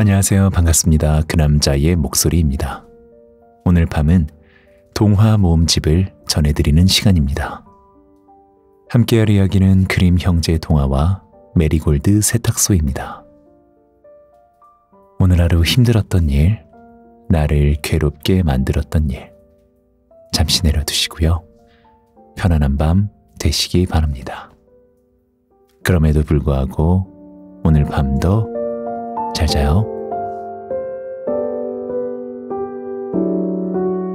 안녕하세요. 반갑습니다. 그 남자의 목소리입니다. 오늘 밤은 동화 모음집을 전해드리는 시간입니다. 함께할 이야기는 그림 형제 동화와 메리골드 세탁소입니다. 오늘 하루 힘들었던 일, 나를 괴롭게 만들었던 일, 잠시 내려두시고요. 편안한 밤 되시기 바랍니다. 그럼에도 불구하고 오늘 밤도 잘 자요.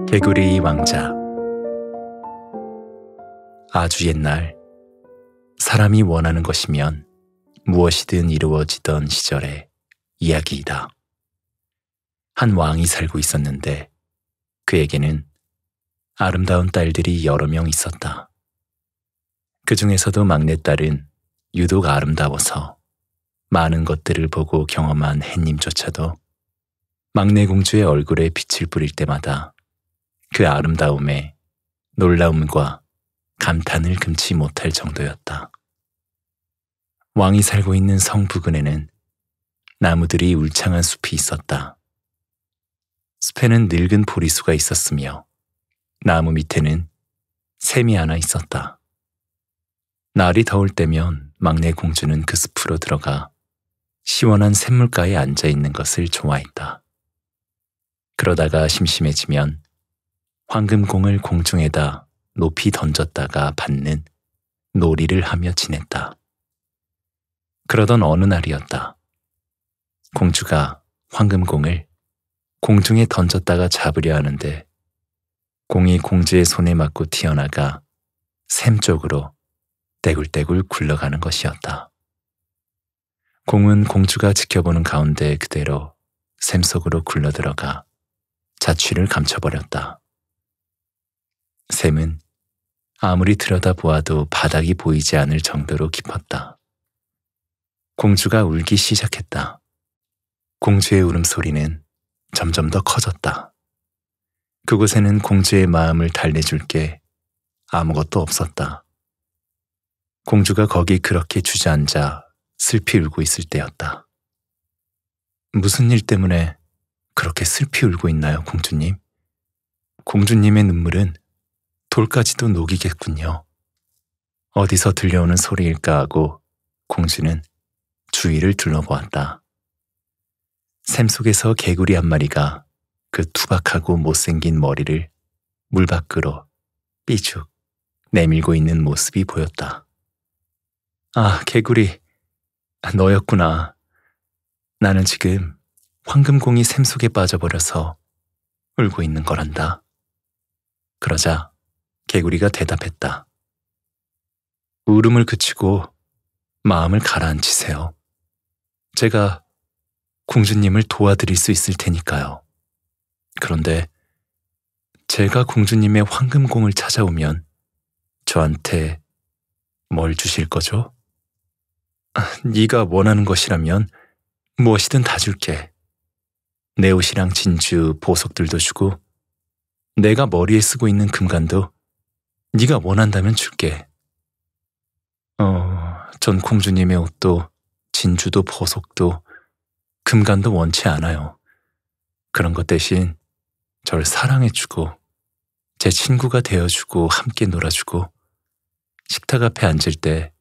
개구리 왕자 아주 옛날 사람이 원하는 것이면 무엇이든 이루어지던 시절의 이야기이다. 한 왕이 살고 있었는데 그에게는 아름다운 딸들이 여러 명 있었다. 그 중에서도 막내딸은 유독 아름다워서 많은 것들을 보고 경험한 햇님조차도 막내 공주의 얼굴에 빛을 뿌릴 때마다 그 아름다움에 놀라움과 감탄을 금치 못할 정도였다. 왕이 살고 있는 성 부근에는 나무들이 울창한 숲이 있었다. 숲에는 늙은 보리수가 있었으며 나무 밑에는 샘이 하나 있었다. 날이 더울 때면 막내 공주는 그 숲으로 들어가 시원한 샘물가에 앉아 있는 것을 좋아했다. 그러다가 심심해지면 황금공을 공중에다 높이 던졌다가 받는 놀이를 하며 지냈다. 그러던 어느 날이었다. 공주가 황금공을 공중에 던졌다가 잡으려 하는데 공이 공주의 손에 맞고 튀어나가 샘 쪽으로 떼굴떼굴 굴러가는 것이었다. 공은 공주가 지켜보는 가운데 그대로 샘 속으로 굴러들어가 자취를 감춰버렸다. 샘은 아무리 들여다보아도 바닥이 보이지 않을 정도로 깊었다. 공주가 울기 시작했다. 공주의 울음소리는 점점 더 커졌다. 그곳에는 공주의 마음을 달래줄 게 아무것도 없었다. 공주가 거기 그렇게 주저앉아 슬피 울고 있을 때였다. 무슨 일 때문에 그렇게 슬피 울고 있나요, 공주님? 공주님의 눈물은 돌까지도 녹이겠군요. 어디서 들려오는 소리일까 하고 공주는 주위를 둘러보았다. 샘 속에서 개구리 한 마리가 그 투박하고 못생긴 머리를 물 밖으로 삐죽 내밀고 있는 모습이 보였다. 아, 개구리. 아, 너였구나. 나는 지금 황금공이 샘 속에 빠져버려서 울고 있는 거란다. 그러자 개구리가 대답했다. 울음을 그치고 마음을 가라앉히세요. 제가 공주님을 도와드릴 수 있을 테니까요. 그런데 제가 공주님의 황금공을 찾아오면 저한테 뭘 주실 거죠? 네가 원하는 것이라면 무엇이든 다 줄게. 내 옷이랑 진주, 보석들도 주고 내가 머리에 쓰고 있는 금간도 네가 원한다면 줄게. 어, 전 공주님의 옷도 진주도 보석도 금간도 원치 않아요. 그런 것 대신 절 사랑해주고 제 친구가 되어주고 함께 놀아주고 식탁 앞에 앉을 때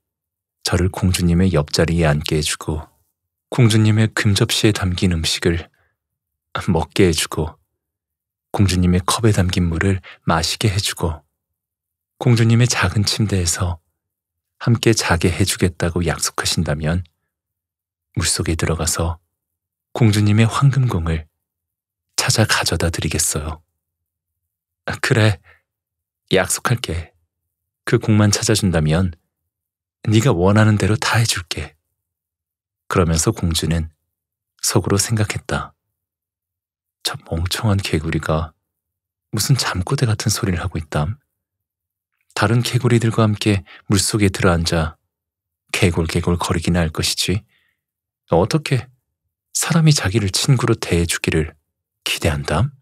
저를 공주님의 옆자리에 앉게 해주고 공주님의 금접시에 담긴 음식을 먹게 해주고 공주님의 컵에 담긴 물을 마시게 해주고 공주님의 작은 침대에서 함께 자게 해주겠다고 약속하신다면 물속에 들어가서 공주님의 황금공을 찾아 가져다 드리겠어요. 그래, 약속할게. 그 공만 찾아준다면 네가 원하는 대로 다 해줄게. 그러면서 공주는 속으로 생각했다. 저 멍청한 개구리가 무슨 잠꼬대 같은 소리를 하고 있담. 다른 개구리들과 함께 물속에 들어앉아 개골개골 거리기나 할 것이지. 어떻게 사람이 자기를 친구로 대해주기를 기대한담?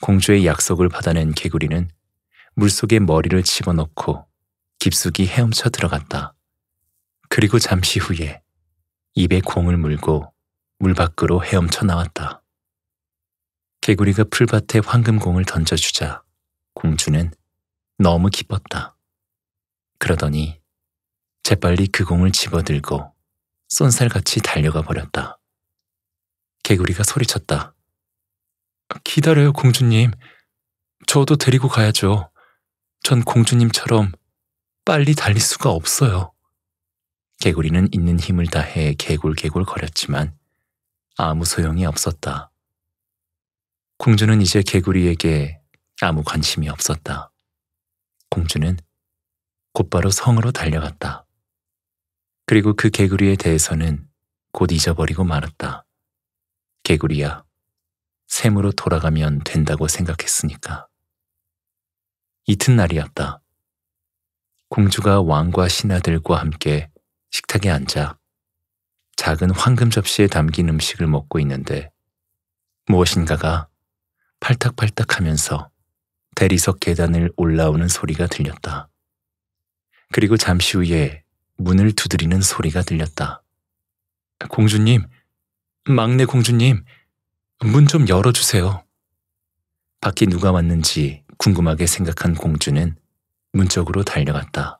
공주의 약속을 받아낸 개구리는 물속에 머리를 집어넣고 깊숙이 헤엄쳐 들어갔다. 그리고 잠시 후에 입에 공을 물고 물 밖으로 헤엄쳐 나왔다. 개구리가 풀밭에 황금공을 던져주자 공주는 너무 기뻤다. 그러더니 재빨리 그 공을 집어들고 쏜살같이 달려가 버렸다. 개구리가 소리쳤다. 기다려요, 공주님. 저도 데리고 가야죠. 전 공주님처럼 빨리 달릴 수가 없어요. 개구리는 있는 힘을 다해 개굴개굴 거렸지만 아무 소용이 없었다. 공주는 이제 개구리에게 아무 관심이 없었다. 공주는 곧바로 성으로 달려갔다. 그리고 그 개구리에 대해서는 곧 잊어버리고 말았다. 개구리야, 샘으로 돌아가면 된다고 생각했으니까. 이튿날이었다. 공주가 왕과 신하들과 함께 식탁에 앉아 작은 황금 접시에 담긴 음식을 먹고 있는데 무엇인가가 팔딱팔딱 하면서 대리석 계단을 올라오는 소리가 들렸다. 그리고 잠시 후에 문을 두드리는 소리가 들렸다. 공주님, 막내 공주님, 문 좀 열어주세요. 밖에 누가 왔는지 궁금하게 생각한 공주는 문 쪽으로 달려갔다.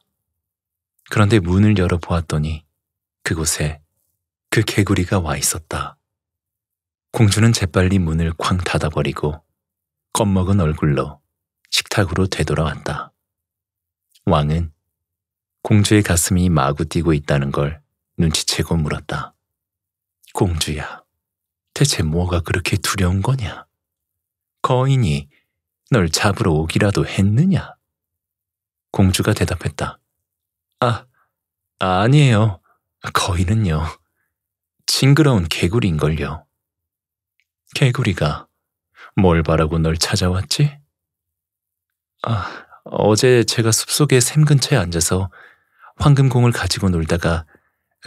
그런데 문을 열어보았더니 그곳에 그 개구리가 와 있었다. 공주는 재빨리 문을 쾅 닫아버리고 겁먹은 얼굴로 식탁으로 되돌아왔다. 왕은 공주의 가슴이 마구 뛰고 있다는 걸 눈치채고 물었다. 공주야, 대체 뭐가 그렇게 두려운 거냐? 거인이 널 잡으러 오기라도 했느냐? 공주가 대답했다. 아, 아니에요. 거인은요. 징그러운 개구리인걸요. 개구리가 뭘 바라고 널 찾아왔지? 아, 어제 제가 숲속에 샘 근처에 앉아서 황금공을 가지고 놀다가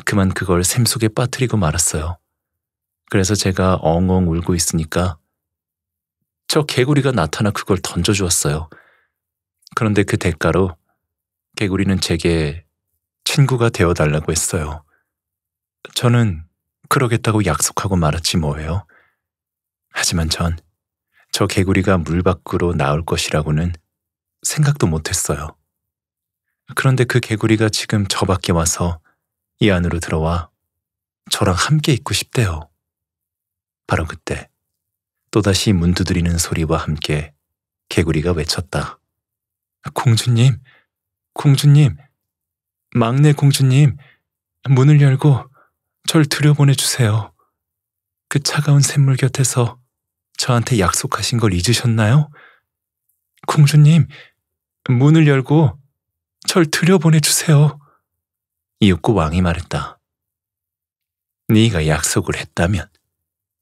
그만 그걸 샘 속에 빠뜨리고 말았어요. 그래서 제가 엉엉 울고 있으니까 저 개구리가 나타나 그걸 던져주었어요. 그런데 그 대가로 개구리는 제게 친구가 되어달라고 했어요. 저는 그러겠다고 약속하고 말았지 뭐예요. 하지만 전 저 개구리가 물 밖으로 나올 것이라고는 생각도 못했어요. 그런데 그 개구리가 지금 저 밖에 와서 이 안으로 들어와 저랑 함께 있고 싶대요. 바로 그때 또다시 문 두드리는 소리와 함께 개구리가 외쳤다. 공주님, 공주님, 막내 공주님, 문을 열고 절 들여보내주세요. 그 차가운 샘물 곁에서 저한테 약속하신 걸 잊으셨나요? 공주님, 문을 열고 절 들여보내주세요. 이윽고 왕이 말했다. 네가 약속을 했다면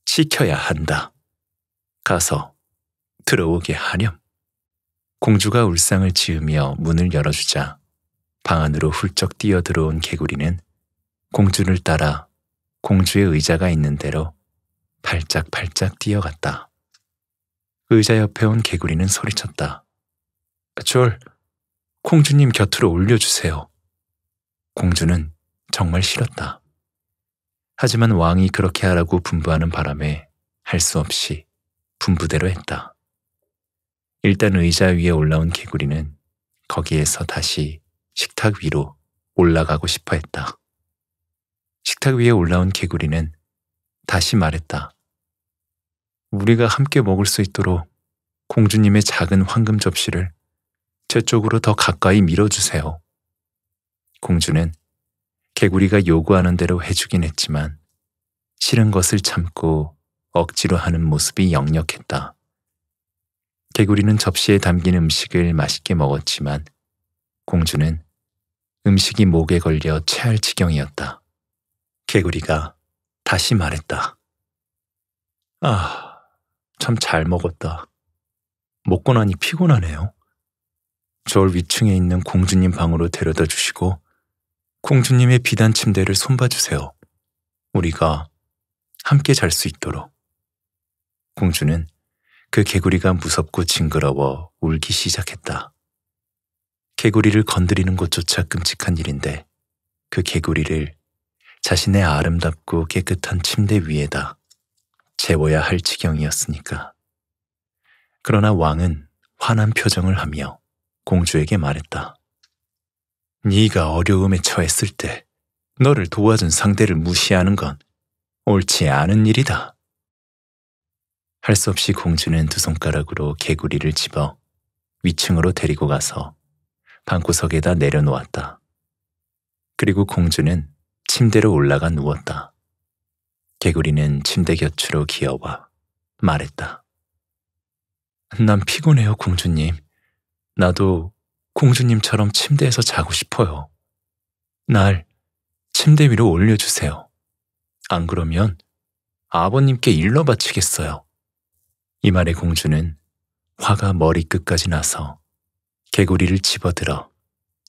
지켜야 한다. 가서 들어오게 하렴. 공주가 울상을 지으며 문을 열어주자 방 안으로 훌쩍 뛰어들어온 개구리는 공주를 따라 공주의 의자가 있는 대로 발짝발짝 뛰어갔다. 의자 옆에 온 개구리는 소리쳤다. 졸, 공주님 곁으로 올려주세요. 공주는 정말 싫었다. 하지만 왕이 그렇게 하라고 분부하는 바람에 할 수 없이 분부대로 했다. 일단 의자 위에 올라온 개구리는 거기에서 다시 식탁 위로 올라가고 싶어 했다. 식탁 위에 올라온 개구리는 다시 말했다. 우리가 함께 먹을 수 있도록 공주님의 작은 황금 접시를 제 쪽으로 더 가까이 밀어주세요. 공주는 개구리가 요구하는 대로 해주긴 했지만 싫은 것을 참고 억지로 하는 모습이 역력했다. 개구리는 접시에 담긴 음식을 맛있게 먹었지만 공주는 음식이 목에 걸려 체할 지경이었다. 개구리가 다시 말했다. 아, 참 잘 먹었다. 먹고 나니 피곤하네요. 저를 위층에 있는 공주님 방으로 데려다 주시고 공주님의 비단 침대를 손봐 주세요. 우리가 함께 잘 수 있도록. 공주는 그 개구리가 무섭고 징그러워 울기 시작했다. 개구리를 건드리는 것조차 끔찍한 일인데 그 개구리를 자신의 아름답고 깨끗한 침대 위에다 재워야 할 지경이었으니까. 그러나 왕은 환한 표정을 하며 공주에게 말했다. 네가 어려움에 처했을 때 너를 도와준 상대를 무시하는 건 옳지 않은 일이다. 할수 없이 공주는 두 손가락으로 개구리를 집어 위층으로 데리고 가서 방구석에다 내려놓았다. 그리고 공주는 침대로 올라가 누웠다. 개구리는 침대 곁으로 기어와 말했다. 난 피곤해요, 공주님. 나도 공주님처럼 침대에서 자고 싶어요. 날 침대 위로 올려주세요. 안 그러면 아버님께 일러 바치겠어요. 이 말에 공주는 화가 머리끝까지 나서 개구리를 집어들어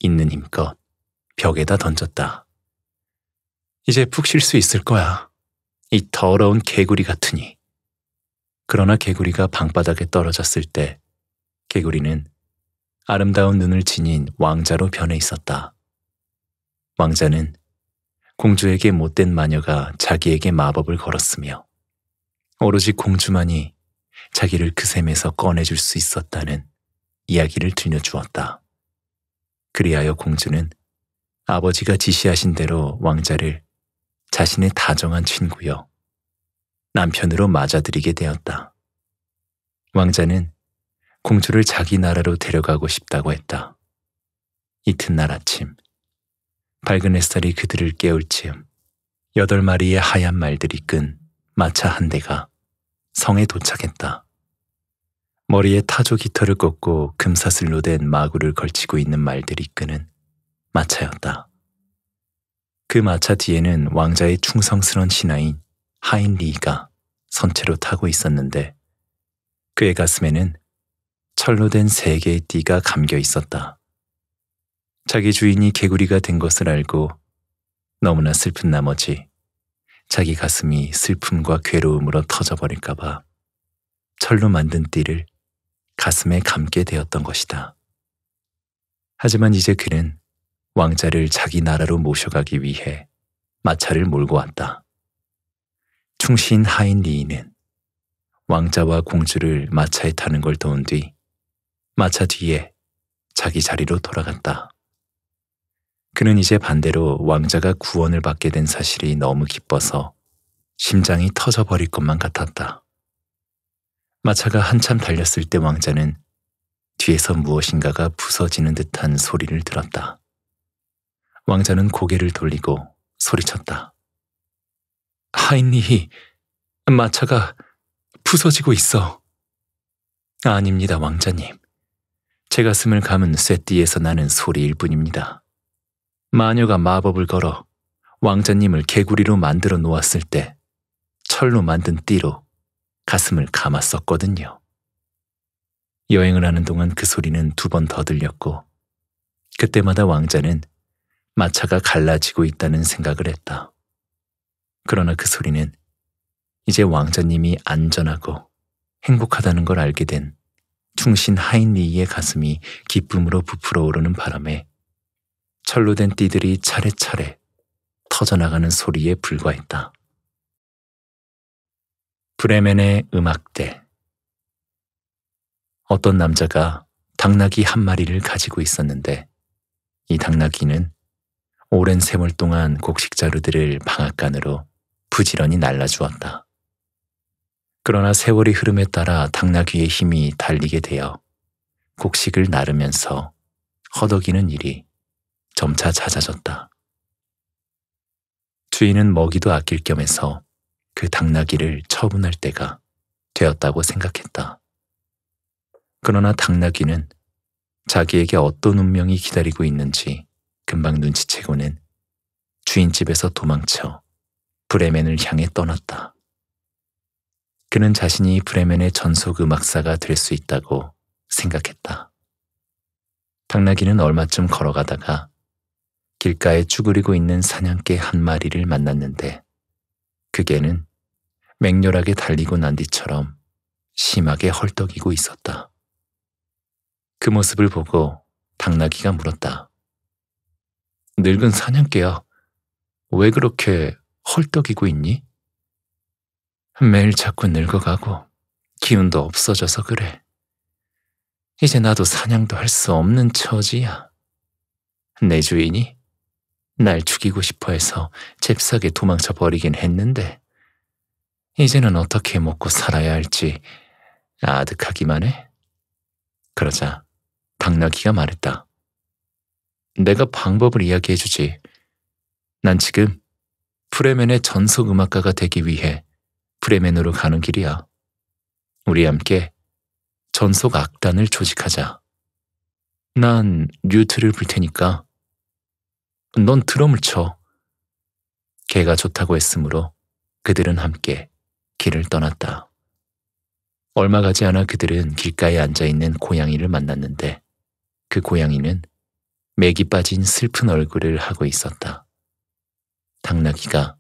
있는 힘껏 벽에다 던졌다. 이제 푹 쉴 수 있을 거야. 이 더러운 개구리 같으니. 그러나 개구리가 방바닥에 떨어졌을 때 개구리는 아름다운 눈을 지닌 왕자로 변해 있었다. 왕자는 공주에게 못된 마녀가 자기에게 마법을 걸었으며 오로지 공주만이 자기를 그 셈에서 꺼내줄 수 있었다는 이야기를 들려주었다. 그리하여 공주는 아버지가 지시하신 대로 왕자를 자신의 다정한 친구여 남편으로 맞아들이게 되었다. 왕자는 공주를 자기 나라로 데려가고 싶다고 했다. 이튿날 아침, 밝은 햇살이 그들을 깨울 즈음 여덟 마리의 하얀 말들이 끈 마차 한 대가 성에 도착했다. 머리에 타조 깃털을 꽂고 금사슬로 된 마구를 걸치고 있는 말들이 끄는 마차였다. 그 마차 뒤에는 왕자의 충성스런 신하인 하인리가 선체로 타고 있었는데 그의 가슴에는 철로 된 세 개의 띠가 감겨 있었다. 자기 주인이 개구리가 된 것을 알고 너무나 슬픈 나머지 자기 가슴이 슬픔과 괴로움으로 터져버릴까봐 철로 만든 띠를 가슴에 감게 되었던 것이다. 하지만 이제 그는 왕자를 자기 나라로 모셔가기 위해 마차를 몰고 왔다. 충신 하인 리인은 왕자와 공주를 마차에 타는 걸 도운 뒤 마차 뒤에 자기 자리로 돌아갔다. 그는 이제 반대로 왕자가 구원을 받게 된 사실이 너무 기뻐서 심장이 터져버릴 것만 같았다. 마차가 한참 달렸을 때 왕자는 뒤에서 무엇인가가 부서지는 듯한 소리를 들었다. 왕자는 고개를 돌리고 소리쳤다. 하인니히 마차가 부서지고 있어. 아닙니다, 왕자님. 제 가슴을 감은 쇠띠에서 나는 소리일 뿐입니다. 마녀가 마법을 걸어 왕자님을 개구리로 만들어 놓았을 때 철로 만든 띠로 가슴을 감았었거든요. 여행을 하는 동안 그 소리는 두 번 더 들렸고 그때마다 왕자는 마차가 갈라지고 있다는 생각을 했다. 그러나 그 소리는 이제 왕자님이 안전하고 행복하다는 걸 알게 된 충신 하인리의 가슴이 기쁨으로 부풀어 오르는 바람에 철로 된 띠들이 차례차례 터져나가는 소리에 불과했다. 브레멘의 음악대. 어떤 남자가 당나귀 한 마리를 가지고 있었는데 이 당나귀는 오랜 세월 동안 곡식 자루들을 방앗간으로 부지런히 날라주었다. 그러나 세월이 흐름에 따라 당나귀의 힘이 달리게 되어 곡식을 나르면서 허덕이는 일이 점차 잦아졌다. 주인은 먹이도 아낄 겸해서 그 당나귀를 처분할 때가 되었다고 생각했다. 그러나 당나귀는 자기에게 어떤 운명이 기다리고 있는지 금방 눈치채고는 주인집에서 도망쳐 브레멘을 향해 떠났다. 그는 자신이 브레멘의 전속 음악사가 될 수 있다고 생각했다. 당나귀는 얼마쯤 걸어가다가 길가에 쭈그리고 있는 사냥개 한 마리를 만났는데 그 개는 맹렬하게 달리고 난 뒤처럼 심하게 헐떡이고 있었다. 그 모습을 보고 당나귀가 물었다. 늙은 사냥개야, 왜 그렇게 헐떡이고 있니? 매일 자꾸 늙어가고 기운도 없어져서 그래. 이제 나도 사냥도 할 수 없는 처지야. 내 주인이 날 죽이고 싶어 해서 잽싸게 도망쳐 버리긴 했는데 이제는 어떻게 먹고 살아야 할지 아득하기만 해. 그러자 박나기가 말했다. 내가 방법을 이야기해주지. 난 지금 프레멘의 전속 음악가가 되기 위해 프레멘으로 가는 길이야. 우리 함께 전속 악단을 조직하자. 난뉴트를불 테니까 넌 드럼을 쳐. 개가 좋다고 했으므로 그들은 함께 길을 떠났다. 얼마 가지 않아 그들은 길가에 앉아 있는 고양이를 만났는데 그 고양이는 맥이 빠진 슬픈 얼굴을 하고 있었다. 당나귀가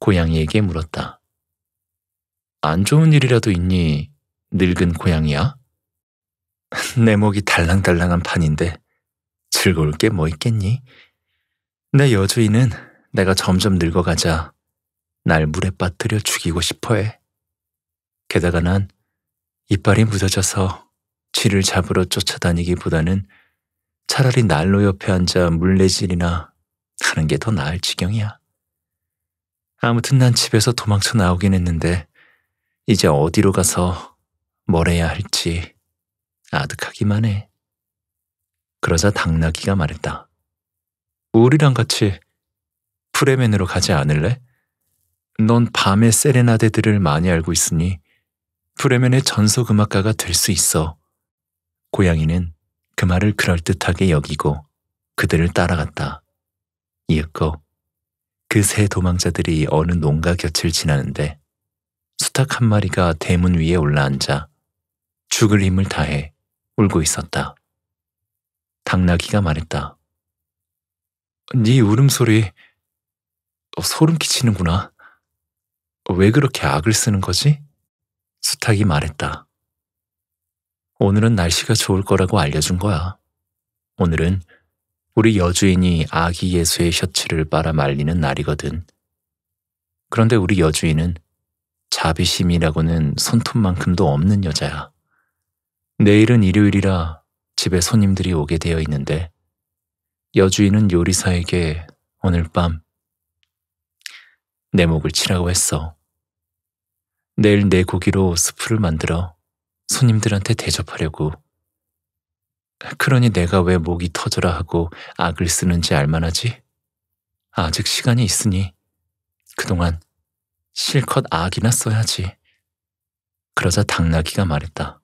고양이에게 물었다. 안 좋은 일이라도 있니, 늙은 고양이야? 내 목이 달랑달랑한 판인데 즐거울 게 뭐 있겠니? 내 여주인은 내가 점점 늙어가자 날 물에 빠뜨려 죽이고 싶어 해. 게다가 난 이빨이 무뎌져서 쥐를 잡으러 쫓아다니기보다는 차라리 난로 옆에 앉아 물레질이나 하는 게 더 나을 지경이야. 아무튼 난 집에서 도망쳐 나오긴 했는데 이제 어디로 가서 뭘 해야 할지 아득하기만 해. 그러자 당나귀가 말했다. 우리랑 같이 프레멘으로 가지 않을래? 넌 밤의 세레나데들을 많이 알고 있으니 프레멘의 전속 음악가가 될 수 있어. 고양이는 그 말을 그럴듯하게 여기고 그들을 따라갔다. 이윽고 그 세 도망자들이 어느 농가 곁을 지나는데 수탉 한 마리가 대문 위에 올라앉아 죽을 힘을 다해 울고 있었다. 당나귀가 말했다. 네 울음소리 어, 소름 끼치는구나. 왜 그렇게 악을 쓰는 거지? 수탁이 말했다. 오늘은 날씨가 좋을 거라고 알려준 거야. 오늘은 우리 여주인이 아기 예수의 셔츠를 빨아 말리는 날이거든. 그런데 우리 여주인은 자비심이라고는 손톱만큼도 없는 여자야. 내일은 일요일이라 집에 손님들이 오게 되어 있는데 여주인은 요리사에게 오늘 밤 내 목을 치라고 했어. 내일 내 고기로 스프를 만들어 손님들한테 대접하려고. 그러니 내가 왜 목이 터져라 하고 악을 쓰는지 알만하지? 아직 시간이 있으니 그동안 실컷 악이나 써야지. 그러자 당나귀가 말했다.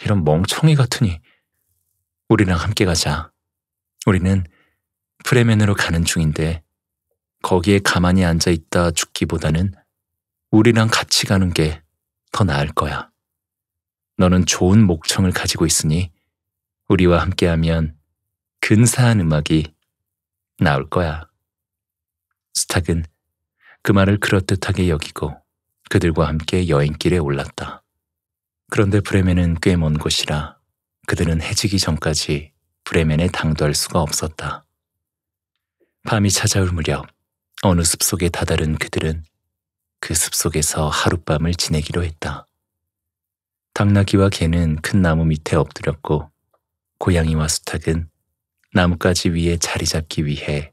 이런 멍청이 같으니 우리랑 함께 가자. 우리는 프레멘으로 가는 중인데 거기에 가만히 앉아 있다 죽기보다는 우리랑 같이 가는 게 더 나을 거야. 너는 좋은 목청을 가지고 있으니 우리와 함께하면 근사한 음악이 나올 거야. 스탁은 그 말을 그럴듯하게 여기고 그들과 함께 여행길에 올랐다. 그런데 브레멘은 꽤 먼 곳이라 그들은 해지기 전까지 브레멘에 당도할 수가 없었다. 밤이 찾아올 무렵 어느 숲속에 다다른 그들은 그 숲속에서 하룻밤을 지내기로 했다. 당나귀와 개는 큰 나무 밑에 엎드렸고 고양이와 수탉은 나뭇가지 위에 자리 잡기 위해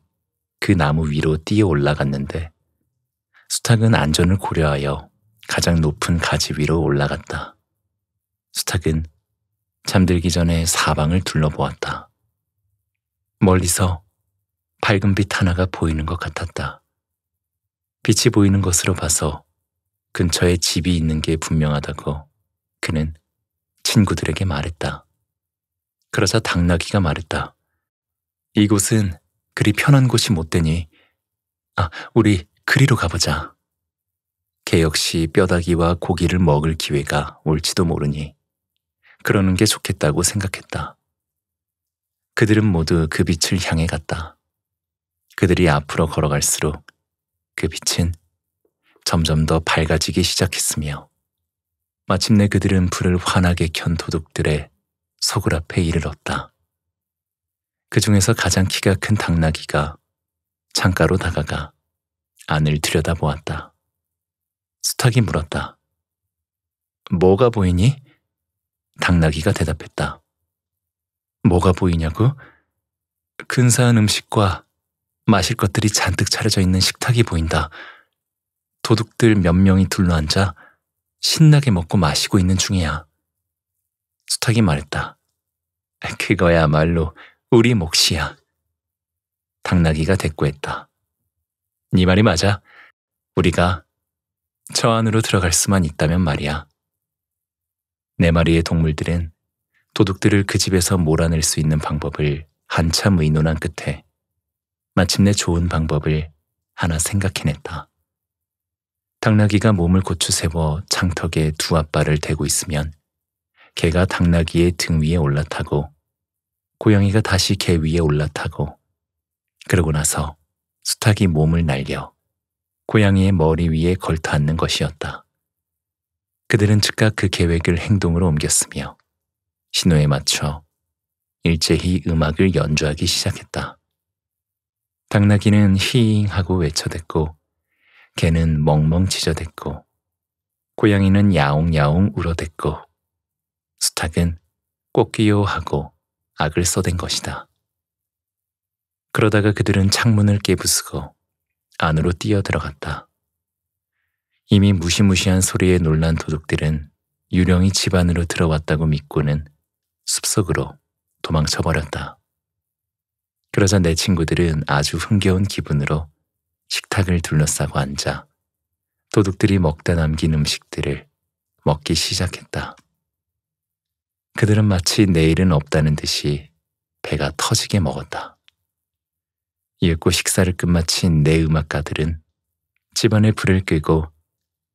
그 나무 위로 뛰어 올라갔는데 수탉은 안전을 고려하여 가장 높은 가지 위로 올라갔다. 수탉은 잠들기 전에 사방을 둘러보았다. 멀리서 밝은 빛 하나가 보이는 것 같았다. 빛이 보이는 것으로 봐서 근처에 집이 있는 게 분명하다고 그는 친구들에게 말했다. 그러자 당나귀가 말했다. 이곳은 그리 편한 곳이 못 되니, 아, 우리 그리로 가보자. 개 역시 뼈다귀와 고기를 먹을 기회가 올지도 모르니 그러는 게 좋겠다고 생각했다. 그들은 모두 그 빛을 향해 갔다. 그들이 앞으로 걸어갈수록 그 빛은 점점 더 밝아지기 시작했으며 마침내 그들은 불을 환하게 켠 도둑들의 소굴 앞에 이르렀다. 그 중에서 가장 키가 큰 당나귀가 창가로 다가가 안을 들여다보았다. 수탉이 물었다. 뭐가 보이니? 당나귀가 대답했다. 뭐가 보이냐고? 근사한 음식과 마실 것들이 잔뜩 차려져 있는 식탁이 보인다. 도둑들 몇 명이 둘러앉아 신나게 먹고 마시고 있는 중이야. 수탁이 말했다. 그거야말로 우리 몫이야. 당나귀가 대꾸했다. 네 말이 맞아. 우리가 저 안으로 들어갈 수만 있다면 말이야. 네 마리의 동물들은 도둑들을 그 집에서 몰아낼 수 있는 방법을 한참 의논한 끝에 마침내 좋은 방법을 하나 생각해냈다. 당나귀가 몸을 고추세워 장턱에 두 앞발을 대고 있으면 개가 당나귀의 등 위에 올라타고 고양이가 다시 개 위에 올라타고 그러고 나서 수탉이 몸을 날려 고양이의 머리 위에 걸터앉는 것이었다. 그들은 즉각 그 계획을 행동으로 옮겼으며 신호에 맞춰 일제히 음악을 연주하기 시작했다. 당나귀는 히잉하고 외쳐댔고 개는 멍멍 짖어댔고 고양이는 야옹야옹 울어댔고 수탉은 꼬끼요 하고 악을 써댄 것이다. 그러다가 그들은 창문을 깨부수고 안으로 뛰어들어갔다. 이미 무시무시한 소리에 놀란 도둑들은 유령이 집 안으로 들어왔다고 믿고는 숲속으로 도망쳐버렸다. 그러자 내 친구들은 아주 흥겨운 기분으로 식탁을 둘러싸고 앉아 도둑들이 먹다 남긴 음식들을 먹기 시작했다. 그들은 마치 내일은 없다는 듯이 배가 터지게 먹었다. 이윽고 식사를 끝마친 내 음악가들은 집안의 불을 끄고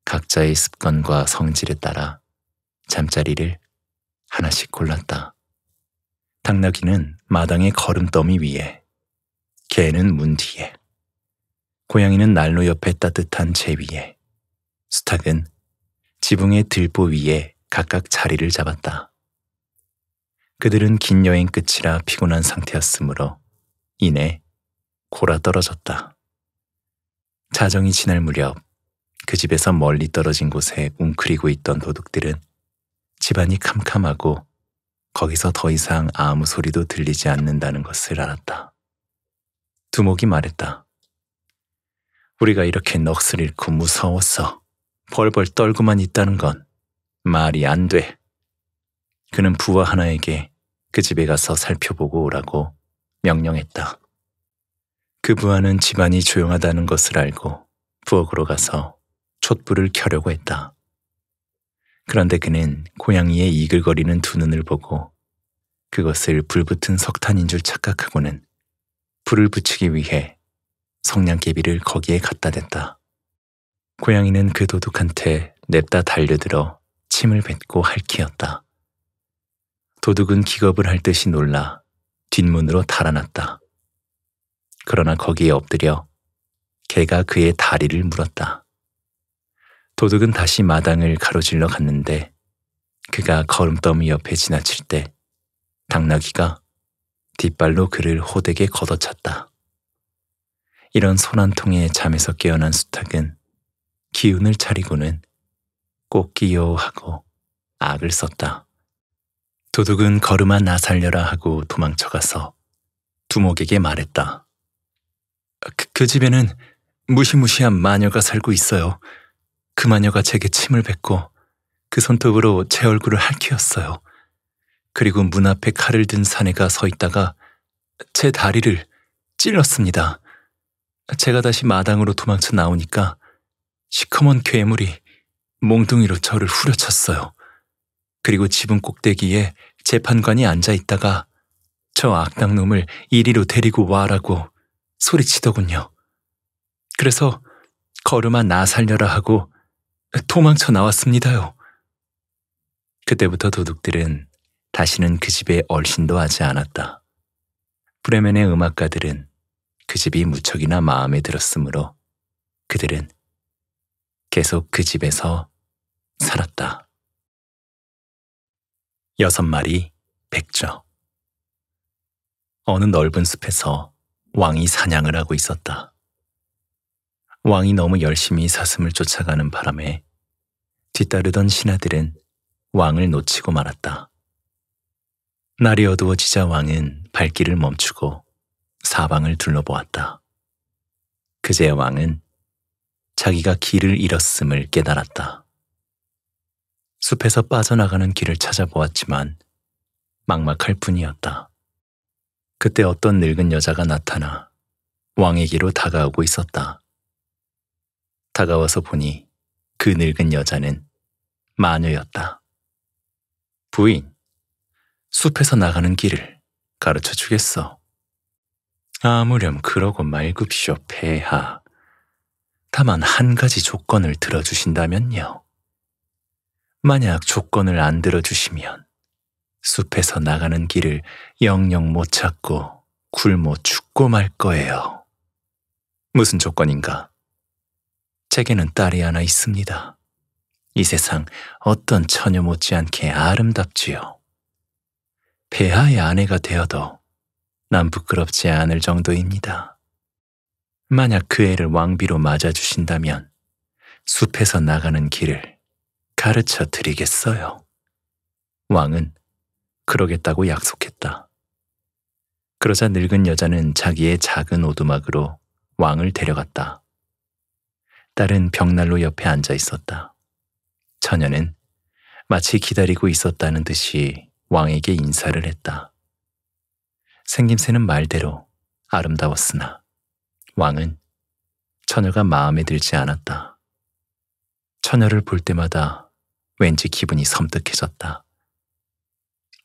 각자의 습관과 성질에 따라 잠자리를 하나씩 골랐다. 당나귀는 마당의 걸음더미 위에, 개는 문 뒤에, 고양이는 난로 옆에 따뜻한 재 위에, 수탉은 지붕의 들보 위에 각각 자리를 잡았다. 그들은 긴 여행 끝이라 피곤한 상태였으므로 이내 골아 떨어졌다. 자정이 지날 무렵 그 집에서 멀리 떨어진 곳에 웅크리고 있던 도둑들은 집안이 캄캄하고 거기서 더 이상 아무 소리도 들리지 않는다는 것을 알았다. 두목이 말했다. 우리가 이렇게 넋을 잃고 무서웠어. 벌벌 떨고만 있다는 건 말이 안 돼. 그는 부하 하나에게 그 집에 가서 살펴보고 오라고 명령했다. 그 부하는 집안이 조용하다는 것을 알고 부엌으로 가서 촛불을 켜려고 했다. 그런데 그는 고양이의 이글거리는 두 눈을 보고 그것을 불붙은 석탄인 줄 착각하고는 불을 붙이기 위해 성냥개비를 거기에 갖다 댔다. 고양이는 그 도둑한테 냅다 달려들어 침을 뱉고 할퀴었다. 도둑은 기겁을 할 듯이 놀라 뒷문으로 달아났다. 그러나 거기에 엎드려 개가 그의 다리를 물었다. 도둑은 다시 마당을 가로질러 갔는데 그가 걸음더미 옆에 지나칠 때 당나귀가 뒷발로 그를 호되게 걷어찼다. 이런 손 한 통에 잠에서 깨어난 수탉은 기운을 차리고는 꽃기요 하고 악을 썼다. 도둑은 걸음아 나 살려라 하고 도망쳐가서 두목에게 말했다. 그, 그 집에는 무시무시한 마녀가 살고 있어요. 그 마녀가 제게 침을 뱉고 그 손톱으로 제 얼굴을 할퀴었어요. 그리고 문 앞에 칼을 든 사내가 서 있다가 제 다리를 찔렀습니다. 제가 다시 마당으로 도망쳐 나오니까 시커먼 괴물이 몽둥이로 저를 후려쳤어요. 그리고 지붕 꼭대기에 재판관이 앉아 있다가 저 악당놈을 이리로 데리고 와라고 소리치더군요. 그래서 걸음아 나 살려라 하고 도망쳐 나왔습니다요. 그때부터 도둑들은 다시는 그 집에 얼씬도 하지 않았다. 브레멘의 음악가들은 그 집이 무척이나 마음에 들었으므로 그들은 계속 그 집에서 살았다. 여섯 마리 백조. 어느 넓은 숲에서 왕이 사냥을 하고 있었다. 왕이 너무 열심히 사슴을 쫓아가는 바람에 뒤따르던 신하들은 왕을 놓치고 말았다. 날이 어두워지자 왕은 발길을 멈추고 사방을 둘러보았다. 그제 왕은 자기가 길을 잃었음을 깨달았다. 숲에서 빠져나가는 길을 찾아보았지만 막막할 뿐이었다. 그때 어떤 늙은 여자가 나타나 왕에게로 다가오고 있었다. 다가와서 보니 그 늙은 여자는 마녀였다. 부인, 숲에서 나가는 길을 가르쳐 주겠어. 아무렴 그러고 말굽쇼 폐하. 다만 한 가지 조건을 들어주신다면요. 만약 조건을 안 들어주시면 숲에서 나가는 길을 영영 못 찾고 굶어 죽고 말 거예요. 무슨 조건인가? 제게는 딸이 하나 있습니다. 이 세상 어떤 처녀 못지않게 아름답지요. 배하의 아내가 되어도 난 부끄럽지 않을 정도입니다. 만약 그 애를 왕비로 맞아주신다면 숲에서 나가는 길을 가르쳐 드리겠어요. 왕은 그러겠다고 약속했다. 그러자 늙은 여자는 자기의 작은 오두막으로 왕을 데려갔다. 딸은 벽난로 옆에 앉아 있었다. 처녀는 마치 기다리고 있었다는 듯이 왕에게 인사를 했다. 생김새는 말대로 아름다웠으나 왕은 처녀가 마음에 들지 않았다. 처녀를 볼 때마다 왠지 기분이 섬뜩해졌다.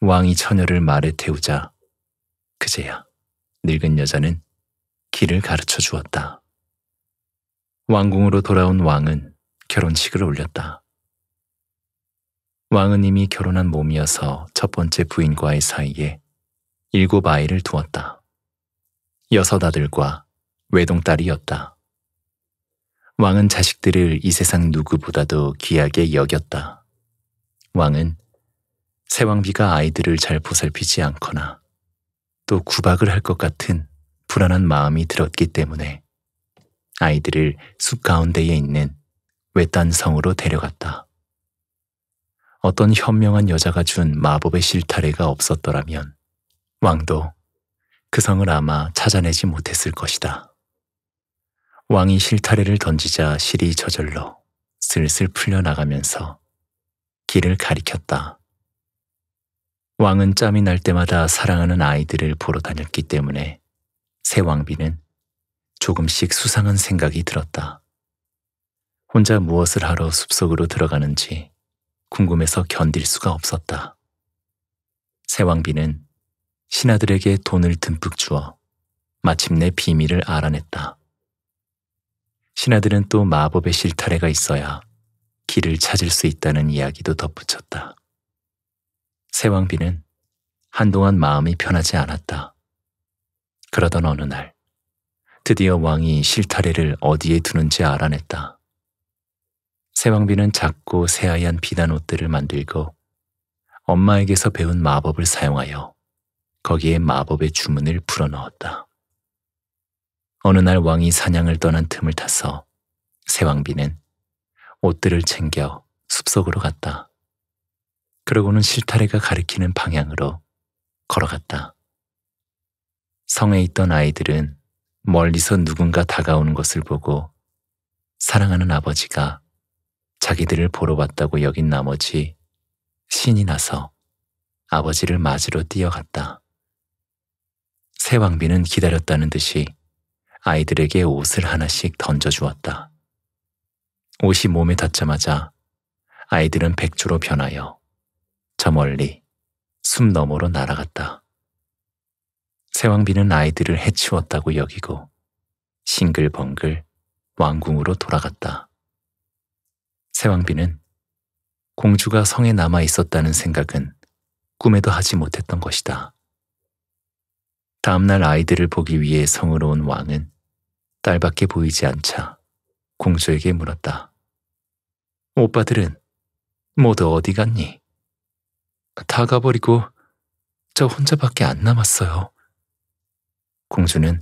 왕이 처녀를 말에 태우자 그제야 늙은 여자는 길을 가르쳐 주었다. 왕궁으로 돌아온 왕은 결혼식을 올렸다. 왕은 이미 결혼한 몸이어서 첫 번째 부인과의 사이에 일곱 아이를 두었다. 여섯 아들과 외동딸이었다. 왕은 자식들을 이 세상 누구보다도 귀하게 여겼다. 왕은 세왕비가 아이들을 잘 보살피지 않거나 또 구박을 할 것 같은 불안한 마음이 들었기 때문에 아이들을 숲 가운데에 있는 외딴 성으로 데려갔다. 어떤 현명한 여자가 준 마법의 실타래가 없었더라면 왕도 그 성을 아마 찾아내지 못했을 것이다. 왕이 실타래를 던지자 실이 저절로 슬슬 풀려나가면서 길을 가리켰다. 왕은 짬이 날 때마다 사랑하는 아이들을 보러 다녔기 때문에 새 왕비는 조금씩 수상한 생각이 들었다. 혼자 무엇을 하러 숲속으로 들어가는지 궁금해서 견딜 수가 없었다. 세왕비는 신하들에게 돈을 듬뿍 주어 마침내 비밀을 알아냈다. 신하들은 또 마법의 실타래가 있어야 길을 찾을 수 있다는 이야기도 덧붙였다. 세왕비는 한동안 마음이 편하지 않았다. 그러던 어느 날 드디어 왕이 실타래를 어디에 두는지 알아냈다. 세왕비는 작고 새하얀 비단 옷들을 만들고 엄마에게서 배운 마법을 사용하여 거기에 마법의 주문을 불어넣었다. 어느 날 왕이 사냥을 떠난 틈을 타서 세왕비는 옷들을 챙겨 숲속으로 갔다. 그러고는 실타래가 가리키는 방향으로 걸어갔다. 성에 있던 아이들은 멀리서 누군가 다가오는 것을 보고 사랑하는 아버지가 자기들을 보러 왔다고 여긴 나머지 신이 나서 아버지를 맞으러 뛰어갔다. 새 왕비는 기다렸다는 듯이 아이들에게 옷을 하나씩 던져주었다. 옷이 몸에 닿자마자 아이들은 백조로 변하여 저 멀리 숨 너머로 날아갔다. 세왕비는 아이들을 해치웠다고 여기고 싱글벙글 왕궁으로 돌아갔다. 세왕비는 공주가 성에 남아 있었다는 생각은 꿈에도 하지 못했던 것이다. 다음날 아이들을 보기 위해 성으로 온 왕은 딸밖에 보이지 않자 공주에게 물었다. 오빠들은 모두 어디 갔니? 다 가버리고 저 혼자밖에 안 남았어요. 공주는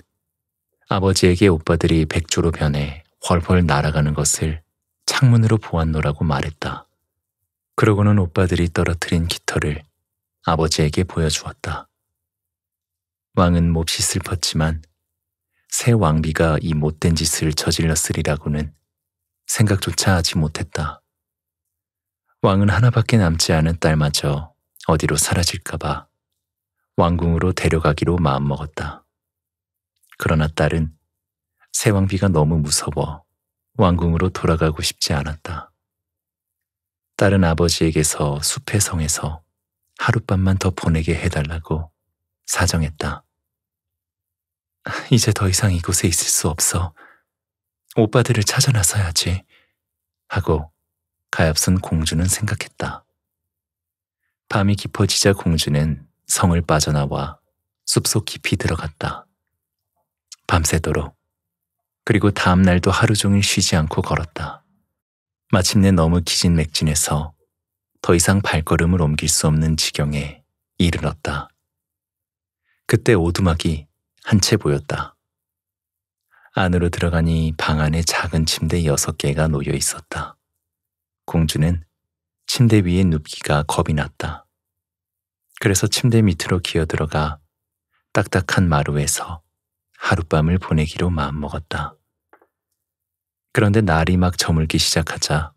아버지에게 오빠들이 백조로 변해 훨훨 날아가는 것을 창문으로 보았노라고 말했다. 그러고는 오빠들이 떨어뜨린 깃털을 아버지에게 보여주었다. 왕은 몹시 슬펐지만 새 왕비가 이 못된 짓을 저질렀으리라고는 생각조차 하지 못했다. 왕은 하나밖에 남지 않은 딸마저 어디로 사라질까봐 왕궁으로 데려가기로 마음먹었다. 그러나 딸은 세왕비가 너무 무서워 왕궁으로 돌아가고 싶지 않았다. 딸은 아버지에게서 숲의 성에서 하룻밤만 더 보내게 해달라고 사정했다. 이제 더 이상 이곳에 있을 수 없어. 오빠들을 찾아 나서야지. 하고 가엾은 공주는 생각했다. 밤이 깊어지자 공주는 성을 빠져나와 숲속 깊이 들어갔다. 밤새도록. 그리고 다음 날도 하루 종일 쉬지 않고 걸었다. 마침내 너무 기진맥진해서 더 이상 발걸음을 옮길 수 없는 지경에 이르렀다. 그때 오두막이 한 채 보였다. 안으로 들어가니 방 안에 작은 침대 여섯 개가 놓여 있었다. 공주는 침대 위에 눕기가 겁이 났다. 그래서 침대 밑으로 기어 들어가 딱딱한 마루에서 하룻밤을 보내기로 마음먹었다. 그런데 날이 막 저물기 시작하자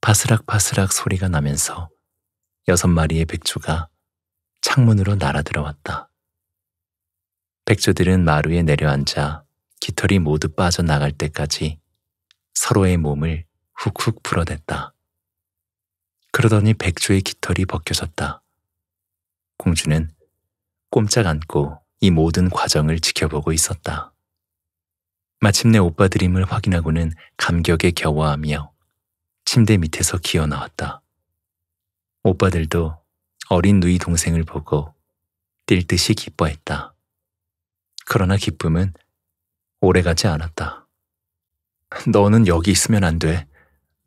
파스락파스락 소리가 나면서 여섯 마리의 백조가 창문으로 날아들어왔다. 백조들은 마루에 내려앉아 깃털이 모두 빠져나갈 때까지 서로의 몸을 훅훅 불어댔다 그러더니 백조의 깃털이 벗겨졌다. 공주는 꼼짝 않고 이 모든 과정을 지켜보고 있었다. 마침내 오빠 드림을 확인하고는 감격에 겨워하며 침대 밑에서 기어 나왔다. 오빠들도 어린 누이 동생을 보고 뛸 듯이 기뻐했다. 그러나 기쁨은 오래가지 않았다. 너는 여기 있으면 안 돼.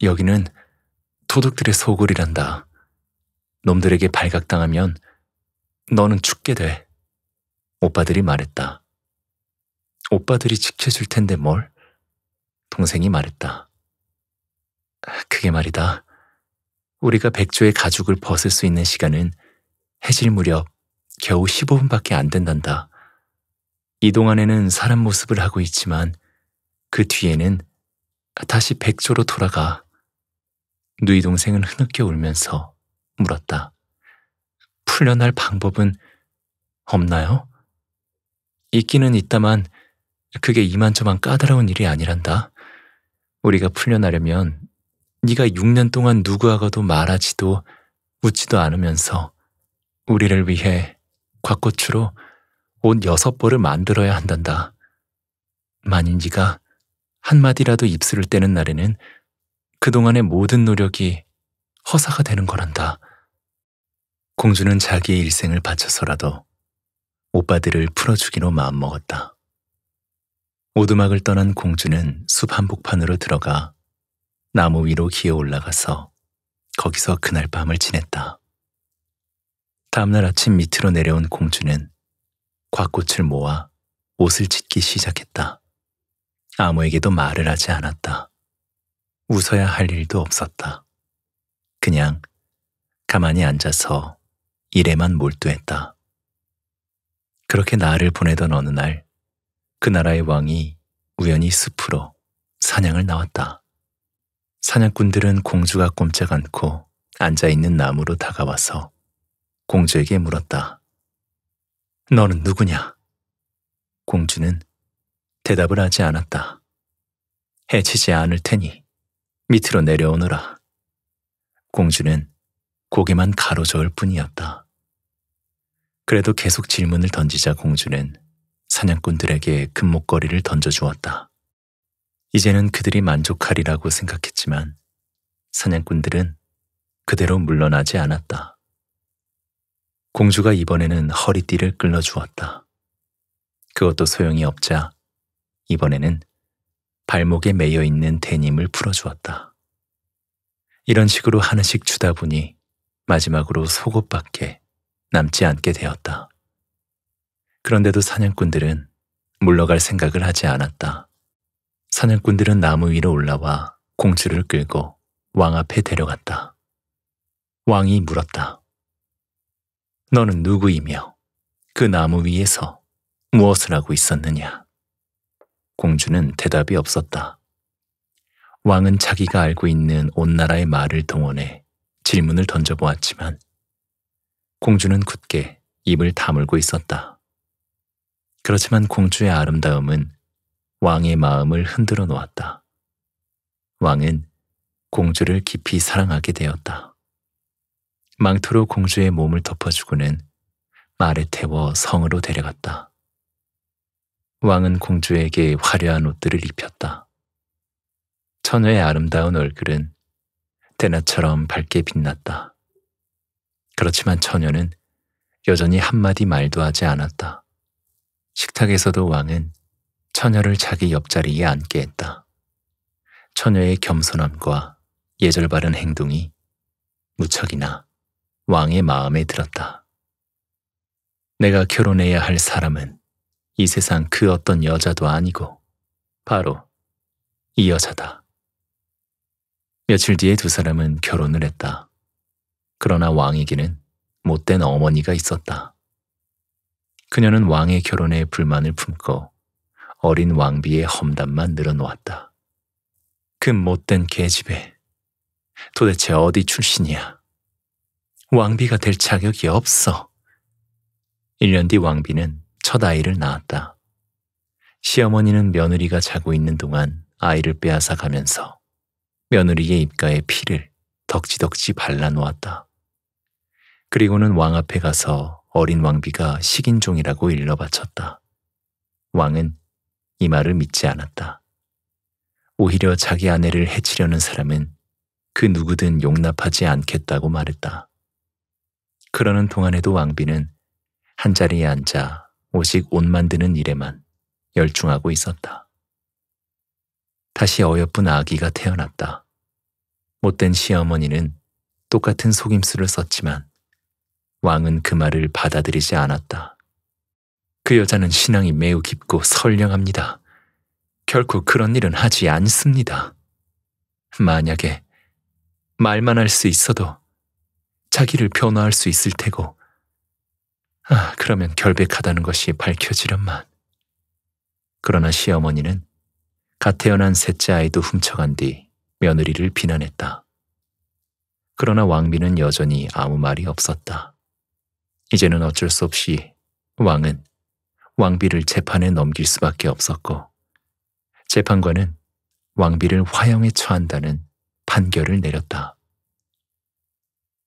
여기는 도둑들의 소굴이란다. 놈들에게 발각당하면 너는 죽게 돼. 오빠들이 말했다. 오빠들이 지켜줄 텐데 뭘? 동생이 말했다. 그게 말이다. 우리가 백조의 가죽을 벗을 수 있는 시간은 해질 무렵 겨우 15분밖에 안 된단다. 이 동안에는 사람 모습을 하고 있지만 그 뒤에는 다시 백조로 돌아가. 누이 동생은 흐느껴 울면서 물었다. 풀려날 방법은 없나요? 있기는 있다만 그게 이만저만 까다로운 일이 아니란다. 우리가 풀려나려면 네가 6년 동안 누구하고도 말하지도 웃지도 않으면서 우리를 위해 곽꽃으로옷 여섯 벌을 만들어야 한단다. 만일 네가 한마디라도 입술을 떼는 날에는 그동안의 모든 노력이 허사가 되는 거란다. 공주는 자기의 일생을 바쳐서라도 오빠들을 풀어주기로 마음먹었다. 오두막을 떠난 공주는 숲 한복판으로 들어가 나무 위로 기어 올라가서 거기서 그날 밤을 지냈다. 다음날 아침 밑으로 내려온 공주는 곽꽃을 모아 옷을 짓기 시작했다. 아무에게도 말을 하지 않았다. 웃어야 할 일도 없었다. 그냥 가만히 앉아서 일에만 몰두했다. 그렇게 나를 보내던 어느 날그 나라의 왕이 우연히 숲으로 사냥을 나왔다. 사냥꾼들은 공주가 꼼짝 않고 앉아있는 나무로 다가와서 공주에게 물었다. 너는 누구냐? 공주는 대답을 하지 않았다. 해치지 않을 테니 밑으로 내려오너라. 공주는 고개만 가로저을 뿐이었다. 그래도 계속 질문을 던지자 공주는 사냥꾼들에게 금목걸이를 던져주었다. 이제는 그들이 만족하리라고 생각했지만 사냥꾼들은 그대로 물러나지 않았다. 공주가 이번에는 허리띠를 끌러주었다 그것도 소용이 없자 이번에는 발목에 매여 있는 데님을 풀어주었다. 이런 식으로 하나씩 주다 보니 마지막으로 속옷밖에 남지 않게 되었다. 그런데도 사냥꾼들은 물러갈 생각을 하지 않았다. 사냥꾼들은 나무 위로 올라와 공주를 끌고 왕 앞에 데려갔다. 왕이 물었다. 너는 누구이며 그 나무 위에서 무엇을 하고 있었느냐? 공주는 대답이 없었다. 왕은 자기가 알고 있는 온 나라의 말을 동원해 질문을 던져보았지만 공주는 굳게 입을 다물고 있었다. 그렇지만 공주의 아름다움은 왕의 마음을 흔들어 놓았다. 왕은 공주를 깊이 사랑하게 되었다. 망토로 공주의 몸을 덮어주고는 말에 태워 성으로 데려갔다. 왕은 공주에게 화려한 옷들을 입혔다. 처녀의 아름다운 얼굴은 대낮처럼 밝게 빛났다. 그렇지만 처녀는 여전히 한마디 말도 하지 않았다. 식탁에서도 왕은 처녀를 자기 옆자리에 앉게 했다. 처녀의 겸손함과 예절 바른 행동이 무척이나 왕의 마음에 들었다. 내가 결혼해야 할 사람은 이 세상 그 어떤 여자도 아니고 바로 이 여자다. 며칠 뒤에 두 사람은 결혼을 했다. 그러나 왕에게는 못된 어머니가 있었다. 그녀는 왕의 결혼에 불만을 품고 어린 왕비의 험담만 늘어놓았다. 그 못된 계집애. 도대체 어디 출신이야? 왕비가 될 자격이 없어. 1년 뒤 왕비는 첫 아이를 낳았다. 시어머니는 며느리가 자고 있는 동안 아이를 빼앗아 가면서 며느리의 입가에 피를 덕지덕지 발라놓았다. 그리고는 왕 앞에 가서 어린 왕비가 식인종이라고 일러 바쳤다. 왕은 이 말을 믿지 않았다. 오히려 자기 아내를 해치려는 사람은 그 누구든 용납하지 않겠다고 말했다. 그러는 동안에도 왕비는 한자리에 앉아 오직 옷 만드는 일에만 열중하고 있었다. 다시 어여쁜 아기가 태어났다. 못된 시어머니는 똑같은 속임수를 썼지만 왕은 그 말을 받아들이지 않았다. 그 여자는 신앙이 매우 깊고 선량합니다. 결코 그런 일은 하지 않습니다. 만약에 말만 할 수 있어도 자기를 변화할 수 있을 테고, 아, 그러면 결백하다는 것이 밝혀지련만. 그러나 시어머니는 갓 태어난 셋째 아이도 훔쳐간 뒤 며느리를 비난했다. 그러나 왕비는 여전히 아무 말이 없었다. 이제는 어쩔 수 없이 왕은 왕비를 재판에 넘길 수밖에 없었고 재판관은 왕비를 화형에 처한다는 판결을 내렸다.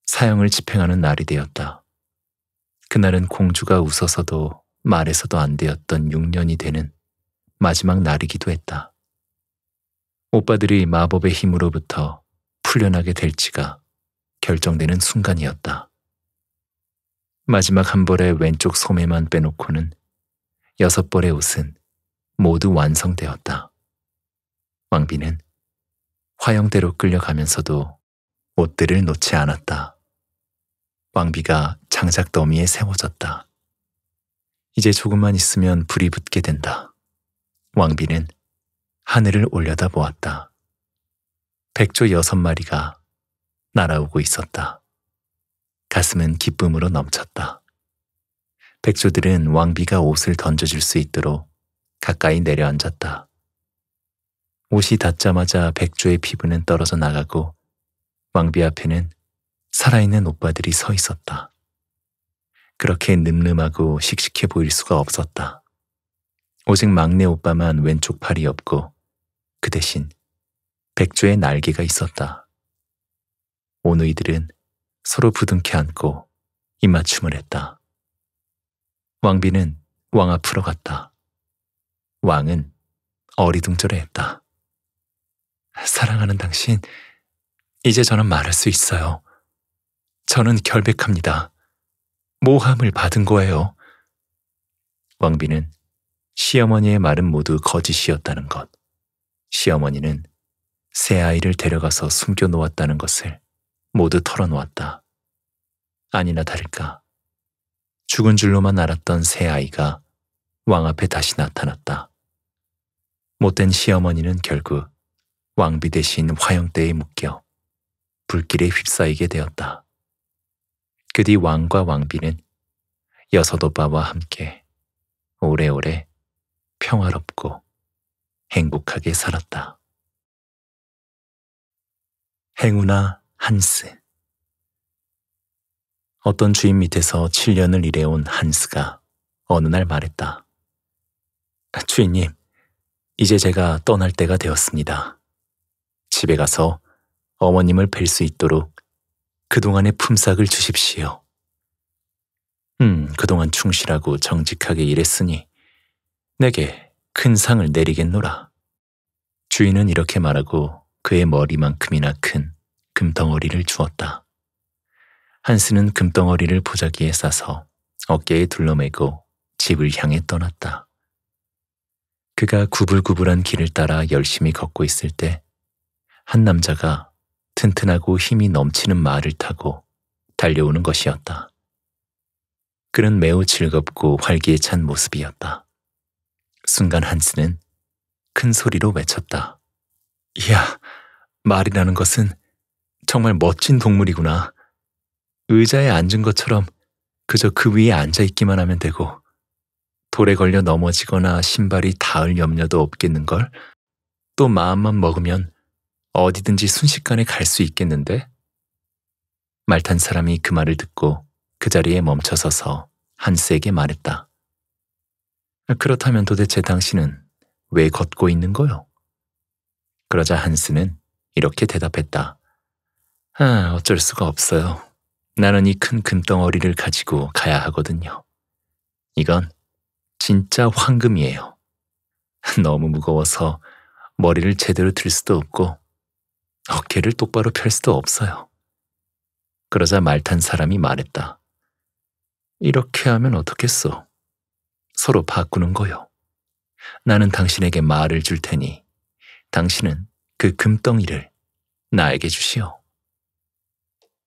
사형을 집행하는 날이 되었다. 그날은 공주가 웃어서도 말해서도 안 되었던 6년이 되는 마지막 날이기도 했다. 오빠들이 마법의 힘으로부터 풀려나게 될지가 결정되는 순간이었다. 마지막 한 벌의 왼쪽 소매만 빼놓고는 여섯 벌의 옷은 모두 완성되었다. 왕비는 화영대로 끌려가면서도 옷들을 놓지 않았다. 왕비가 장작 더미에 세워졌다. 이제 조금만 있으면 불이 붙게 된다. 왕비는 하늘을 올려다 보았다. 백조 여섯 마리가 날아오고 있었다. 가슴은 기쁨으로 넘쳤다. 백조들은 왕비가 옷을 던져줄 수 있도록 가까이 내려앉았다. 옷이 닿자마자 백조의 피부는 떨어져 나가고 왕비 앞에는 살아있는 오빠들이 서 있었다. 그렇게 늠름하고 씩씩해 보일 수가 없었다. 오직 막내 오빠만 왼쪽 팔이 없고 그 대신 백조의 날개가 있었다. 오누이들은 서로 부둥켜 안고 입맞춤을 했다. 왕비는 왕 앞으로 갔다. 왕은 어리둥절해했다. 사랑하는 당신, 이제 저는 말할 수 있어요. 저는 결백합니다. 모함을 받은 거예요. 왕비는 시어머니의 말은 모두 거짓이었다는 것, 시어머니는 새 아이를 데려가서 숨겨 놓았다는 것을 모두 털어놓았다. 아니나 다를까. 죽은 줄로만 알았던 새 아이가 왕 앞에 다시 나타났다. 못된 시어머니는 결국 왕비 대신 화영대에 묶여 불길에 휩싸이게 되었다. 그 뒤 왕과 왕비는 여섯오빠와 함께 오래오래 평화롭고 행복하게 살았다. 행운아 한스. 어떤 주인 밑에서 7년을 일해온 한스가 어느 날 말했다. 주인님, 이제 제가 떠날 때가 되었습니다. 집에 가서 어머님을 뵐 수 있도록 그동안의 품삯을 주십시오. 음, 그동안 충실하고 정직하게 일했으니 내게 큰 상을 내리겠노라. 주인은 이렇게 말하고 그의 머리만큼이나 큰 금덩어리를 주었다. 한스는 금덩어리를 보자기에 싸서 어깨에 둘러매고 집을 향해 떠났다. 그가 구불구불한 길을 따라 열심히 걷고 있을 때 한 남자가 튼튼하고 힘이 넘치는 말을 타고 달려오는 것이었다. 그는 매우 즐겁고 활기에 찬 모습이었다. 순간 한스는 큰 소리로 외쳤다. 이야, 말이라는 것은 정말 멋진 동물이구나. 의자에 앉은 것처럼 그저 그 위에 앉아 있기만 하면 되고 돌에 걸려 넘어지거나 신발이 닿을 염려도 없겠는걸? 또 마음만 먹으면 어디든지 순식간에 갈 수 있겠는데? 말탄 사람이 그 말을 듣고 그 자리에 멈춰서서 한스에게 말했다. 그렇다면 도대체 당신은 왜 걷고 있는 거요? 그러자 한스는 이렇게 대답했다. 아, 어쩔 수가 없어요. 나는 이 큰 금덩어리를 가지고 가야 하거든요. 이건 진짜 황금이에요. 너무 무거워서 머리를 제대로 들 수도 없고 어깨를 똑바로 펼 수도 없어요. 그러자 말탄 사람이 말했다. 이렇게 하면 어떻겠소? 서로 바꾸는 거요. 나는 당신에게 말을 줄 테니 당신은 그 금덩이를 나에게 주시오.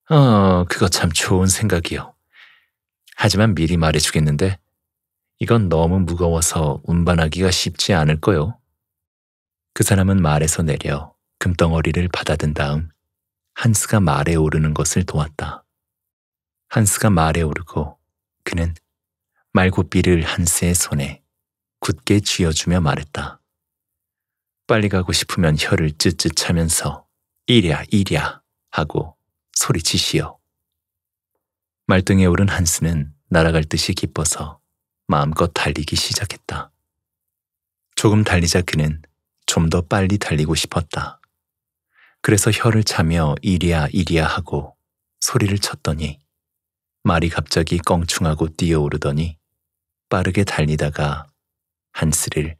어, 그거 참 좋은 생각이요. 하지만 미리 말해주겠는데 이건 너무 무거워서 운반하기가 쉽지 않을 거요. 그 사람은 말에서 내려 금덩어리를 받아든 다음 한스가 말에 오르는 것을 도왔다. 한스가 말에 오르고 그는 말고삐를 한스의 손에 굳게 쥐어주며 말했다. 빨리 가고 싶으면 혀를 쯧쯧 차면서 이랴 이랴 하고 소리치시오. 말등에 오른 한스는 날아갈 듯이 기뻐서 마음껏 달리기 시작했다. 조금 달리자 그는 좀 더 빨리 달리고 싶었다. 그래서 혀를 차며 이리야 이리야 하고 소리를 쳤더니 말이 갑자기 껑충하고 뛰어오르더니 빠르게 달리다가 한스를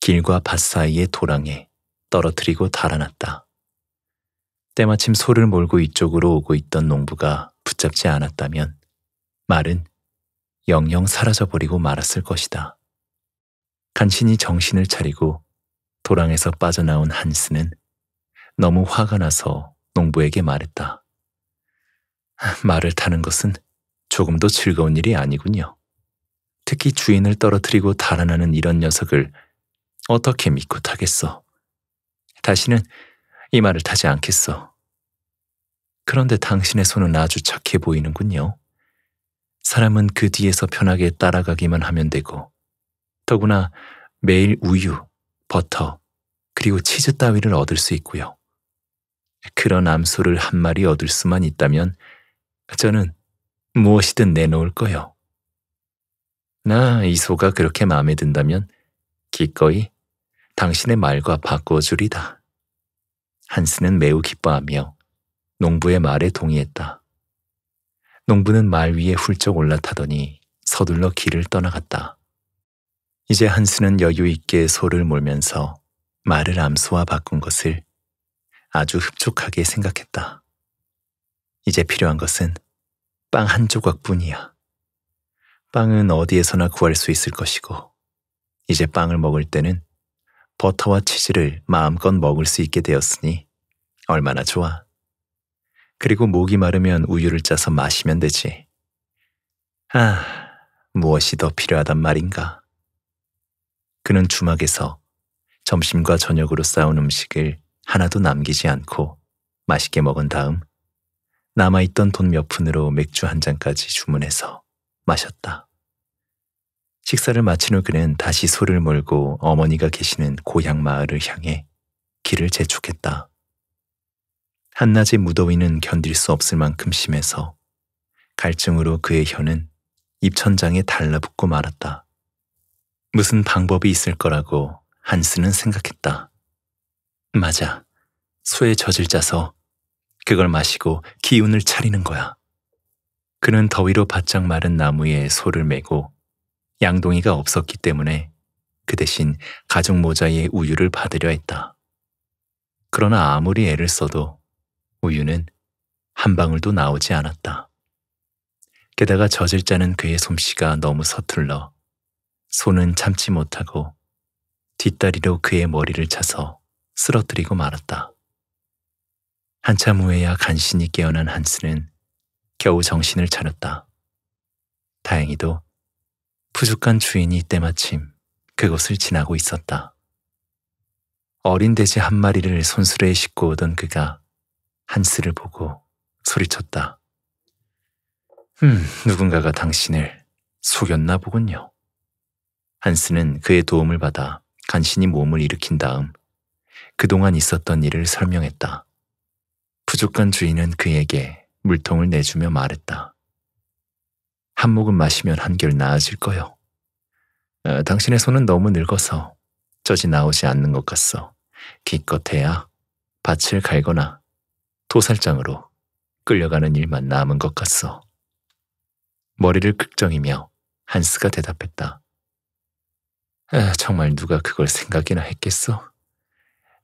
길과 밭 사이의 도랑에 떨어뜨리고 달아났다. 때마침 소를 몰고 이쪽으로 오고 있던 농부가 붙잡지 않았다면 말은 영영 사라져버리고 말았을 것이다. 간신히 정신을 차리고 도랑에서 빠져나온 한스는 너무 화가 나서 농부에게 말했다. 말을 타는 것은 조금도 즐거운 일이 아니군요. 특히 주인을 떨어뜨리고 달아나는 이런 녀석을 어떻게 믿고 타겠어. 다시는 이 말을 타지 않겠어. 그런데 당신의 손은 아주 착해 보이는군요. 사람은 그 뒤에서 편하게 따라가기만 하면 되고, 더구나 매일 우유, 버터, 그리고 치즈 따위를 얻을 수 있고요. 그런 암소를 한 마리 얻을 수만 있다면 저는 무엇이든 내놓을 거요. 나 이 소가 그렇게 마음에 든다면 기꺼이 당신의 말과 바꿔주리다. 한스는 매우 기뻐하며 농부의 말에 동의했다. 농부는 말 위에 훌쩍 올라타더니 서둘러 길을 떠나갔다. 이제 한스는 여유 있게 소를 몰면서 말을 암수와 바꾼 것을 아주 흡족하게 생각했다. 이제 필요한 것은 빵 한 조각뿐이야. 빵은 어디에서나 구할 수 있을 것이고, 이제 빵을 먹을 때는 버터와 치즈를 마음껏 먹을 수 있게 되었으니 얼마나 좋아. 그리고 목이 마르면 우유를 짜서 마시면 되지. 아, 무엇이 더 필요하단 말인가. 그는 주막에서 점심과 저녁으로 싸운 음식을 하나도 남기지 않고 맛있게 먹은 다음 남아있던 돈 몇 푼으로 맥주 한 잔까지 주문해서 마셨다. 식사를 마친 후 그는 다시 소를 몰고 어머니가 계시는 고향 마을을 향해 길을 재촉했다. 한낮의 무더위는 견딜 수 없을 만큼 심해서 갈증으로 그의 혀는 입천장에 달라붙고 말았다. 무슨 방법이 있을 거라고 한스는 생각했다. 맞아. 소에 젖을 짜서 그걸 마시고 기운을 차리는 거야. 그는 더위로 바짝 마른 나무에 소를 메고 양동이가 없었기 때문에 그 대신 가죽 모자에 우유를 받으려 했다. 그러나 아무리 애를 써도 우유는 한 방울도 나오지 않았다. 게다가 젖을 짜는 그의 솜씨가 너무 서툴러 손은 참지 못하고 뒷다리로 그의 머리를 차서 쓰러뜨리고 말았다. 한참 후에야 간신히 깨어난 한스는 겨우 정신을 차렸다. 다행히도 푸죽한 주인이 때마침 그곳을 지나고 있었다. 어린 돼지 한 마리를 손수레에 싣고 오던 그가 한스를 보고 소리쳤다. 음, 누군가가 당신을 속였나 보군요. 한스는 그의 도움을 받아 간신히 몸을 일으킨 다음 그동안 있었던 일을 설명했다. 부족한 주인은 그에게 물통을 내주며 말했다. 한 모금 마시면 한결 나아질 거요. 아, 당신의 손은 너무 늙어서 젖이 나오지 않는 것 같소. 기껏해야 밭을 갈거나 도살장으로 끌려가는 일만 남은 것 같소. 머리를 극정이며 한스가 대답했다. 아, 정말 누가 그걸 생각이나 했겠소?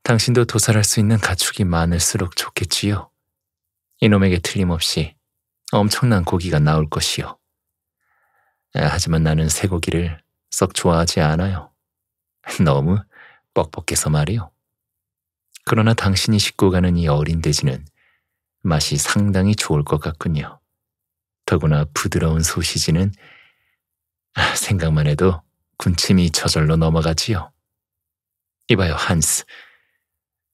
당신도 도살할 수 있는 가축이 많을수록 좋겠지요. 이놈에게 틀림없이 엄청난 고기가 나올 것이요. 하지만 나는 쇠고기를 썩 좋아하지 않아요. 너무 뻑뻑해서 말이요. 그러나 당신이 싣고 가는 이 어린 돼지는 맛이 상당히 좋을 것 같군요. 더구나 부드러운 소시지는 아, 생각만 해도 군침이 저절로 넘어가지요. 이봐요, 한스.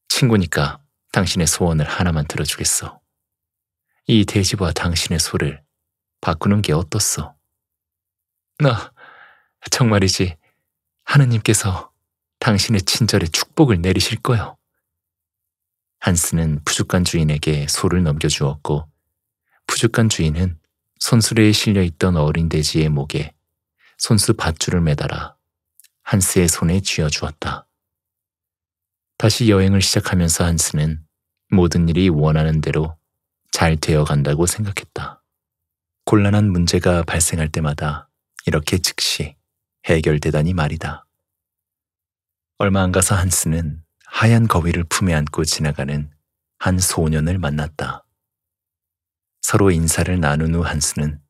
친구니까 당신의 소원을 하나만 들어주겠어. 이 돼지와 당신의 소를 바꾸는 게 어떻소? 나 정말이지 하느님께서 당신의 친절에 축복을 내리실 거요. 한스는 부족한 주인에게 소를 넘겨주었고 부족한 주인은 손수레에 실려있던 어린 돼지의 목에 손수 밧줄을 매달아 한스의 손에 쥐어주었다. 다시 여행을 시작하면서 한스는 모든 일이 원하는 대로 잘 되어간다고 생각했다. 곤란한 문제가 발생할 때마다 이렇게 즉시 해결되다니 말이다. 얼마 안 가서 한스는 하얀 거위를 품에 안고 지나가는 한 소년을 만났다. 서로 인사를 나눈 후 한스는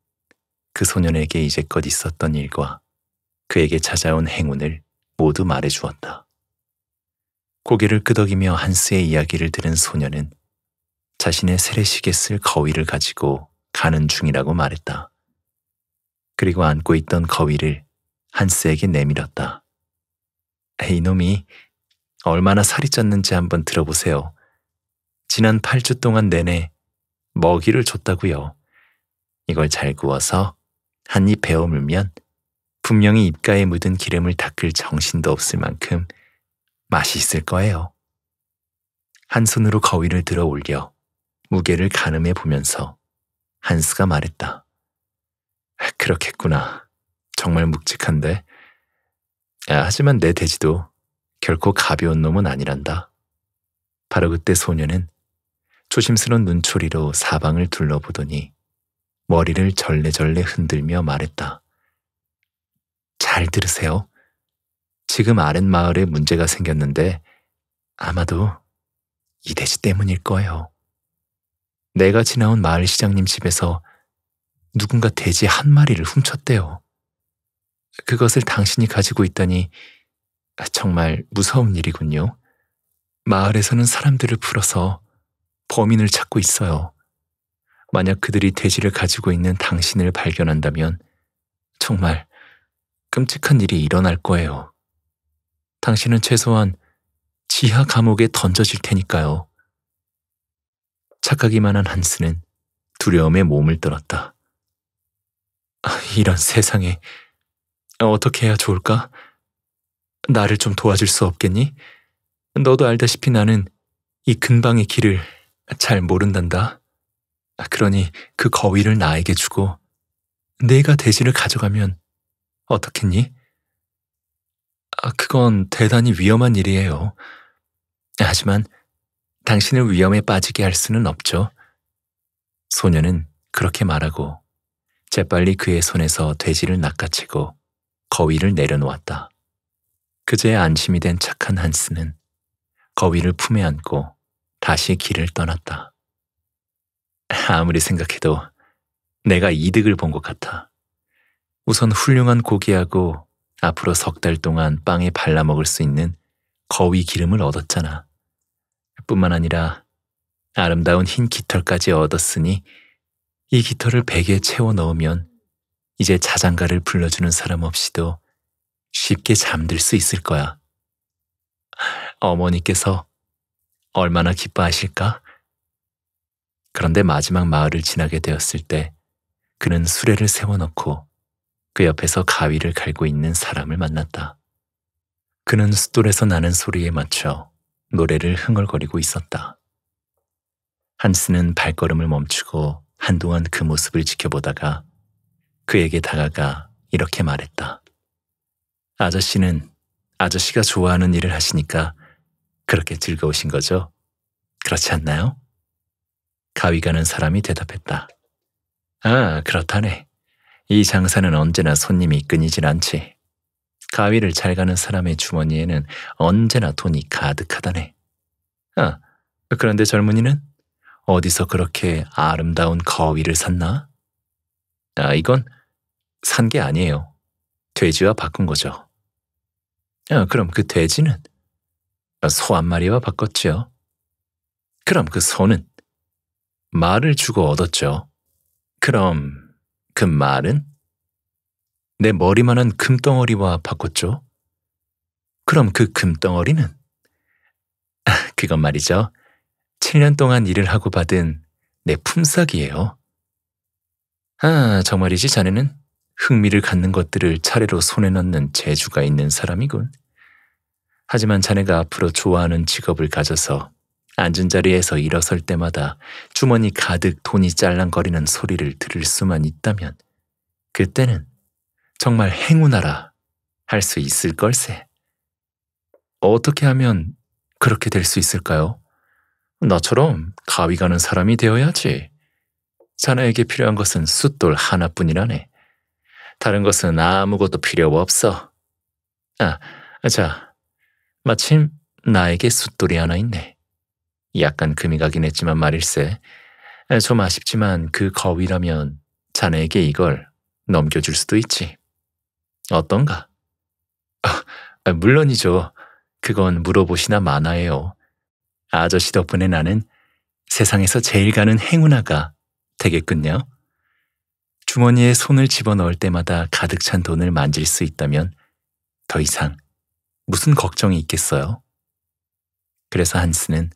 그 소년에게 이제껏 있었던 일과 그에게 찾아온 행운을 모두 말해 주었다. 고개를 끄덕이며 한스의 이야기를 들은 소년은 자신의 세례식에 쓸 거위를 가지고 가는 중이라고 말했다. 그리고 안고 있던 거위를 한스에게 내밀었다. 이놈이 얼마나 살이 쪘는지 한번 들어보세요. 지난 8주 동안 내내 먹이를 줬다고요. 이걸 잘 구워서 한 입 베어 물면 분명히 입가에 묻은 기름을 닦을 정신도 없을 만큼 맛이 있을 거예요. 한 손으로 거위를 들어 올려 무게를 가늠해 보면서 한스가 말했다. 그렇겠구나. 정말 묵직한데. 하지만 내 돼지도 결코 가벼운 놈은 아니란다. 바로 그때 소녀는 조심스러운 눈초리로 사방을 둘러보더니 머리를 절레절레 흔들며 말했다. 잘 들으세요. 지금 아랫마을에 문제가 생겼는데 아마도 이 돼지 때문일 거예요. 내가 지나온 마을 시장님 집에서 누군가 돼지 한 마리를 훔쳤대요. 그것을 당신이 가지고 있다니 정말 무서운 일이군요. 마을에서는 사람들을 풀어서 범인을 찾고 있어요. 만약 그들이 돼지를 가지고 있는 당신을 발견한다면 정말 끔찍한 일이 일어날 거예요. 당신은 최소한 지하 감옥에 던져질 테니까요. 착하기만한 한스는 두려움에 몸을 떨었다. 이런 세상에 어떻게 해야 좋을까? 나를 좀 도와줄 수 없겠니? 너도 알다시피 나는 이 근방의 길을 잘 모른단다. 그러니 그 거위를 나에게 주고 내가 돼지를 가져가면 어떻겠니? 아, 그건 대단히 위험한 일이에요. 하지만 당신을 위험에 빠지게 할 수는 없죠. 소녀는 그렇게 말하고 재빨리 그의 손에서 돼지를 낚아채고 거위를 내려놓았다. 그제 안심이 된 착한 한스는 거위를 품에 안고 다시 길을 떠났다. 아무리 생각해도 내가 이득을 본 것 같아. 우선 훌륭한 고기하고 앞으로 석 달 동안 빵에 발라먹을 수 있는 거위 기름을 얻었잖아. 뿐만 아니라 아름다운 흰 깃털까지 얻었으니 이 깃털을 베개에 채워 넣으면 이제 자장가를 불러주는 사람 없이도 쉽게 잠들 수 있을 거야. 어머니께서 얼마나 기뻐하실까? 그런데 마지막 마을을 지나게 되었을 때 그는 수레를 세워놓고 그 옆에서 가위를 갈고 있는 사람을 만났다. 그는 숫돌에서 나는 소리에 맞춰 노래를 흥얼거리고 있었다. 한스는 발걸음을 멈추고 한동안 그 모습을 지켜보다가 그에게 다가가 이렇게 말했다. 아저씨는 아저씨가 좋아하는 일을 하시니까 그렇게 즐거우신 거죠? 그렇지 않나요? 가위가는 사람이 대답했다. 아, 그렇다네. 이 장사는 언제나 손님이 끊이질 않지. 가위를 잘 가는 사람의 주머니에는 언제나 돈이 가득하다네. 아, 그런데 젊은이는? 어디서 그렇게 아름다운 거위를 샀나? 아, 이건 산 게 아니에요. 돼지와 바꾼 거죠. 아, 그럼 그 돼지는? 아, 소한 마리와 바꿨죠 그럼 그 소는? 말을 주고 얻었죠. 그럼 그 말은? 내 머리만한 금덩어리와 바꿨죠. 그럼 그 금덩어리는? 아, 그건 말이죠. 7년 동안 일을 하고 받은 내 품삯이에요. 아, 정말이지 자네는 흥미를 갖는 것들을 차례로 손에 넣는 재주가 있는 사람이군. 하지만 자네가 앞으로 좋아하는 직업을 가져서 앉은 자리에서 일어설 때마다 주머니 가득 돈이 짤랑거리는 소리를 들을 수만 있다면 그때는 정말 행운아라 할 수 있을 걸세. 어떻게 하면 그렇게 될 수 있을까요? 나처럼 가위 가는 사람이 되어야지. 자네에게 필요한 것은 숫돌 하나뿐이라네. 다른 것은 아무것도 필요 없어. 아, 자, 마침 나에게 숫돌이 하나 있네. 약간 금이 가긴 했지만 말일세. 좀 아쉽지만 그 거위라면 자네에게 이걸 넘겨줄 수도 있지. 어떤가? 아, 아 물론이죠. 그건 물어보시나 마나예요. 아저씨 덕분에 나는 세상에서 제일 가는 행운아가 되겠군요. 주머니에 손을 집어넣을 때마다 가득 찬 돈을 만질 수 있다면 더 이상 무슨 걱정이 있겠어요? 그래서 한스는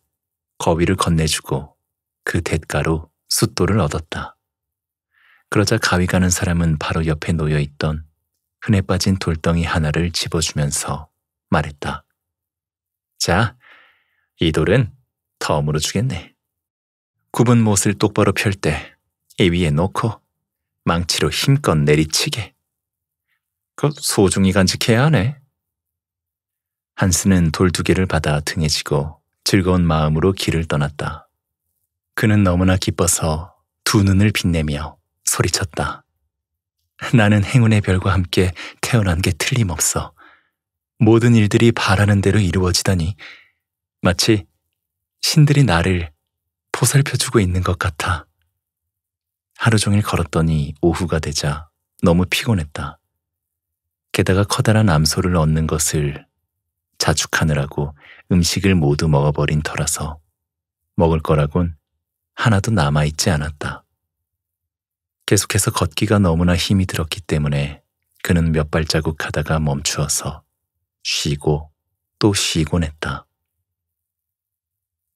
거위를 건네주고 그 대가로 숫돌을 얻었다. 그러자 가위 가는 사람은 바로 옆에 놓여 있던 흔해 빠진 돌덩이 하나를 집어주면서 말했다. 자, 이 돌은 덤으로 주겠네. 굽은 못을 똑바로 펼 때 이 위에 놓고 망치로 힘껏 내리치게. 그 소중히 간직해야 하네. 한스는 돌 두 개를 받아 등에 지고 즐거운 마음으로 길을 떠났다. 그는 너무나 기뻐서 두 눈을 빛내며 소리쳤다. 나는 행운의 별과 함께 태어난 게 틀림없어. 모든 일들이 바라는 대로 이루어지다니 마치 신들이 나를 보살펴주고 있는 것 같아. 하루 종일 걸었더니 오후가 되자 너무 피곤했다. 게다가 커다란 암소를 얻는 것을 자축하느라고 음식을 모두 먹어버린 터라서 먹을 거라곤 하나도 남아있지 않았다. 계속해서 걷기가 너무나 힘이 들었기 때문에 그는 몇 발자국 하다가 멈추어서 쉬고 또 쉬곤 했다.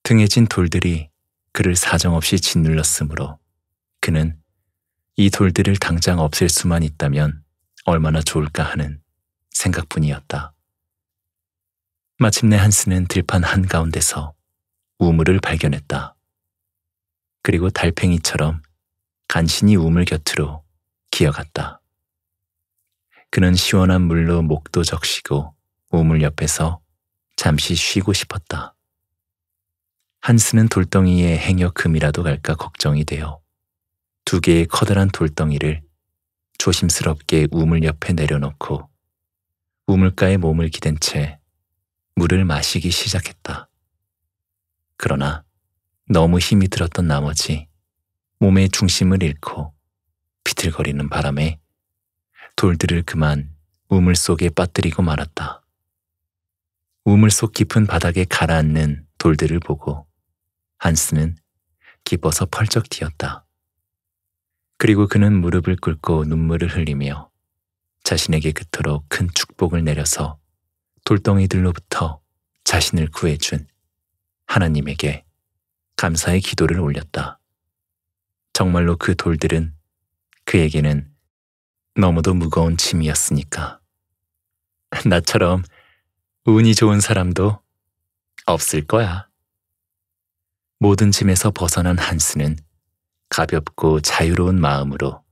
등에 진 돌들이 그를 사정없이 짓눌렀으므로 그는 이 돌들을 당장 없앨 수만 있다면 얼마나 좋을까 하는 생각뿐이었다. 마침내 한스는 들판 한가운데서 우물을 발견했다. 그리고 달팽이처럼 간신히 우물 곁으로 기어갔다. 그는 시원한 물로 목도 적시고 우물 옆에서 잠시 쉬고 싶었다. 한스는 돌덩이에 행여 금이라도 갈까 걱정이 되어 두 개의 커다란 돌덩이를 조심스럽게 우물 옆에 내려놓고 우물가에 몸을 기댄 채 물을 마시기 시작했다. 그러나 너무 힘이 들었던 나머지 몸의 중심을 잃고 비틀거리는 바람에 돌들을 그만 우물 속에 빠뜨리고 말았다. 우물 속 깊은 바닥에 가라앉는 돌들을 보고 한스는 기뻐서 펄쩍 뛰었다. 그리고 그는 무릎을 꿇고 눈물을 흘리며 자신에게 그토록 큰 축복을 내려서 돌덩이들로부터 자신을 구해준 하나님에게 감사의 기도를 올렸다. 정말로 그 돌들은 그에게는 너무도 무거운 짐이었으니까. 나처럼 운이 좋은 사람도 없을 거야. 모든 짐에서 벗어난 한스는 가볍고 자유로운 마음으로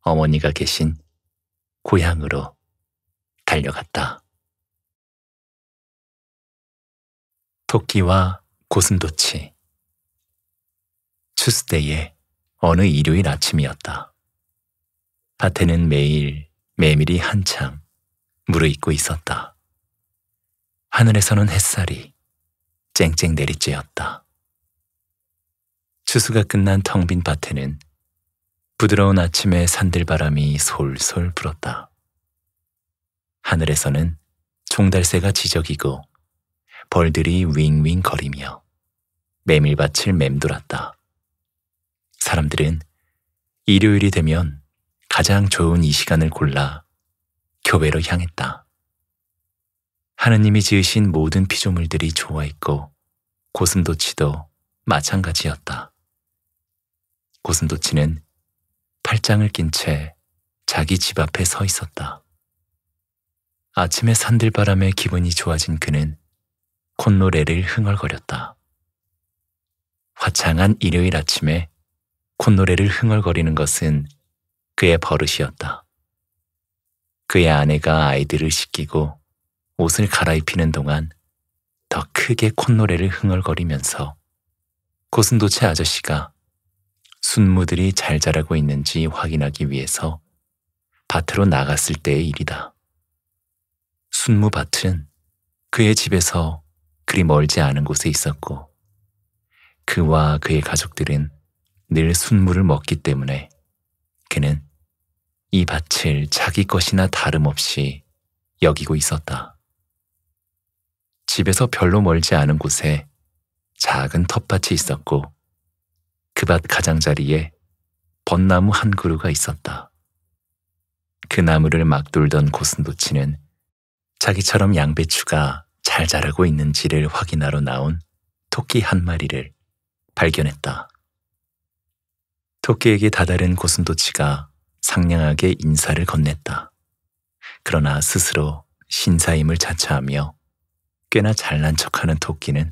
어머니가 계신 고향으로 달려갔다. 토끼와 고슴도치 추수대의 어느 일요일 아침이었다. 밭에는 매일 메밀이 한창 무르익고 있었다. 하늘에서는 햇살이 쨍쨍 내리쬐었다. 추수가 끝난 텅 빈 밭에는 부드러운 아침의 산들바람이 솔솔 불었다. 하늘에서는 종달새가 지적이고 벌들이 윙윙 거리며 메밀밭을 맴돌았다. 사람들은 일요일이 되면 가장 좋은 이 시간을 골라 교회로 향했다. 하느님이 지으신 모든 피조물들이 좋아했고 고슴도치도 마찬가지였다. 고슴도치는 팔짱을 낀 채 자기 집 앞에 서 있었다. 아침에 산들바람에 기분이 좋아진 그는 콧노래를 흥얼거렸다. 화창한 일요일 아침에 콧노래를 흥얼거리는 것은 그의 버릇이었다. 그의 아내가 아이들을 씻기고 옷을 갈아입히는 동안 더 크게 콧노래를 흥얼거리면서 고슴도치 아저씨가 순무들이 잘 자라고 있는지 확인하기 위해서 밭으로 나갔을 때의 일이다. 순무 밭은 그의 집에서 그리 멀지 않은 곳에 있었고 그와 그의 가족들은 늘 순무를 먹기 때문에 그는 이 밭을 자기 것이나 다름없이 여기고 있었다. 집에서 별로 멀지 않은 곳에 작은 텃밭이 있었고 그밭 가장자리에 벚나무 한 그루가 있었다. 그 나무를 막 돌던 고슴도치는 자기처럼 양배추가 잘 자라고 있는지를 확인하러 나온 토끼 한 마리를 발견했다. 토끼에게 다다른 고슴도치가 상냥하게 인사를 건넸다. 그러나 스스로 신사임을 자처하며 꽤나 잘난 척하는 토끼는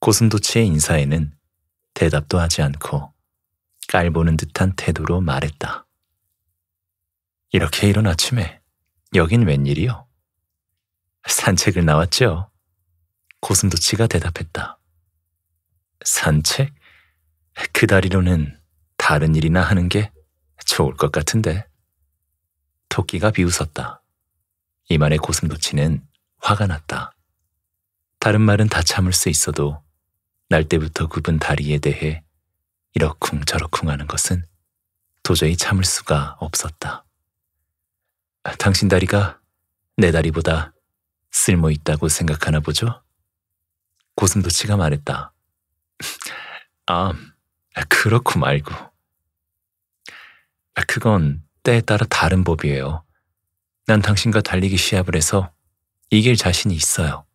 고슴도치의 인사에는 대답도 하지 않고 깔보는 듯한 태도로 말했다. 이렇게 이른 아침에 여긴 웬일이요? 산책을 나왔죠? 고슴도치가 대답했다. 산책? 그 다리로는 다른 일이나 하는 게 좋을 것 같은데. 토끼가 비웃었다. 이만의 고슴도치는 화가 났다. 다른 말은 다 참을 수 있어도 날 때부터 굽은 다리에 대해 이러쿵저러쿵 하는 것은 도저히 참을 수가 없었다. 당신 다리가 내 다리보다 쓸모 있다고 생각하나 보죠? 고슴도치가 말했다. 아, 그렇고 말고. 그건 때에 따라 다른 법이에요. 난 당신과 달리기 시합을 해서 이길 자신이 있어요.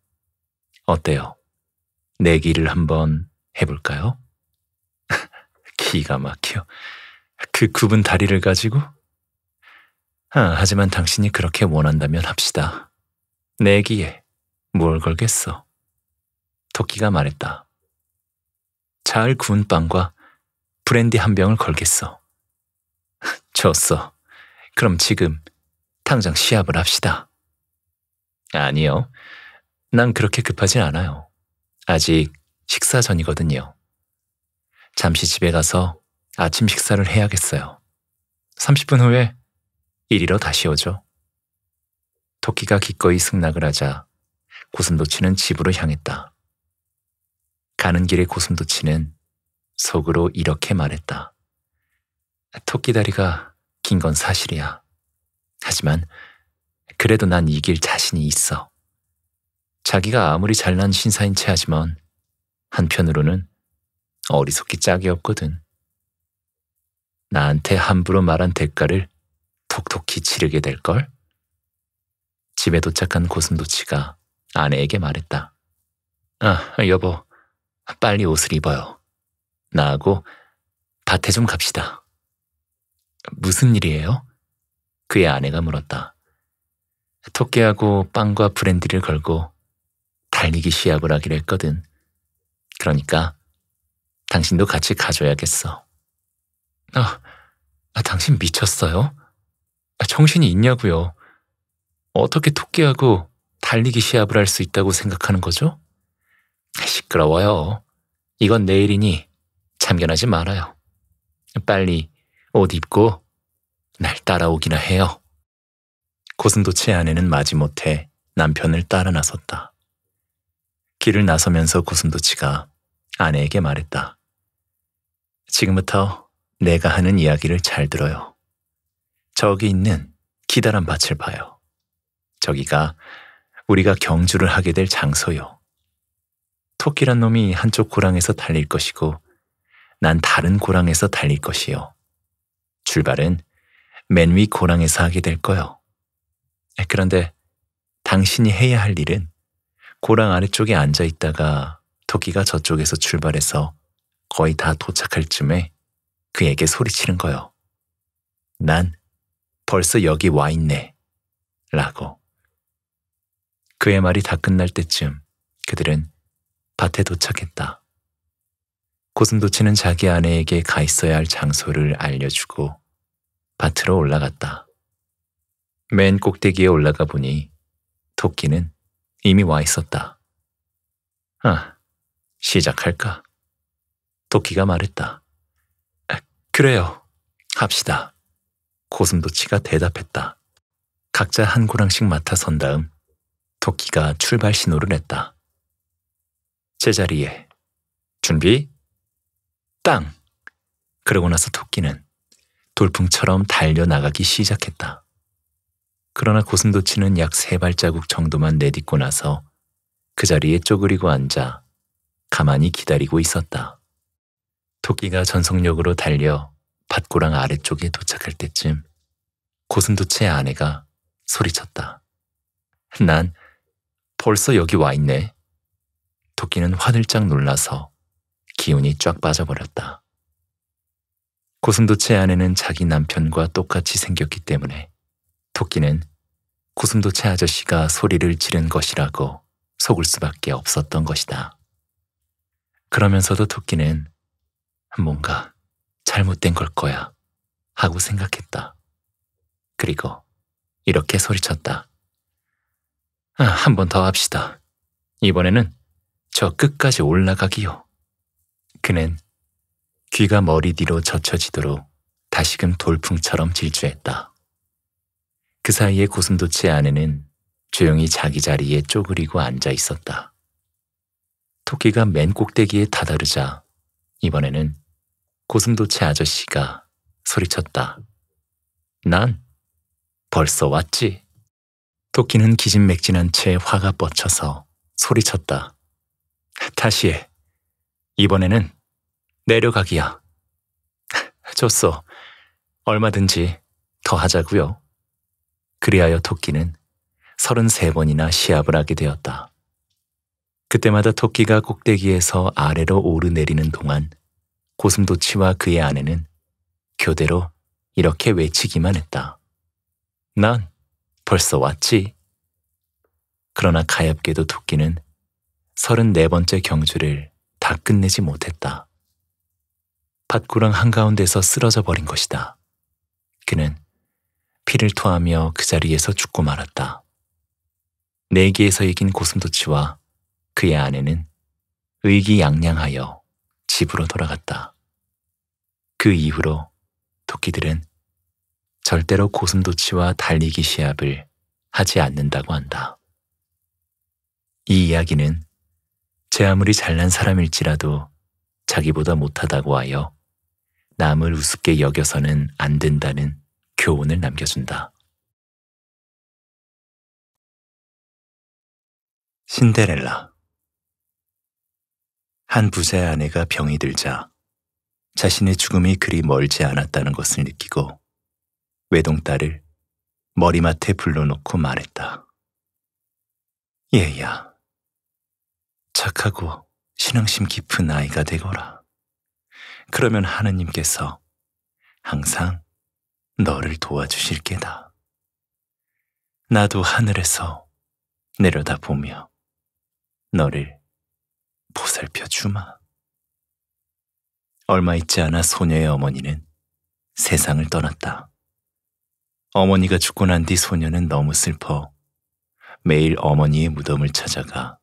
어때요? 내기를 한번 해볼까요? 기가 막혀. 그 굽은 다리를 가지고? 아, 하지만 당신이 그렇게 원한다면 합시다. 내기에 뭘 걸겠어? 토끼가 말했다. 잘 구운 빵과 브랜디 한 병을 걸겠어. 좋소. 그럼 지금 당장 시합을 합시다. 아니요. 난 그렇게 급하진 않아요. 아직 식사 전이거든요. 잠시 집에 가서 아침 식사를 해야겠어요. 30분 후에 일이로 다시 오죠. 토끼가 기꺼이 승낙을 하자 고슴도치는 집으로 향했다. 가는 길에 고슴도치는 속으로 이렇게 말했다. 토끼 다리가 긴 건 사실이야. 하지만 그래도 난 이길 자신이 있어. 자기가 아무리 잘난 신사인 채 하지만 한편으로는 어리석기 짝이 없거든. 나한테 함부로 말한 대가를 톡톡히 치르게 될걸? 집에 도착한 고슴도치가 아내에게 말했다. 아, 여보, 빨리 옷을 입어요. 나하고 밭에 좀 갑시다. 무슨 일이에요? 그의 아내가 물었다. 토끼하고 빵과 브랜드를 걸고 달리기 시합을 하기로 했거든. 그러니까 당신도 같이 가줘야겠어. 아, 아 당신 미쳤어요? 아, 정신이 있냐고요. 어떻게 토끼하고 달리기 시합을 할 수 있다고 생각하는 거죠? 아, 시끄러워요. 이건 내일이니 참견하지 말아요. 빨리 옷 입고 날 따라오기나 해요. 고슴도치 아내는 마지못해 남편을 따라 나섰다. 길을 나서면서 고슴도치가 아내에게 말했다. 지금부터 내가 하는 이야기를 잘 들어요. 저기 있는 기다란 밭을 봐요. 저기가 우리가 경주를 하게 될 장소요. 토끼란 놈이 한쪽 고랑에서 달릴 것이고 난 다른 고랑에서 달릴 것이요. 출발은 맨 위 고랑에서 하게 될 거요. 그런데 당신이 해야 할 일은 고랑 아래쪽에 앉아 있다가 토끼가 저쪽에서 출발해서 거의 다 도착할 쯤에 그에게 소리치는 거요. 난 벌써 여기 와 있네. 라고. 그의 말이 다 끝날 때쯤 그들은 밭에 도착했다. 고슴도치는 자기 아내에게 가 있어야 할 장소를 알려주고 밭으로 올라갔다. 맨 꼭대기에 올라가 보니 토끼는 이미 와 있었다. 아, 시작할까? 도끼가 말했다. 아, 그래요. 합시다. 고슴도치가 대답했다. 각자 한 고랑씩 맡아 선 다음 도끼가 출발 신호를 냈다. 제자리에 준비 땅! 그러고 나서 토끼는 돌풍처럼 달려나가기 시작했다. 그러나 고슴도치는 약 세 발자국 정도만 내딛고 나서 그 자리에 쪼그리고 앉아 가만히 기다리고 있었다. 토끼가 전속력으로 달려 밭고랑 아래쪽에 도착할 때쯤 고슴도치의 아내가 소리쳤다. 난 벌써 여기 와 있네. 토끼는 화들짝 놀라서 기운이 쫙 빠져버렸다. 고슴도치의 아내는 자기 남편과 똑같이 생겼기 때문에 토끼는 고슴도치 아저씨가 소리를 지른 것이라고 속을 수밖에 없었던 것이다. 그러면서도 토끼는 뭔가 잘못된 걸 거야 하고 생각했다. 그리고 이렇게 소리쳤다. 아, 한번 더 합시다. 이번에는 저 끝까지 올라가기요. 그는 귀가 머리 뒤로 젖혀지도록 다시금 돌풍처럼 질주했다. 그 사이에 고슴도치 아내는 조용히 자기 자리에 쪼그리고 앉아 있었다. 토끼가 맨 꼭대기에 다다르자 이번에는 고슴도치 아저씨가 소리쳤다. 난 벌써 왔지. 토끼는 기진맥진한 채 화가 뻗쳐서 소리쳤다. 다시 해. 이번에는 내려가기야. 줬어. 얼마든지 더하자구요 그리하여 토끼는 33번이나 시합을 하게 되었다. 그때마다 토끼가 꼭대기에서 아래로 오르내리는 동안 고슴도치와 그의 아내는 교대로 이렇게 외치기만 했다. 난 벌써 왔지. 그러나 가엾게도 토끼는 34번째 경주를 다 끝내지 못했다. 밭구랑 한가운데서 쓰러져 버린 것이다. 그는 피를 토하며 그 자리에서 죽고 말았다. 내기에서 이긴 고슴도치와 그의 아내는 의기양양하여 집으로 돌아갔다. 그 이후로 토끼들은 절대로 고슴도치와 달리기 시합을 하지 않는다고 한다. 이 이야기는 제 아무리 잘난 사람일지라도 자기보다 못하다고 하여 남을 우습게 여겨서는 안 된다는 교훈을 남겨준다. 신데렐라 한 부자의 아내가 병이 들자 자신의 죽음이 그리 멀지 않았다는 것을 느끼고 외동딸을 머리맡에 불러놓고 말했다. 얘야, 착하고 신앙심 깊은 아이가 되거라. 그러면 하느님께서 항상 너를 도와주실 게다. 나도 하늘에서 내려다보며 너를 보살펴 주마. 얼마 있지 않아 소녀의 어머니는 세상을 떠났다. 어머니가 죽고 난 뒤 소녀는 너무 슬퍼 매일 어머니의 무덤을 찾아가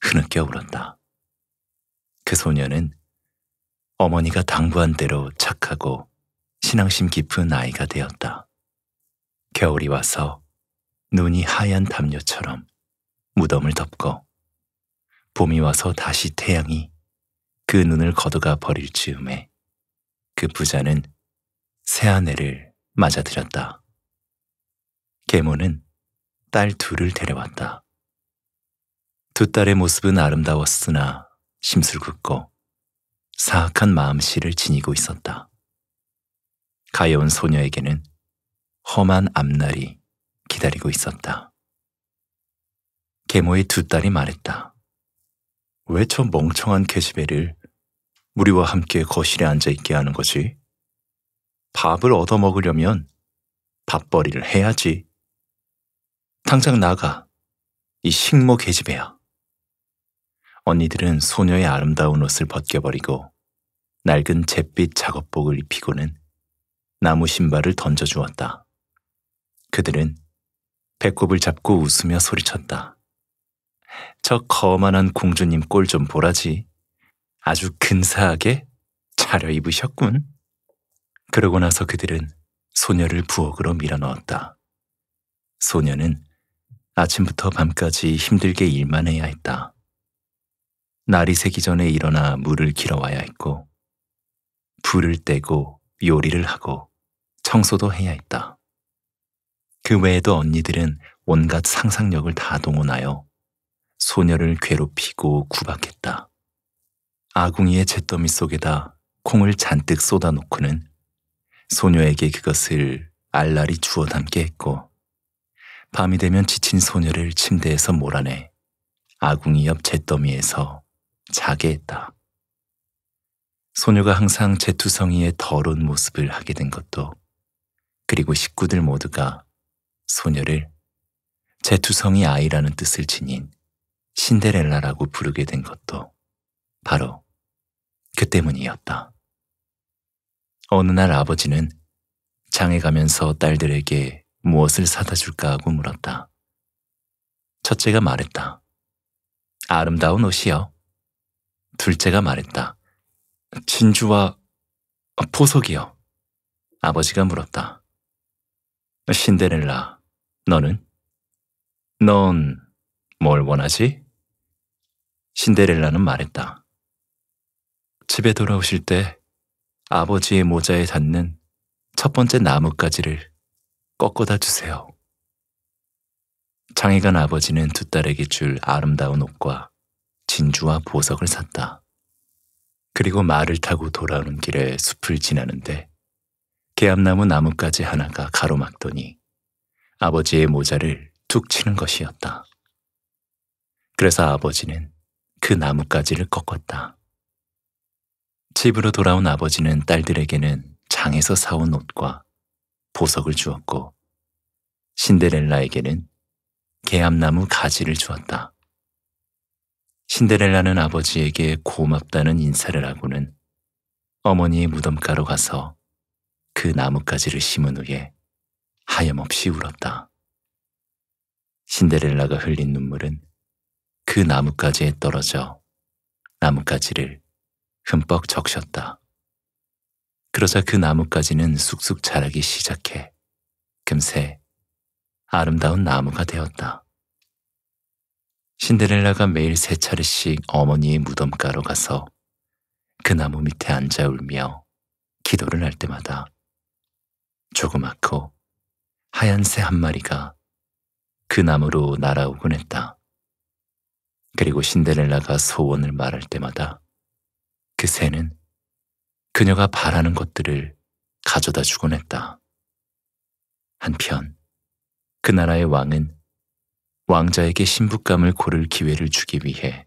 흐느껴 울었다. 그 소녀는 어머니가 당부한 대로 착하고 신앙심 깊은 아이가 되었다. 겨울이 와서 눈이 하얀 담요처럼 무덤을 덮고 봄이 와서 다시 태양이 그 눈을 거두가 버릴 즈음에 그 부자는 새 아내를 맞아들였다. 계모는 딸 둘을 데려왔다. 두 딸의 모습은 아름다웠으나 심술궂고 사악한 마음씨를 지니고 있었다. 가여운 소녀에게는 험한 앞날이 기다리고 있었다. 계모의 두 딸이 말했다. 왜 저 멍청한 계집애를 우리와 함께 거실에 앉아있게 하는 거지? 밥을 얻어먹으려면 밥벌이를 해야지. 당장 나가. 이 식모 계집애야. 언니들은 소녀의 아름다운 옷을 벗겨버리고 낡은 잿빛 작업복을 입히고는 나무 신발을 던져주었다. 그들은 배꼽을 잡고 웃으며 소리쳤다. 저 거만한 공주님 꼴 좀 보라지. 아주 근사하게 차려입으셨군. 그러고 나서 그들은 소녀를 부엌으로 밀어넣었다. 소녀는 아침부터 밤까지 힘들게 일만 해야 했다. 날이 새기 전에 일어나 물을 길어와야 했고, 불을 떼고 요리를 하고 청소도 해야 했다. 그 외에도 언니들은 온갖 상상력을 다 동원하여 소녀를 괴롭히고 구박했다. 아궁이의 잿더미 속에다 콩을 잔뜩 쏟아놓고는 소녀에게 그것을 알랄이 주워 담게 했고 밤이 되면 지친 소녀를 침대에서 몰아내 아궁이 옆 잿더미에서 자게 했다. 소녀가 항상 제투성이의 더러운 모습을 하게 된 것도 그리고 식구들 모두가 소녀를 제투성이 아이라는 뜻을 지닌 신데렐라라고 부르게 된 것도 바로 그 때문이었다. 어느 날 아버지는 장에 가면서 딸들에게 무엇을 사다 줄까 하고 물었다. 첫째가 말했다. 아름다운 옷이요. 둘째가 말했다. 진주와 포석이요. 아버지가 물었다. 신데렐라, 너는? 넌 뭘 원하지? 신데렐라는 말했다. 집에 돌아오실 때 아버지의 모자에 닿는 첫 번째 나뭇가지를 꺾어다 주세요. 장애간 아버지는 두 딸에게 줄 아름다운 옷과 진주와 보석을 샀다. 그리고 말을 타고 돌아오는 길에 숲을 지나는데 계암나무 나뭇가지 하나가 가로막더니 아버지의 모자를 툭 치는 것이었다. 그래서 아버지는 그 나뭇가지를 꺾었다. 집으로 돌아온 아버지는 딸들에게는 장에서 사온 옷과 보석을 주었고 신데렐라에게는 계암나무 가지를 주었다. 신데렐라는 아버지에게 고맙다는 인사를 하고는 어머니의 무덤가로 가서 그 나뭇가지를 심은 후에 하염없이 울었다. 신데렐라가 흘린 눈물은 그 나뭇가지에 떨어져 나뭇가지를 흠뻑 적셨다. 그러자 그 나뭇가지는 쑥쑥 자라기 시작해 금세 아름다운 나무가 되었다. 신데렐라가 매일 세 차례씩 어머니의 무덤가로 가서 그 나무 밑에 앉아 울며 기도를 할 때마다 조그맣고 하얀 새 한 마리가 그 나무로 날아오곤 했다. 그리고 신데렐라가 소원을 말할 때마다 그 새는 그녀가 바라는 것들을 가져다 주곤 했다. 한편 그 나라의 왕은 왕자에게 신부감을 고를 기회를 주기 위해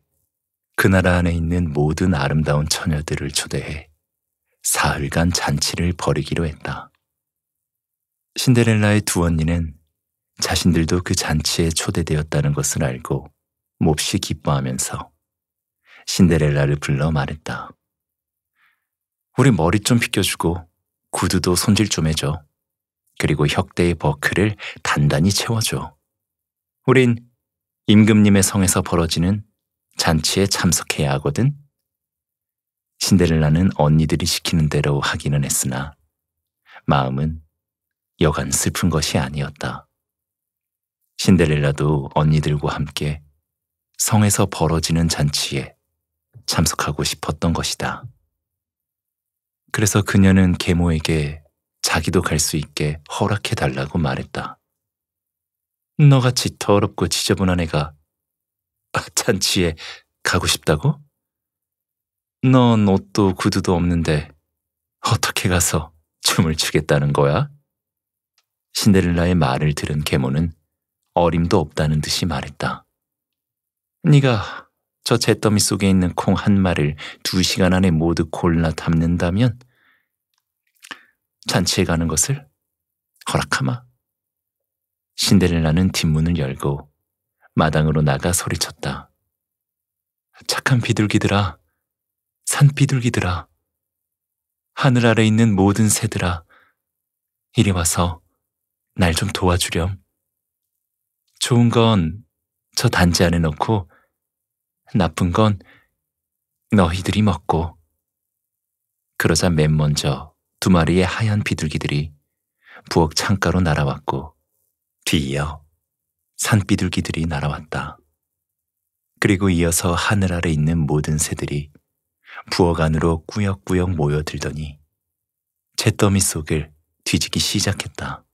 그 나라 안에 있는 모든 아름다운 처녀들을 초대해 사흘간 잔치를 벌이기로 했다. 신데렐라의 두 언니는 자신들도 그 잔치에 초대되었다는 것을 알고 몹시 기뻐하면서 신데렐라를 불러 말했다. 우리 머리 좀 빗겨주고 구두도 손질 좀 해줘. 그리고 혁대의 버클을 단단히 채워줘. 우린 임금님의 성에서 벌어지는 잔치에 참석해야 하거든. 신데렐라는 언니들이 시키는 대로 하기는 했으나 마음은 여간 슬픈 것이 아니었다. 신데렐라도 언니들과 함께 성에서 벌어지는 잔치에 참석하고 싶었던 것이다. 그래서 그녀는 계모에게 자기도 갈 수 있게 허락해 달라고 말했다. 너같이 더럽고 지저분한 애가 잔치에 가고 싶다고? 넌 옷도 구두도 없는데 어떻게 가서 춤을 추겠다는 거야? 신데렐라의 말을 들은 계모는 어림도 없다는 듯이 말했다. 네가 저 잿더미 속에 있는 콩 한 마리를 두 시간 안에 모두 골라 담는다면 잔치에 가는 것을 허락하마. 신데렐라는 뒷문을 열고 마당으로 나가 소리쳤다. 착한 비둘기들아, 산 비둘기들아, 하늘 아래 있는 모든 새들아, 이리 와서 날좀 도와주렴. 좋은 건 저 단지 안에 넣고 나쁜 건 너희들이 먹고. 그러자 맨 먼저 두 마리의 하얀 비둘기들이 부엌 창가로 날아왔고 뒤이어 산비둘기들이 날아왔다. 그리고 이어서 하늘 아래 있는 모든 새들이 부엌 안으로 꾸역꾸역 모여들더니 잿더미 속을 뒤지기 시작했다.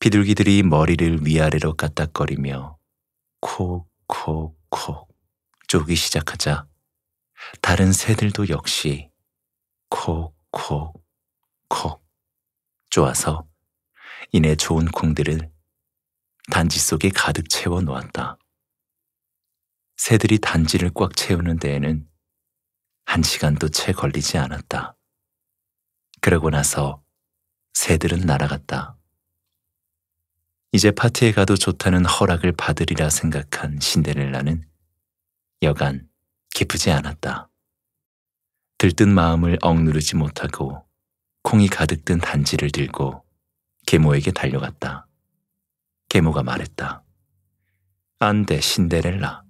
비둘기들이 머리를 위아래로 까딱거리며 콕콕콕 쪼기 시작하자 다른 새들도 역시 콕콕콕 쪼아서 이내 좋은 콩들을 단지 속에 가득 채워 놓았다. 새들이 단지를 꽉 채우는 데에는 한 시간도 채 걸리지 않았다. 그러고 나서 새들은 날아갔다. 이제 파티에 가도 좋다는 허락을 받으리라 생각한 신데렐라는 여간 기쁘지 않았다. 들뜬 마음을 억누르지 못하고 콩이 가득 든 단지를 들고 계모에게 달려갔다. 계모가 말했다. 안 돼, 신데렐라.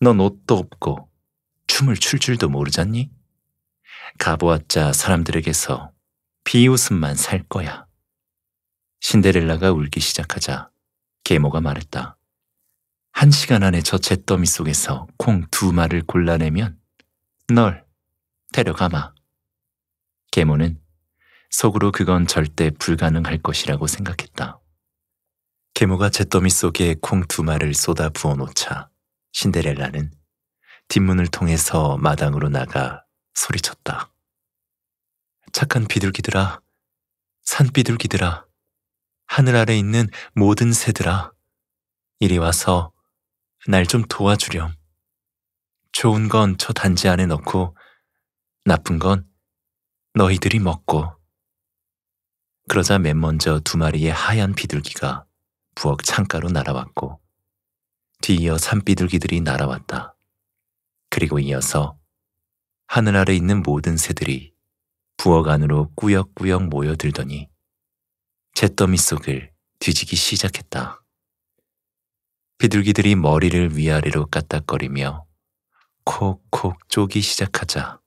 넌 옷도 없고 춤을 출 줄도 모르잖니? 가보았자 사람들에게서 비웃음만 살 거야. 신데렐라가 울기 시작하자 계모가 말했다. 한 시간 안에 저 잿더미 속에서 콩 두 마를 골라내면 널 데려가마. 계모는 속으로 그건 절대 불가능할 것이라고 생각했다. 계모가 잿더미 속에 콩 두 마를 쏟아 부어 놓자 신데렐라는 뒷문을 통해서 마당으로 나가 소리쳤다. 착한 비둘기들아, 산 비둘기들아. 하늘 아래 있는 모든 새들아, 이리 와서 날 좀 도와주렴. 좋은 건 저 단지 안에 넣고, 나쁜 건 너희들이 먹고. 그러자 맨 먼저 두 마리의 하얀 비둘기가 부엌 창가로 날아왔고, 뒤이어 산비둘기들이 날아왔다. 그리고 이어서 하늘 아래 있는 모든 새들이 부엌 안으로 꾸역꾸역 모여들더니 잿더미 속을 뒤지기 시작했다. 비둘기들이 머리를 위아래로 까딱거리며 콕콕 쪼기 시작하자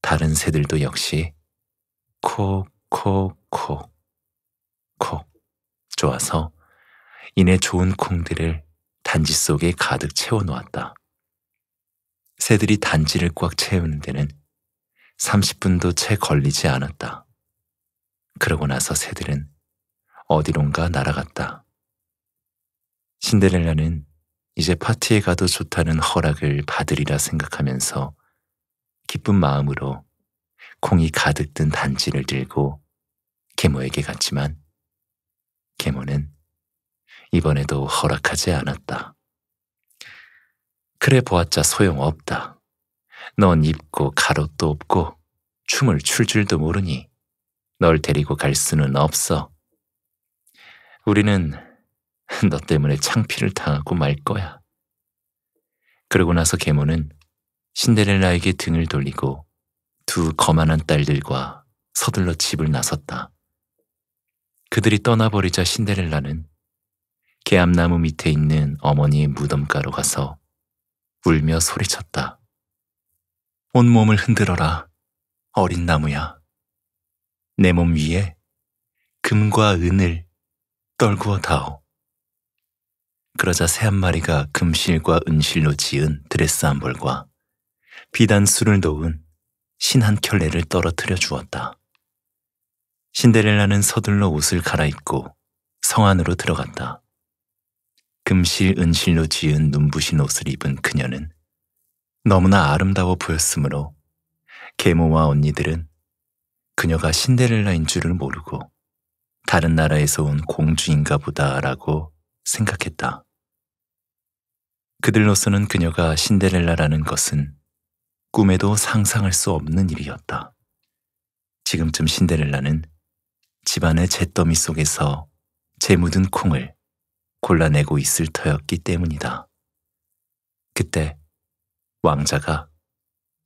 다른 새들도 역시 콕콕콕 콕 좋아서 이내 좋은 콩들을 단지 속에 가득 채워놓았다. 새들이 단지를 꽉 채우는 데는 30분도 채 걸리지 않았다. 그러고 나서 새들은 어디론가 날아갔다. 신데렐라는 이제 파티에 가도 좋다는 허락을 받으리라 생각하면서 기쁜 마음으로 콩이 가득 든 단지를 들고 계모에게 갔지만 계모는 이번에도 허락하지 않았다. 그래 보았자 소용없다. 넌 입고 가롯도 없고 춤을 출 줄도 모르니 널 데리고 갈 수는 없어. 우리는 너 때문에 창피를 당하고 말 거야. 그러고 나서 계모는 신데렐라에게 등을 돌리고 두 거만한 딸들과 서둘러 집을 나섰다. 그들이 떠나버리자 신데렐라는 개암나무 밑에 있는 어머니의 무덤가로 가서 울며 소리쳤다. 온몸을 흔들어라, 어린 나무야. 내 몸 위에 금과 은을 떨구어 다오. 그러자 새 한 마리가 금실과 은실로 지은 드레스 한 벌과 비단수를 놓은 신 한 켤레를 떨어뜨려 주었다. 신데렐라는 서둘러 옷을 갈아입고 성 안으로 들어갔다. 금실 은실로 지은 눈부신 옷을 입은 그녀는 너무나 아름다워 보였으므로 계모와 언니들은 그녀가 신데렐라인 줄을 모르고 다른 나라에서 온 공주인가 보다라고 생각했다. 그들로서는 그녀가 신데렐라라는 것은 꿈에도 상상할 수 없는 일이었다. 지금쯤 신데렐라는 집안의 잿더미 속에서 재 묻은 콩을 골라내고 있을 터였기 때문이다. 그때 왕자가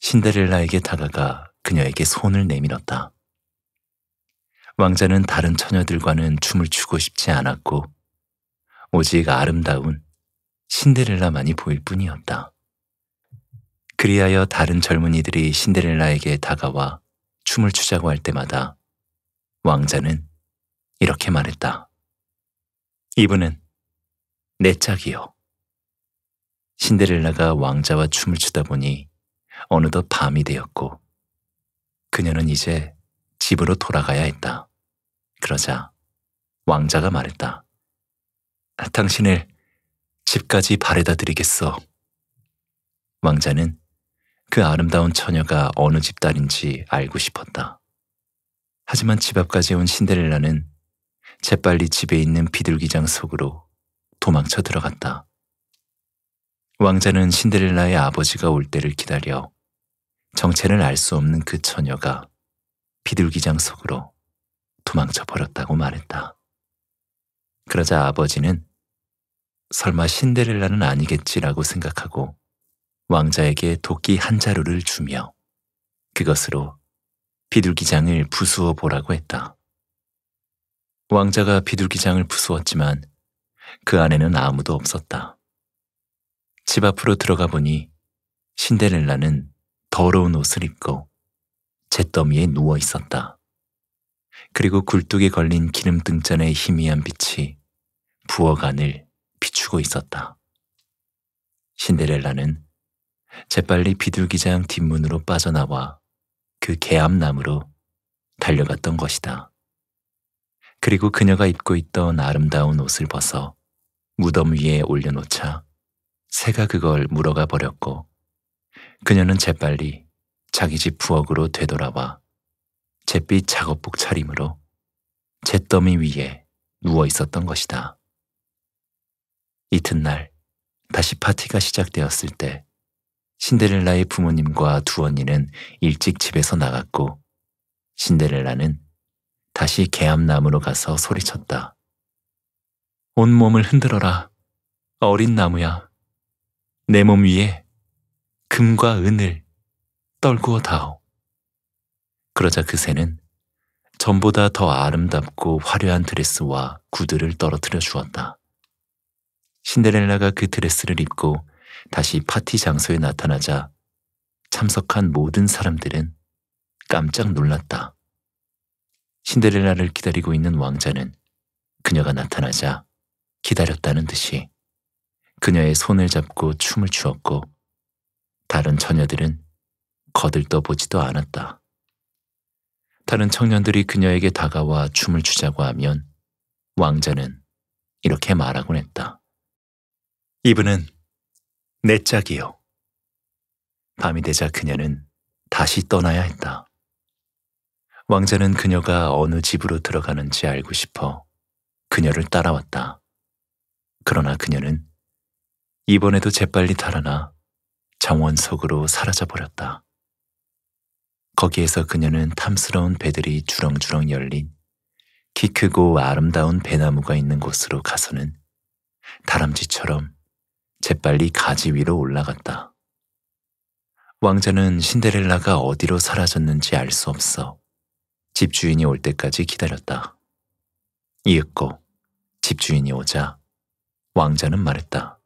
신데렐라에게 다가가 그녀에게 손을 내밀었다. 왕자는 다른 처녀들과는 춤을 추고 싶지 않았고 오직 아름다운 신데렐라만이 보일 뿐이었다. 그리하여 다른 젊은이들이 신데렐라에게 다가와 춤을 추자고 할 때마다 왕자는 이렇게 말했다. 이분은 내 짝이요. 신데렐라가 왕자와 춤을 추다 보니 어느덧 밤이 되었고 그녀는 이제 집으로 돌아가야 했다. 그러자 왕자가 말했다. 당신을 집까지 바래다 드리겠어. 왕자는 그 아름다운 처녀가 어느 집 딸인지 알고 싶었다. 하지만 집 앞까지 온 신데렐라는 재빨리 집에 있는 비둘기장 속으로 도망쳐 들어갔다. 왕자는 신데렐라의 아버지가 올 때를 기다려 정체를 알 수 없는 그 처녀가 비둘기장 속으로 도망쳐 버렸다고 말했다. 그러자 아버지는 설마 신데렐라는 아니겠지라고 생각하고 왕자에게 도끼 한 자루를 주며 그것으로 비둘기장을 부수어 보라고 했다. 왕자가 비둘기장을 부수었지만 그 안에는 아무도 없었다. 집 앞으로 들어가 보니 신데렐라는 더러운 옷을 입고 잿더미에 누워 있었다. 그리고 굴뚝에 걸린 기름등잔의 희미한 빛이 부엌안을 비추고 있었다. 신데렐라는 재빨리 비둘기장 뒷문으로 빠져나와 그 개암나무로 달려갔던 것이다. 그리고 그녀가 입고 있던 아름다운 옷을 벗어 무덤 위에 올려놓자 새가 그걸 물어가 버렸고 그녀는 재빨리 자기 집 부엌으로 되돌아와 잿빛 작업복 차림으로 잿더미 위에 누워 있었던 것이다. 이튿날 다시 파티가 시작되었을 때 신데렐라의 부모님과 두 언니는 일찍 집에서 나갔고 신데렐라는 다시 개암나무로 가서 소리쳤다. 온몸을 흔들어라. 어린 나무야. 내 몸 위에 금과 은을 떨구어다오. 그러자 그 새는 전보다 더 아름답고 화려한 드레스와 구두를 떨어뜨려 주었다. 신데렐라가 그 드레스를 입고 다시 파티 장소에 나타나자 참석한 모든 사람들은 깜짝 놀랐다. 신데렐라를 기다리고 있는 왕자는 그녀가 나타나자 기다렸다는 듯이 그녀의 손을 잡고 춤을 추었고 다른 처녀들은 거들떠보지도 않았다. 다른 청년들이 그녀에게 다가와 춤을 추자고 하면 왕자는 이렇게 말하곤 했다. 이분은 내 짝이요. 밤이 되자 그녀는 다시 떠나야 했다. 왕자는 그녀가 어느 집으로 들어가는지 알고 싶어 그녀를 따라왔다. 그러나 그녀는 이번에도 재빨리 달아나 정원 속으로 사라져 버렸다. 거기에서 그녀는 탐스러운 배들이 주렁주렁 열린 키 크고 아름다운 배나무가 있는 곳으로 가서는 다람쥐처럼 재빨리 가지 위로 올라갔다. 왕자는 신데렐라가 어디로 사라졌는지 알 수 없어 집주인이 올 때까지 기다렸다. 이윽고 집주인이 오자 왕자는 말했다.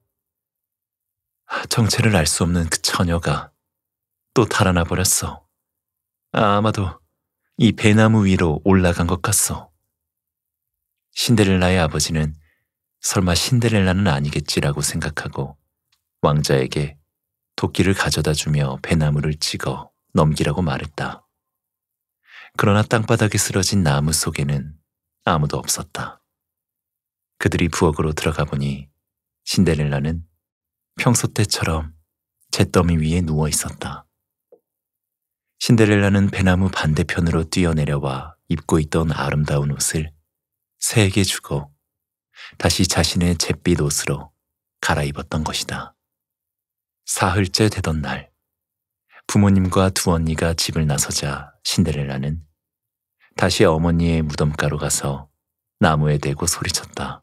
정체를 알 수 없는 그 처녀가 또 달아나 버렸어. 아마도 이 배나무 위로 올라간 것 같소. 신데렐라의 아버지는 설마 신데렐라는 아니겠지라고 생각하고 왕자에게 도끼를 가져다 주며 배나무를 찍어 넘기라고 말했다. 그러나 땅바닥에 쓰러진 나무 속에는 아무도 없었다. 그들이 부엌으로 들어가 보니 신데렐라는 평소 때처럼 잿더미 위에 누워 있었다. 신데렐라는 배나무 반대편으로 뛰어내려와 입고 있던 아름다운 옷을 새에게 주고 다시 자신의 잿빛 옷으로 갈아입었던 것이다. 사흘째 되던 날, 부모님과 두 언니가 집을 나서자 신데렐라는 다시 어머니의 무덤가로 가서 나무에 대고 소리쳤다.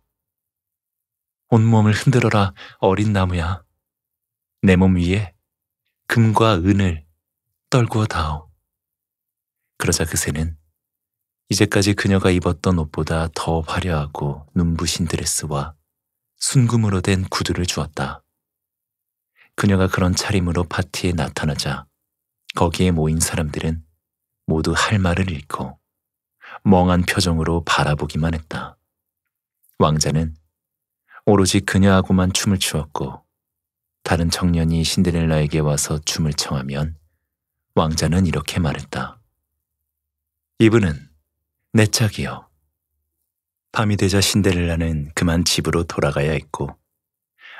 온몸을 흔들어라, 어린 나무야. 내 몸 위에 금과 은을 떨구어 다오. 그러자 그새는 이제까지 그녀가 입었던 옷보다 더 화려하고 눈부신 드레스와 순금으로 된 구두를 주었다. 그녀가 그런 차림으로 파티에 나타나자 거기에 모인 사람들은 모두 할 말을 잃고 멍한 표정으로 바라보기만 했다. 왕자는 오로지 그녀하고만 춤을 추었고 다른 청년이 신데렐라에게 와서 춤을 청하면 왕자는 이렇게 말했다. 이분은 내 짝이요. 밤이 되자 신데렐라는 그만 집으로 돌아가야 했고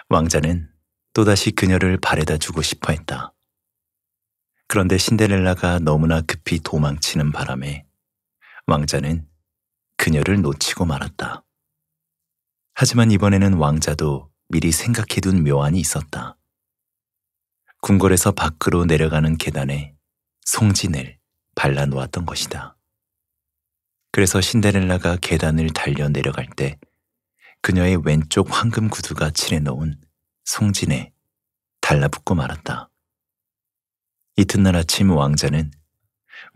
왕자는 또다시 그녀를 바래다 주고 싶어 했다. 그런데 신데렐라가 너무나 급히 도망치는 바람에 왕자는 그녀를 놓치고 말았다. 하지만 이번에는 왕자도 미리 생각해둔 묘안이 있었다. 궁궐에서 밖으로 내려가는 계단에 송진을 발라놓았던 것이다. 그래서 신데렐라가 계단을 달려 내려갈 때 그녀의 왼쪽 황금 구두가 칠해놓은 송진에 달라붙고 말았다. 이튿날 아침 왕자는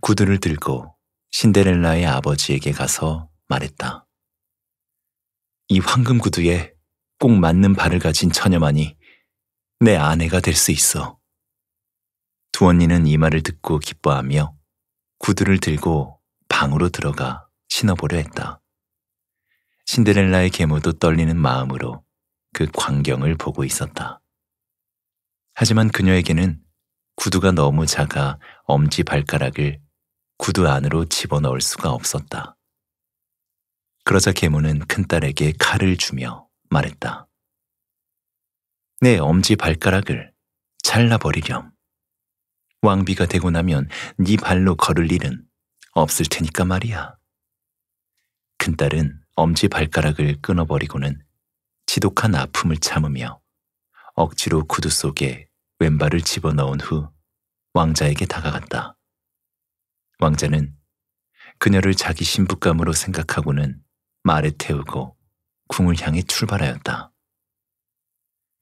구두를 들고 신데렐라의 아버지에게 가서 말했다. 이 황금 구두에 꼭 맞는 발을 가진 처녀만이 내 아내가 될 수 있어. 두 언니는 이 말을 듣고 기뻐하며 구두를 들고 방으로 들어가 신어보려 했다. 신데렐라의 계모도 떨리는 마음으로 그 광경을 보고 있었다. 하지만 그녀에게는 구두가 너무 작아 엄지 발가락을 구두 안으로 집어넣을 수가 없었다. 그러자 계모는 큰딸에게 칼을 주며 말했다. 내 엄지 발가락을 잘라버리렴. 왕비가 되고 나면 네 발로 걸을 일은 없을 테니까 말이야. 큰딸은 엄지발가락을 끊어버리고는 지독한 아픔을 참으며 억지로 구두 속에 왼발을 집어넣은 후 왕자에게 다가갔다. 왕자는 그녀를 자기 신부감으로 생각하고는 말에 태우고 궁을 향해 출발하였다.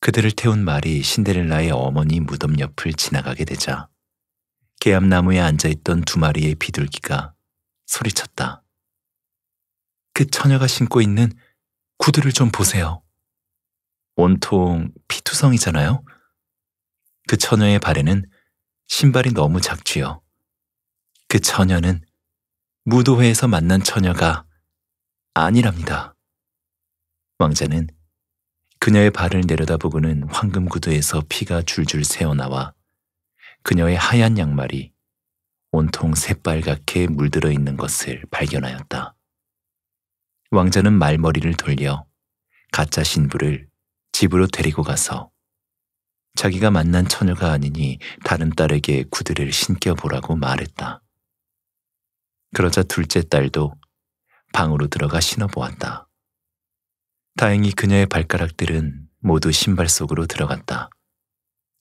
그들을 태운 말이 신데렐라의 어머니 무덤 옆을 지나가게 되자 계암나무에 앉아있던 두 마리의 비둘기가 소리쳤다. 그 처녀가 신고 있는 구두를 좀 보세요. 온통 피투성이잖아요. 그 처녀의 발에는 신발이 너무 작지요. 그 처녀는 무도회에서 만난 처녀가 아니랍니다. 왕자는 그녀의 발을 내려다보고는 황금 구두에서 피가 줄줄 새어나와 그녀의 하얀 양말이 온통 새빨갛게 물들어 있는 것을 발견하였다. 왕자는 말머리를 돌려 가짜 신부를 집으로 데리고 가서 자기가 만난 처녀가 아니니 다른 딸에게 구두를 신겨보라고 말했다. 그러자 둘째 딸도 방으로 들어가 신어보았다. 다행히 그녀의 발가락들은 모두 신발 속으로 들어갔다.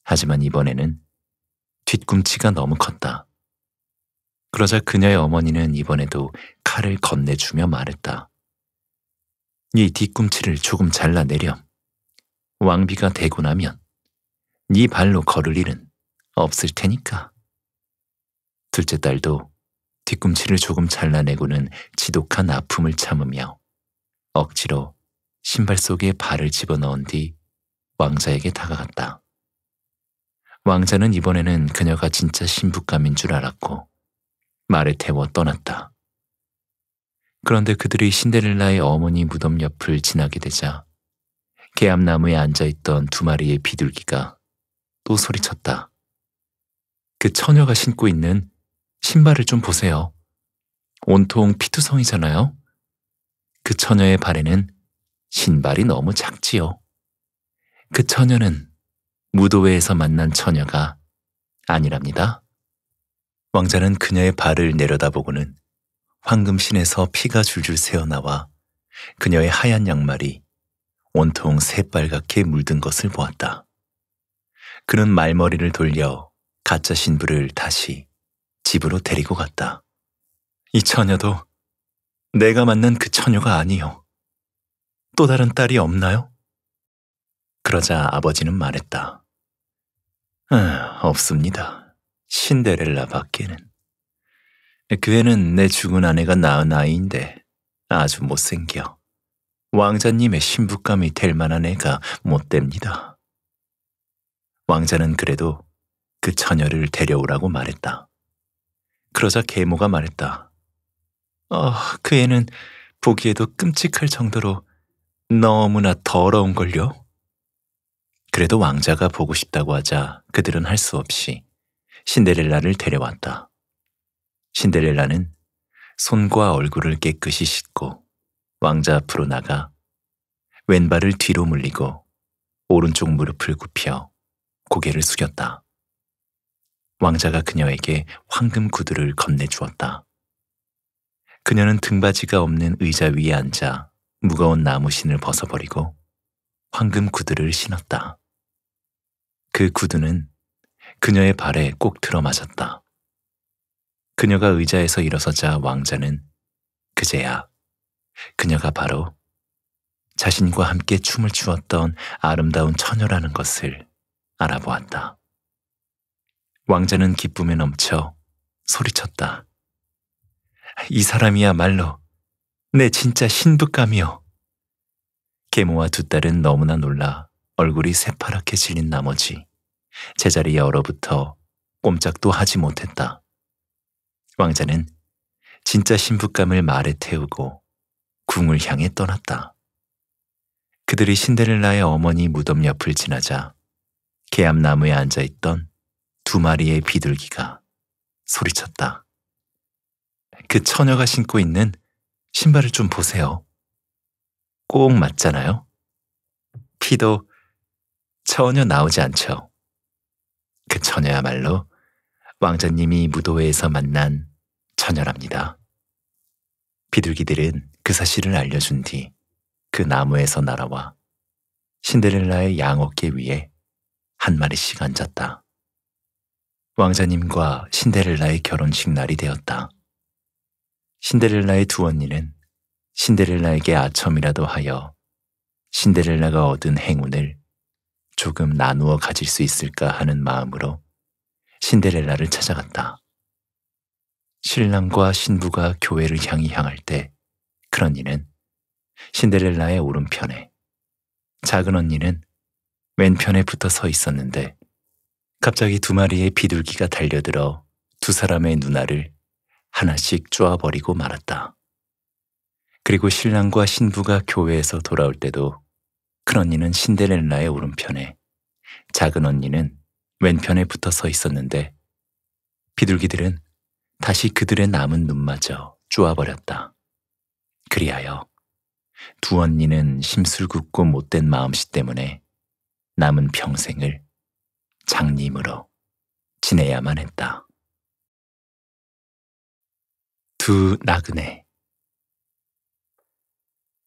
하지만 이번에는 뒤꿈치가 너무 컸다. 그러자 그녀의 어머니는 이번에도 칼을 건네주며 말했다. 네 뒤꿈치를 조금 잘라내렴. 왕비가 되고 나면 네 발로 걸을 일은 없을 테니까. 둘째 딸도 뒤꿈치를 조금 잘라내고는 지독한 아픔을 참으며 억지로 신발 속에 발을 집어넣은 뒤 왕자에게 다가갔다. 왕자는 이번에는 그녀가 진짜 신부감인 줄 알았고 말에 태워 떠났다. 그런데 그들이 신데렐라의 어머니 무덤 옆을 지나게 되자 개암나무에 앉아있던 두 마리의 비둘기가 또 소리쳤다. 그 처녀가 신고 있는 신발을 좀 보세요. 온통 피투성이잖아요. 그 처녀의 발에는 신발이 너무 작지요. 그 처녀는 무도회에서 만난 처녀가 아니랍니다. 왕자는 그녀의 발을 내려다보고는 황금신에서 피가 줄줄 새어나와 그녀의 하얀 양말이 온통 새빨갛게 물든 것을 보았다. 그는 말머리를 돌려 가짜 신부를 다시 집으로 데리고 갔다. 이 처녀도 내가 만난 그 처녀가 아니요. 또 다른 딸이 없나요? 그러자 아버지는 말했다. 아, 없습니다. 신데렐라 밖에는. 그 애는 내 죽은 아내가 낳은 아이인데 아주 못생겨. 왕자님의 신부감이 될 만한 애가 못 됩니다. 왕자는 그래도 그 처녀를 데려오라고 말했다. 그러자 계모가 말했다. 어, 그 애는 보기에도 끔찍할 정도로 너무나 더러운걸요? 그래도 왕자가 보고 싶다고 하자 그들은 할 수 없이 신데렐라를 데려왔다. 신데렐라는 손과 얼굴을 깨끗이 씻고 왕자 앞으로 나가 왼발을 뒤로 물리고 오른쪽 무릎을 굽혀 고개를 숙였다. 왕자가 그녀에게 황금 구두를 건네주었다. 그녀는 등받이가 없는 의자 위에 앉아 무거운 나무신을 벗어버리고 황금 구두를 신었다. 그 구두는 그녀의 발에 꼭 들어맞았다. 그녀가 의자에서 일어서자 왕자는 그제야 그녀가 바로 자신과 함께 춤을 추었던 아름다운 처녀라는 것을 알아보았다. 왕자는 기쁨에 넘쳐 소리쳤다. 이 사람이야말로 내 진짜 신부감이요. 계모와 두 딸은 너무나 놀라 얼굴이 새파랗게 질린 나머지 제자리에 얼어붙어 꼼짝도 하지 못했다. 왕자는 진짜 신부감을 말에 태우고 궁을 향해 떠났다. 그들이 신데렐라의 어머니 무덤 옆을 지나자 개암나무에 앉아있던 두 마리의 비둘기가 소리쳤다. 그 처녀가 신고 있는 신발을 좀 보세요. 꼭 맞잖아요. 피도 전혀 나오지 않죠. 그 처녀야말로 왕자님이 무도회에서 만난 처녀랍니다. 비둘기들은 그 사실을 알려준 뒤 그 나무에서 날아와 신데렐라의 양 어깨 위에 한 마리씩 앉았다. 왕자님과 신데렐라의 결혼식 날이 되었다. 신데렐라의 두 언니는 신데렐라에게 아첨이라도 하여 신데렐라가 얻은 행운을 조금 나누어 가질 수 있을까 하는 마음으로 신데렐라를 찾아갔다. 신랑과 신부가 교회를 향해 향할 때 그런 이는 신데렐라의 오른편에 작은 언니는 왼편에 붙어 서 있었는데 갑자기 두 마리의 비둘기가 달려들어 두 사람의 누나를 하나씩 쪼아버리고 말았다. 그리고 신랑과 신부가 교회에서 돌아올 때도 큰 언니는 신데렐라의 오른편에, 작은 언니는 왼편에 붙어 서 있었는데 비둘기들은 다시 그들의 남은 눈마저 쪼아버렸다. 그리하여 두 언니는 심술궂고 못된 마음씨 때문에 남은 평생을 장님으로 지내야만 했다. 두 나그네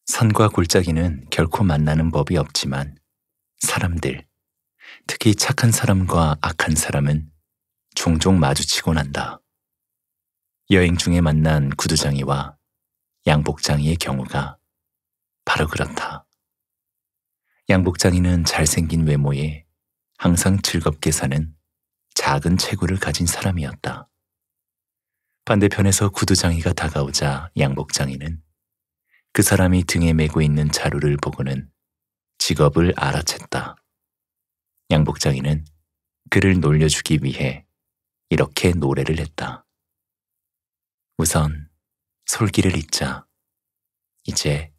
산과 골짜기는 결코 만나는 법이 없지만 사람들, 특히 착한 사람과 악한 사람은 종종 마주치곤 한다. 여행 중에 만난 구두장이와 양복장이의 경우가 바로 그렇다. 양복장이는 잘생긴 외모에 항상 즐겁게 사는 작은 체구를 가진 사람이었다. 반대편에서 구두장이가 다가오자 양복장이는 그 사람이 등에 메고 있는 자루를 보고는 직업을 알아챘다. 양복장이는 그를 놀려주기 위해 이렇게 노래를 했다. 우선 솔기를 잊자. 이제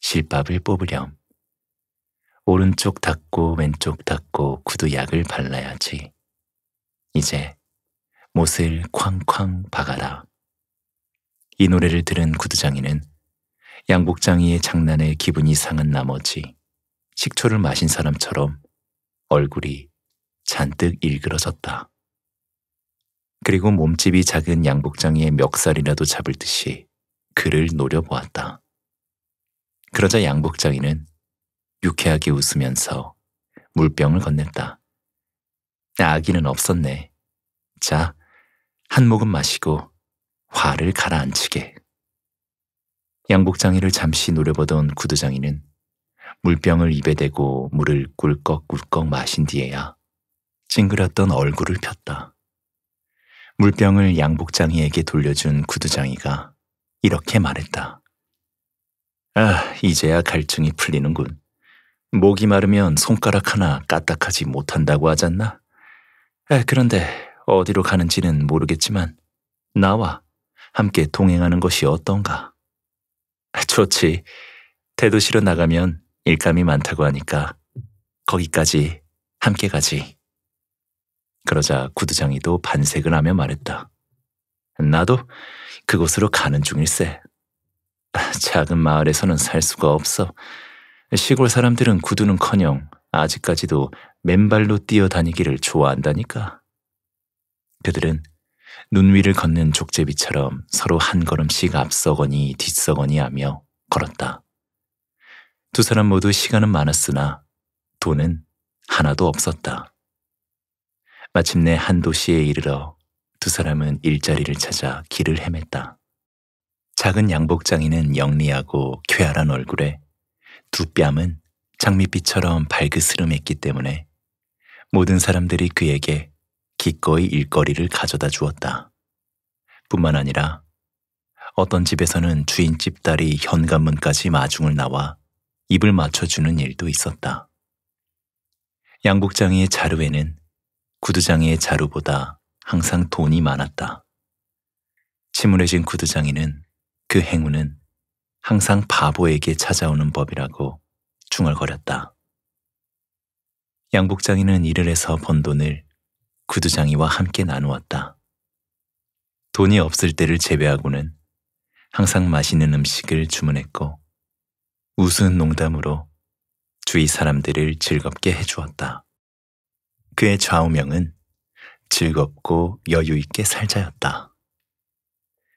실밥을 뽑으렴. 오른쪽 닦고 왼쪽 닦고 구두약을 발라야지. 이제 못을 쾅쾅 박아라. 이 노래를 들은 구두장이는 양복장이의 장난에 기분이 상한 나머지 식초를 마신 사람처럼 얼굴이 잔뜩 일그러졌다. 그리고 몸집이 작은 양복장이의 멱살이라도 잡을 듯이 그를 노려보았다. 그러자 양복장이는 유쾌하게 웃으면서 물병을 건넸다. 아기는 없었네. 자, 한 모금 마시고 화를 가라앉히게. 양복장이를 잠시 노려보던 구두장이는 물병을 입에 대고 물을 꿀꺽꿀꺽 마신 뒤에야 찡그렸던 얼굴을 폈다. 물병을 양복장이에게 돌려준 구두장이가 이렇게 말했다. 아, 이제야 갈증이 풀리는군. 목이 마르면 손가락 하나 까딱하지 못한다고 하잖나? 아, 그런데 어디로 가는지는 모르겠지만 나와 함께 동행하는 것이 어떤가? 좋지. 대도시로 나가면 일감이 많다고 하니까 거기까지 함께 가지. 그러자 구두장이도 반색을 하며 말했다. 나도 그곳으로 가는 중일세. 작은 마을에서는 살 수가 없어. 시골 사람들은 구두는커녕 아직까지도 맨발로 뛰어다니기를 좋아한다니까. 그들은 눈 위를 걷는 족제비처럼 서로 한 걸음씩 앞서거니 뒤서거니 하며 걸었다. 두 사람 모두 시간은 많았으나 돈은 하나도 없었다. 마침내 한 도시에 이르러 두 사람은 일자리를 찾아 길을 헤맸다. 작은 양복장이는 영리하고 쾌활한 얼굴에 두 뺨은 장밋빛처럼 밝그스름했기 때문에 모든 사람들이 그에게 기꺼이 일거리를 가져다 주었다. 뿐만 아니라 어떤 집에서는 주인집 딸이 현관문까지 마중을 나와 입을 맞춰주는 일도 있었다. 양복장의 자루에는 구두장의 자루보다 항상 돈이 많았다. 침울해진 구두장이는 그 행운은 항상 바보에게 찾아오는 법이라고 중얼거렸다. 양복장이는 일을 해서 번 돈을 구두장이와 함께 나누었다. 돈이 없을 때를 제외하고는 항상 맛있는 음식을 주문했고 우스운 농담으로 주위 사람들을 즐겁게 해주었다. 그의 좌우명은 즐겁고 여유 있게 살자였다.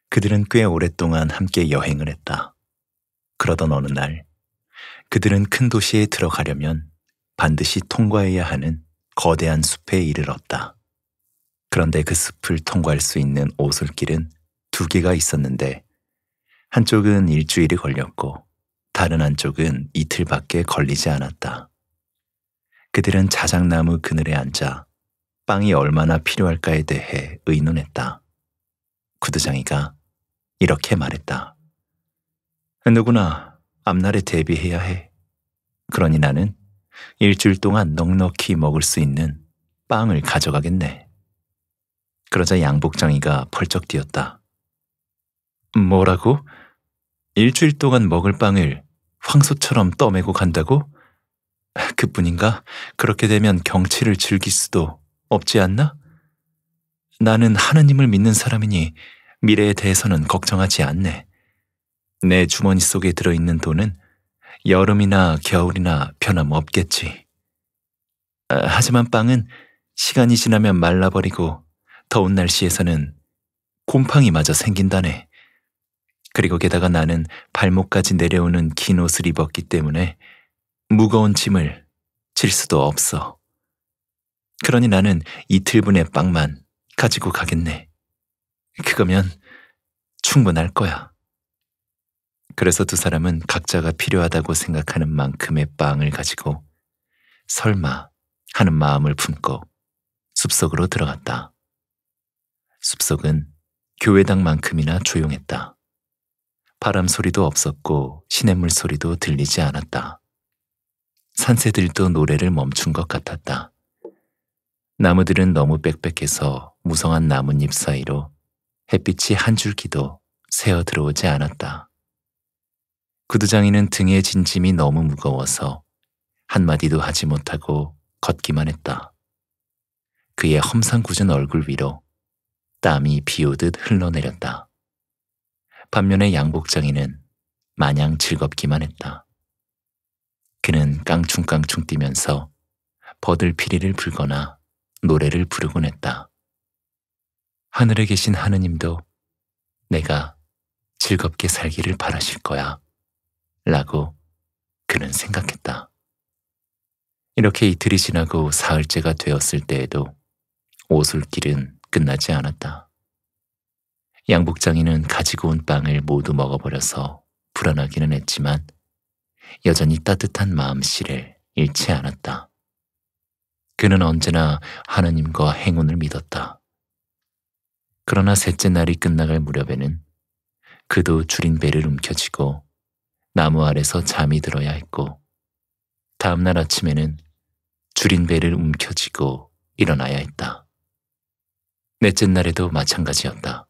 그들은 꽤 오랫동안 함께 여행을 했다. 그러던 어느 날 그들은 큰 도시에 들어가려면 반드시 통과해야 하는 거대한 숲에 이르렀다. 그런데 그 숲을 통과할 수 있는 오솔길은 두 개가 있었는데 한쪽은 일주일이 걸렸고 다른 한쪽은 이틀밖에 걸리지 않았다. 그들은 자작나무 그늘에 앉아 빵이 얼마나 필요할까에 대해 의논했다. 구두장이가 이렇게 말했다. 누구나 앞날에 대비해야 해. 그러니 나는 일주일 동안 넉넉히 먹을 수 있는 빵을 가져가겠네. 그러자 양복장이가 펄쩍 뛰었다. 뭐라고? 일주일 동안 먹을 빵을 황소처럼 떠매고 간다고? 그뿐인가? 그렇게 되면 경치를 즐길 수도 없지 않나? 나는 하느님을 믿는 사람이니 미래에 대해서는 걱정하지 않네. 내 주머니 속에 들어있는 돈은 여름이나 겨울이나 변함없겠지. 아, 하지만 빵은 시간이 지나면 말라버리고 더운 날씨에서는 곰팡이 마저 생긴다네. 그리고 게다가 나는 발목까지 내려오는 긴 옷을 입었기 때문에 무거운 짐을 질 수도 없어. 그러니 나는 이틀분의 빵만 가지고 가겠네. 그거면 충분할 거야. 그래서 두 사람은 각자가 필요하다고 생각하는 만큼의 빵을 가지고 설마 하는 마음을 품고 숲속으로 들어갔다. 숲속은 교회당만큼이나 조용했다. 바람 소리도 없었고 시냇물 소리도 들리지 않았다. 산새들도 노래를 멈춘 것 같았다. 나무들은 너무 빽빽해서 무성한 나뭇잎 사이로 햇빛이 한 줄기도 새어 들어오지 않았다. 구두장이는 등에 진짐이 너무 무거워서 한마디도 하지 못하고 걷기만 했다. 그의 험상궂은 얼굴 위로 땀이 비오듯 흘러내렸다. 반면에 양복장이는 마냥 즐겁기만 했다. 그는 깡충깡충 뛰면서 버들피리를 불거나 노래를 부르곤 했다. 하늘에 계신 하느님도 내가 즐겁게 살기를 바라실 거야. 라고 그는 생각했다. 이렇게 이틀이 지나고 사흘째가 되었을 때에도 오솔길은 끝나지 않았다. 양복장이는 가지고 온 빵을 모두 먹어버려서 불안하기는 했지만 여전히 따뜻한 마음씨를 잃지 않았다. 그는 언제나 하나님과 행운을 믿었다. 그러나 셋째 날이 끝나갈 무렵에는 그도 줄인 배를 움켜쥐고 나무 아래서 잠이 들어야 했고 다음날 아침에는 줄인 배를 움켜쥐고 일어나야 했다. 넷째 날에도 마찬가지였다.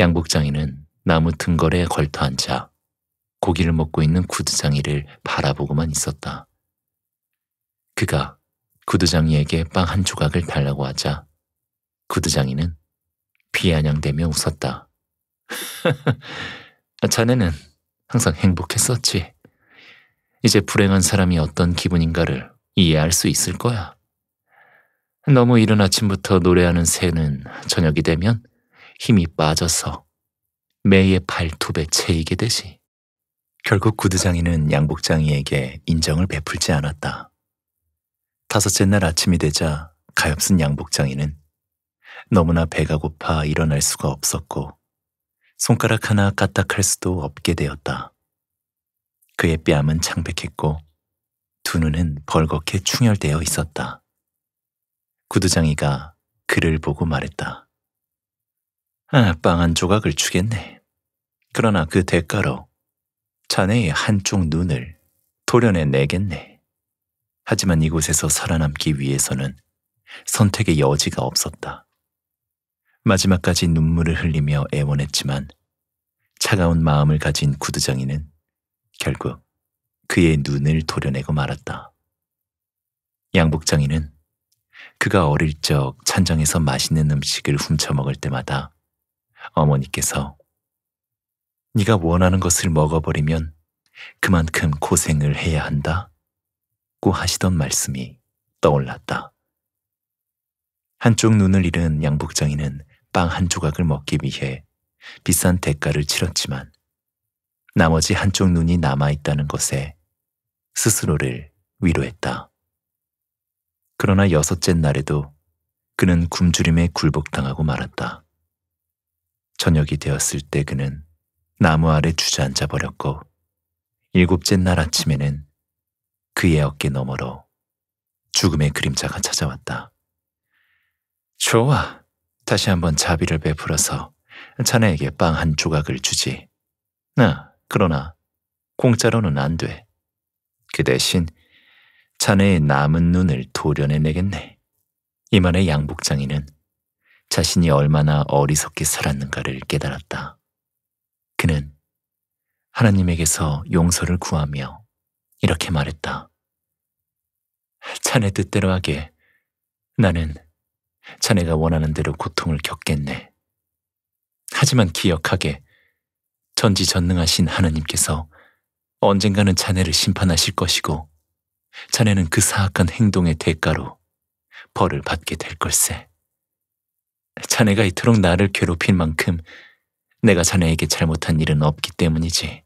양복장이는 나무 등걸에 걸터 앉아 고기를 먹고 있는 구두장이를 바라보고만 있었다. 그가 구두장이에게 빵 한 조각을 달라고 하자 구두장이는 비아냥대며 웃었다. 자네는 항상 행복했었지. 이제 불행한 사람이 어떤 기분인가를 이해할 수 있을 거야. 너무 이른 아침부터 노래하는 새는 저녁이 되면 힘이 빠져서 매의 발톱에 채이게 되지. 결국 구두장이는 양복장이에게 인정을 베풀지 않았다. 다섯째 날 아침이 되자 가엾은 양복장이는 너무나 배가 고파 일어날 수가 없었고 손가락 하나 까딱할 수도 없게 되었다. 그의 뺨은 창백했고 두 눈은 벌겋게 충혈되어 있었다. 구두장이가 그를 보고 말했다. 아, 빵 한 조각을 주겠네. 그러나 그 대가로 자네의 한쪽 눈을 도려내 내겠네. 하지만 이곳에서 살아남기 위해서는 선택의 여지가 없었다. 마지막까지 눈물을 흘리며 애원했지만 차가운 마음을 가진 구두장이는 결국 그의 눈을 도려내고 말았다. 양복장이는 그가 어릴 적 찬장에서 맛있는 음식을 훔쳐 먹을 때마다 어머니께서 네가 원하는 것을 먹어버리면 그만큼 고생을 해야 한다. 고 하시던 말씀이 떠올랐다. 한쪽 눈을 잃은 양복장이는 빵 한 조각을 먹기 위해 비싼 대가를 치렀지만 나머지 한쪽 눈이 남아있다는 것에 스스로를 위로했다. 그러나 여섯째 날에도 그는 굶주림에 굴복당하고 말았다. 저녁이 되었을 때 그는 나무 아래 주저앉아 버렸고 일곱째 날 아침에는 그의 어깨 너머로 죽음의 그림자가 찾아왔다. 좋아. 다시 한번 자비를 베풀어서 자네에게 빵 한 조각을 주지. 나 아, 그러나 공짜로는 안 돼. 그 대신 자네의 남은 눈을 도려내내겠네. 이만의 양복장이는 자신이 얼마나 어리석게 살았는가를 깨달았다. 그는 하나님에게서 용서를 구하며 이렇게 말했다. 자네 뜻대로 하게 나는 자네가 원하는 대로 고통을 겪겠네. 하지만 기억하게 전지전능하신 하나님께서 언젠가는 자네를 심판하실 것이고 자네는 그 사악한 행동의 대가로 벌을 받게 될 걸세. 자네가 이토록 나를 괴롭힌 만큼 내가 자네에게 잘못한 일은 없기 때문이지.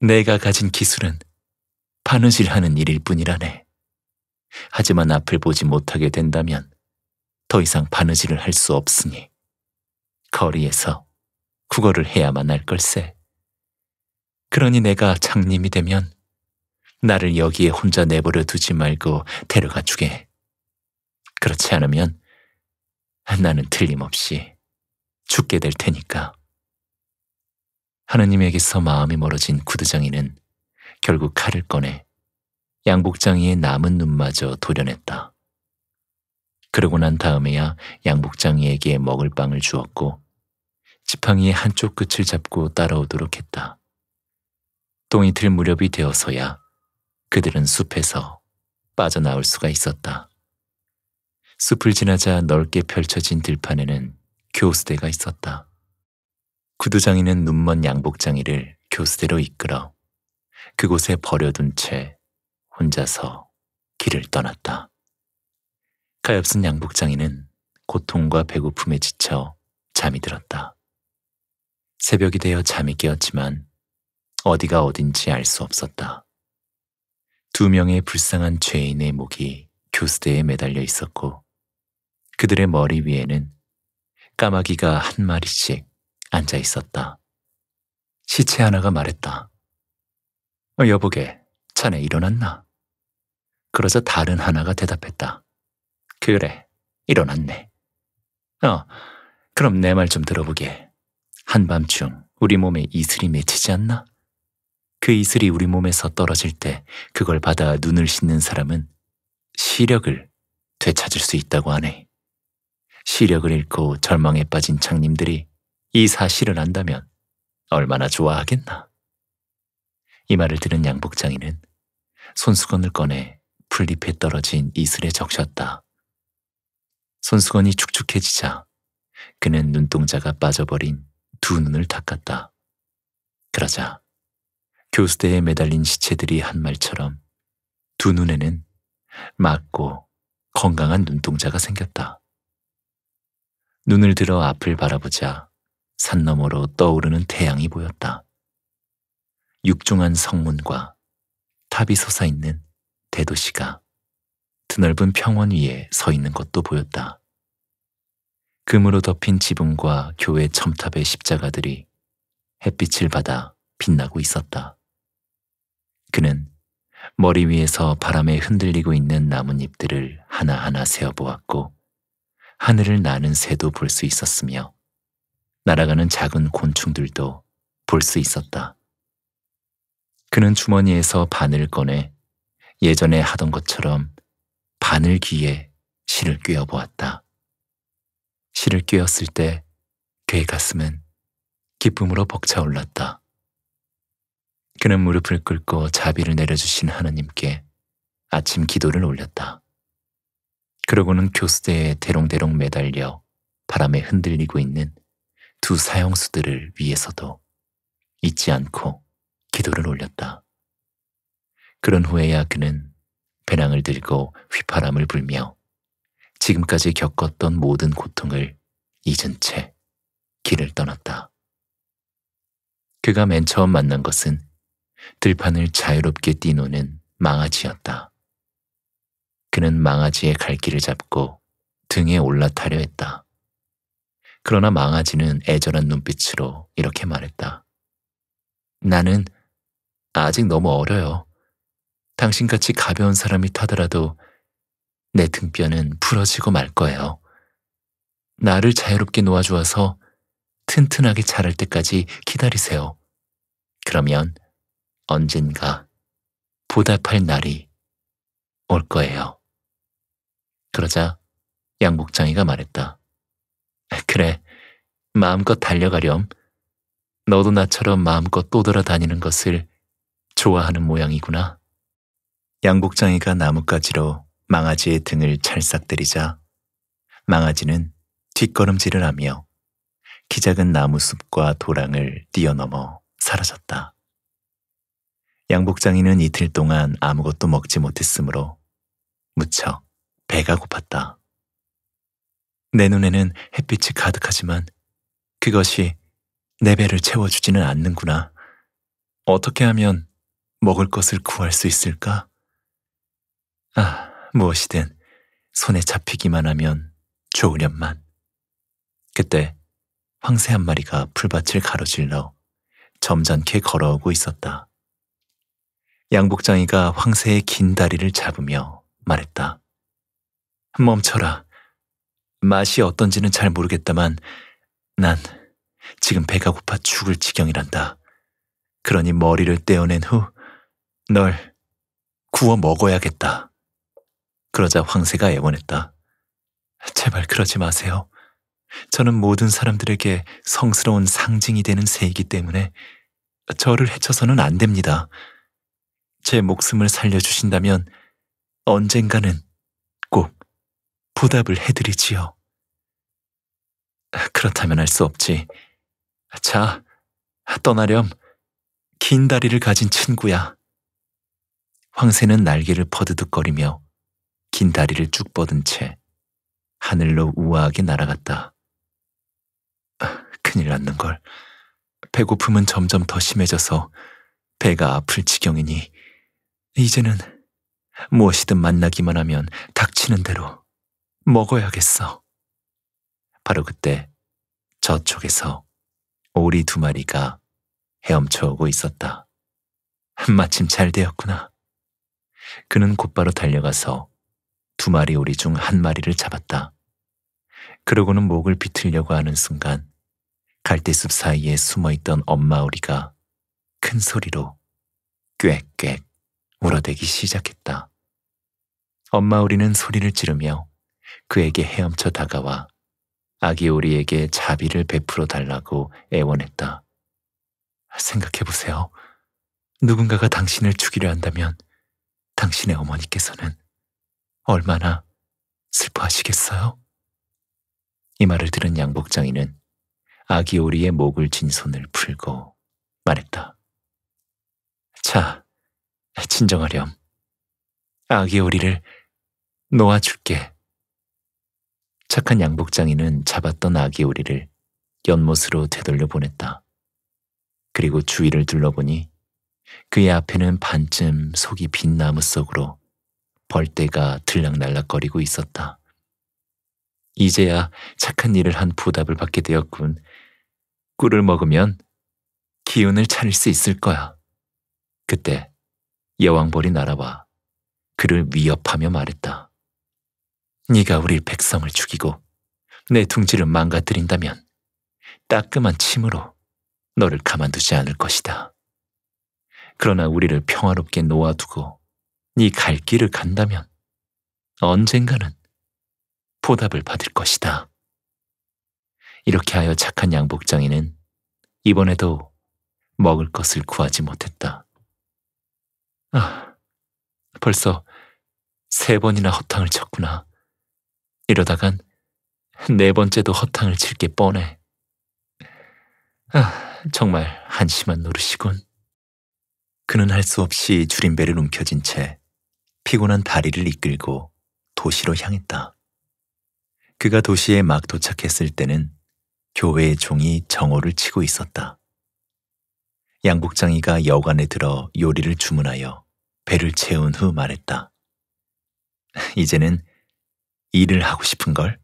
내가 가진 기술은 바느질하는 일일 뿐이라네. 하지만 앞을 보지 못하게 된다면 더 이상 바느질을 할 수 없으니 거리에서 국어를 해야만 할 걸세. 그러니 내가 장님이 되면 나를 여기에 혼자 내버려 두지 말고 데려가 주게. 그렇지 않으면 나는 틀림없이 죽게 될 테니까. 하느님에게서 마음이 멀어진 구두장이는 결국 칼을 꺼내 양복장이의 남은 눈마저 도려냈다. 그러고 난 다음에야 양복장이에게 먹을 빵을 주었고 지팡이의 한쪽 끝을 잡고 따라오도록 했다. 똥이들 무렵이 되어서야 그들은 숲에서 빠져나올 수가 있었다. 숲을 지나자 넓게 펼쳐진 들판에는 교수대가 있었다. 구두장이는 눈먼 양복장이를 교수대로 이끌어 그곳에 버려둔 채 혼자서 길을 떠났다. 가엾은 양복장이는 고통과 배고픔에 지쳐 잠이 들었다. 새벽이 되어 잠이 깨었지만 어디가 어딘지 알 수 없었다. 두 명의 불쌍한 죄인의 목이 교수대에 매달려 있었고 그들의 머리 위에는 까마귀가 한 마리씩 앉아 있었다. 시체 하나가 말했다. 어, 여보게, 자네 일어났나? 그러자 다른 하나가 대답했다. 그래, 일어났네. 어, 그럼 내 말 좀 들어보게. 한밤중 우리 몸에 이슬이 맺히지 않나? 그 이슬이 우리 몸에서 떨어질 때 그걸 받아 눈을 씻는 사람은 시력을 되찾을 수 있다고 하네. 시력을 잃고 절망에 빠진 장님들이 이 사실을 안다면 얼마나 좋아하겠나. 이 말을 들은 양복장이는 손수건을 꺼내 풀잎에 떨어진 이슬에 적셨다. 손수건이 축축해지자 그는 눈동자가 빠져버린 두 눈을 닦았다. 그러자 교수대에 매달린 시체들이 한 말처럼 두 눈에는 맑고 건강한 눈동자가 생겼다. 눈을 들어 앞을 바라보자 산 너머로 떠오르는 태양이 보였다. 육중한 성문과 탑이 솟아있는 대도시가 드넓은 평원 위에 서 있는 것도 보였다. 금으로 덮인 지붕과 교회 첨탑의 십자가들이 햇빛을 받아 빛나고 있었다. 그는 머리 위에서 바람에 흔들리고 있는 나뭇잎들을 하나하나 세어보았고 하늘을 나는 새도 볼 수 있었으며 날아가는 작은 곤충들도 볼 수 있었다. 그는 주머니에서 바늘 꺼내 예전에 하던 것처럼 바늘 귀에 실을 꿰어 보았다. 실을 꿰었을 때 그의 가슴은 기쁨으로 벅차올랐다. 그는 무릎을 꿇고 자비를 내려주신 하나님께 아침 기도를 올렸다. 그러고는 교수대에 대롱대롱 매달려 바람에 흔들리고 있는 두 사형수들을 위해서도 잊지 않고 기도를 올렸다. 그런 후에야 그는 배낭을 들고 휘파람을 불며 지금까지 겪었던 모든 고통을 잊은 채 길을 떠났다. 그가 맨 처음 만난 것은 들판을 자유롭게 뛰노는 망아지였다. 그는 망아지의 갈길을 잡고 등에 올라타려 했다. 그러나 망아지는 애절한 눈빛으로 이렇게 말했다. 나는 아직 너무 어려요. 당신같이 가벼운 사람이 타더라도 내 등뼈는 부러지고말 거예요. 나를 자유롭게 놓아주어서 튼튼하게 자랄 때까지 기다리세요. 그러면 언젠가 보답할 날이 올 거예요. 그러자 양복장이가 말했다. 그래, 마음껏 달려가렴. 너도 나처럼 마음껏 떠돌아다니는 것을 좋아하는 모양이구나. 양복장이가 나뭇가지로 망아지의 등을 찰싹 때리자 망아지는 뒷걸음질을 하며 기작은 나무숲과 도랑을 뛰어넘어 사라졌다. 양복장이는 이틀 동안 아무것도 먹지 못했으므로 무척 배가 고팠다. 내 눈에는 햇빛이 가득하지만 그것이 내 배를 채워주지는 않는구나. 어떻게 하면 먹을 것을 구할 수 있을까? 아, 무엇이든 손에 잡히기만 하면 좋으련만. 그때 황새 한 마리가 풀밭을 가로질러 점잖게 걸어오고 있었다. 양복장이가 황새의 긴 다리를 잡으며 말했다. 멈춰라. 맛이 어떤지는 잘 모르겠다만 난 지금 배가 고파 죽을 지경이란다. 그러니 머리를 떼어낸 후 널 구워 먹어야겠다. 그러자 황새가 애원했다. 제발 그러지 마세요. 저는 모든 사람들에게 성스러운 상징이 되는 새이기 때문에 저를 해쳐서는 안 됩니다. 제 목숨을 살려주신다면 언젠가는 꼭 보답을 해드리지요. 그렇다면 알 수 없지. 자, 떠나렴. 긴 다리를 가진 친구야. 황새는 날개를 퍼드득거리며 긴 다리를 쭉 뻗은 채 하늘로 우아하게 날아갔다. 큰일 났는걸. 배고픔은 점점 더 심해져서 배가 아플 지경이니 이제는 무엇이든 만나기만 하면 닥치는 대로 먹어야겠어. 바로 그때 저쪽에서 오리 두 마리가 헤엄쳐 오고 있었다. 마침 잘 되었구나. 그는 곧바로 달려가서 두 마리 오리 중 한 마리를 잡았다. 그러고는 목을 비틀려고 하는 순간 갈대숲 사이에 숨어있던 엄마 오리가 큰 소리로 꽥꽥 울어대기 시작했다. 엄마 오리는 소리를 지르며 그에게 헤엄쳐 다가와 아기 오리에게 자비를 베풀어 달라고 애원했다. 생각해보세요. 누군가가 당신을 죽이려 한다면 당신의 어머니께서는 얼마나 슬퍼하시겠어요? 이 말을 들은 양복장이는 아기 오리의 목을 쥔 손을 풀고 말했다. 자, 진정하렴. 아기 오리를 놓아줄게. 착한 양복장이는 잡았던 아기 오리를 연못으로 되돌려 보냈다. 그리고 주위를 둘러보니 그의 앞에는 반쯤 속이 빈 나무 속으로 벌떼가 들락날락거리고 있었다. 이제야 착한 일을 한 보답을 받게 되었군. 꿀을 먹으면 기운을 차릴 수 있을 거야. 그때 여왕벌이 날아와 그를 위협하며 말했다. 네가 우리 백성을 죽이고 내 둥지를 망가뜨린다면 따끔한 침으로 너를 가만두지 않을 것이다. 그러나 우리를 평화롭게 놓아두고 네 갈 길을 간다면 언젠가는 보답을 받을 것이다. 이렇게 하여 착한 양복장이는 이번에도 먹을 것을 구하지 못했다. 아, 벌써 세 번이나 허탕을 쳤구나. 이러다간 네 번째도 허탕을 칠 게 뻔해. 아, 정말 한심한 노릇이군. 그는 할 수 없이 줄임배를 움켜쥔 채 피곤한 다리를 이끌고 도시로 향했다. 그가 도시에 막 도착했을 때는 교회의 종이 정오를 치고 있었다. 양국장이가 여관에 들어 요리를 주문하여 배를 채운 후 말했다. 이제는 일을 하고 싶은 걸?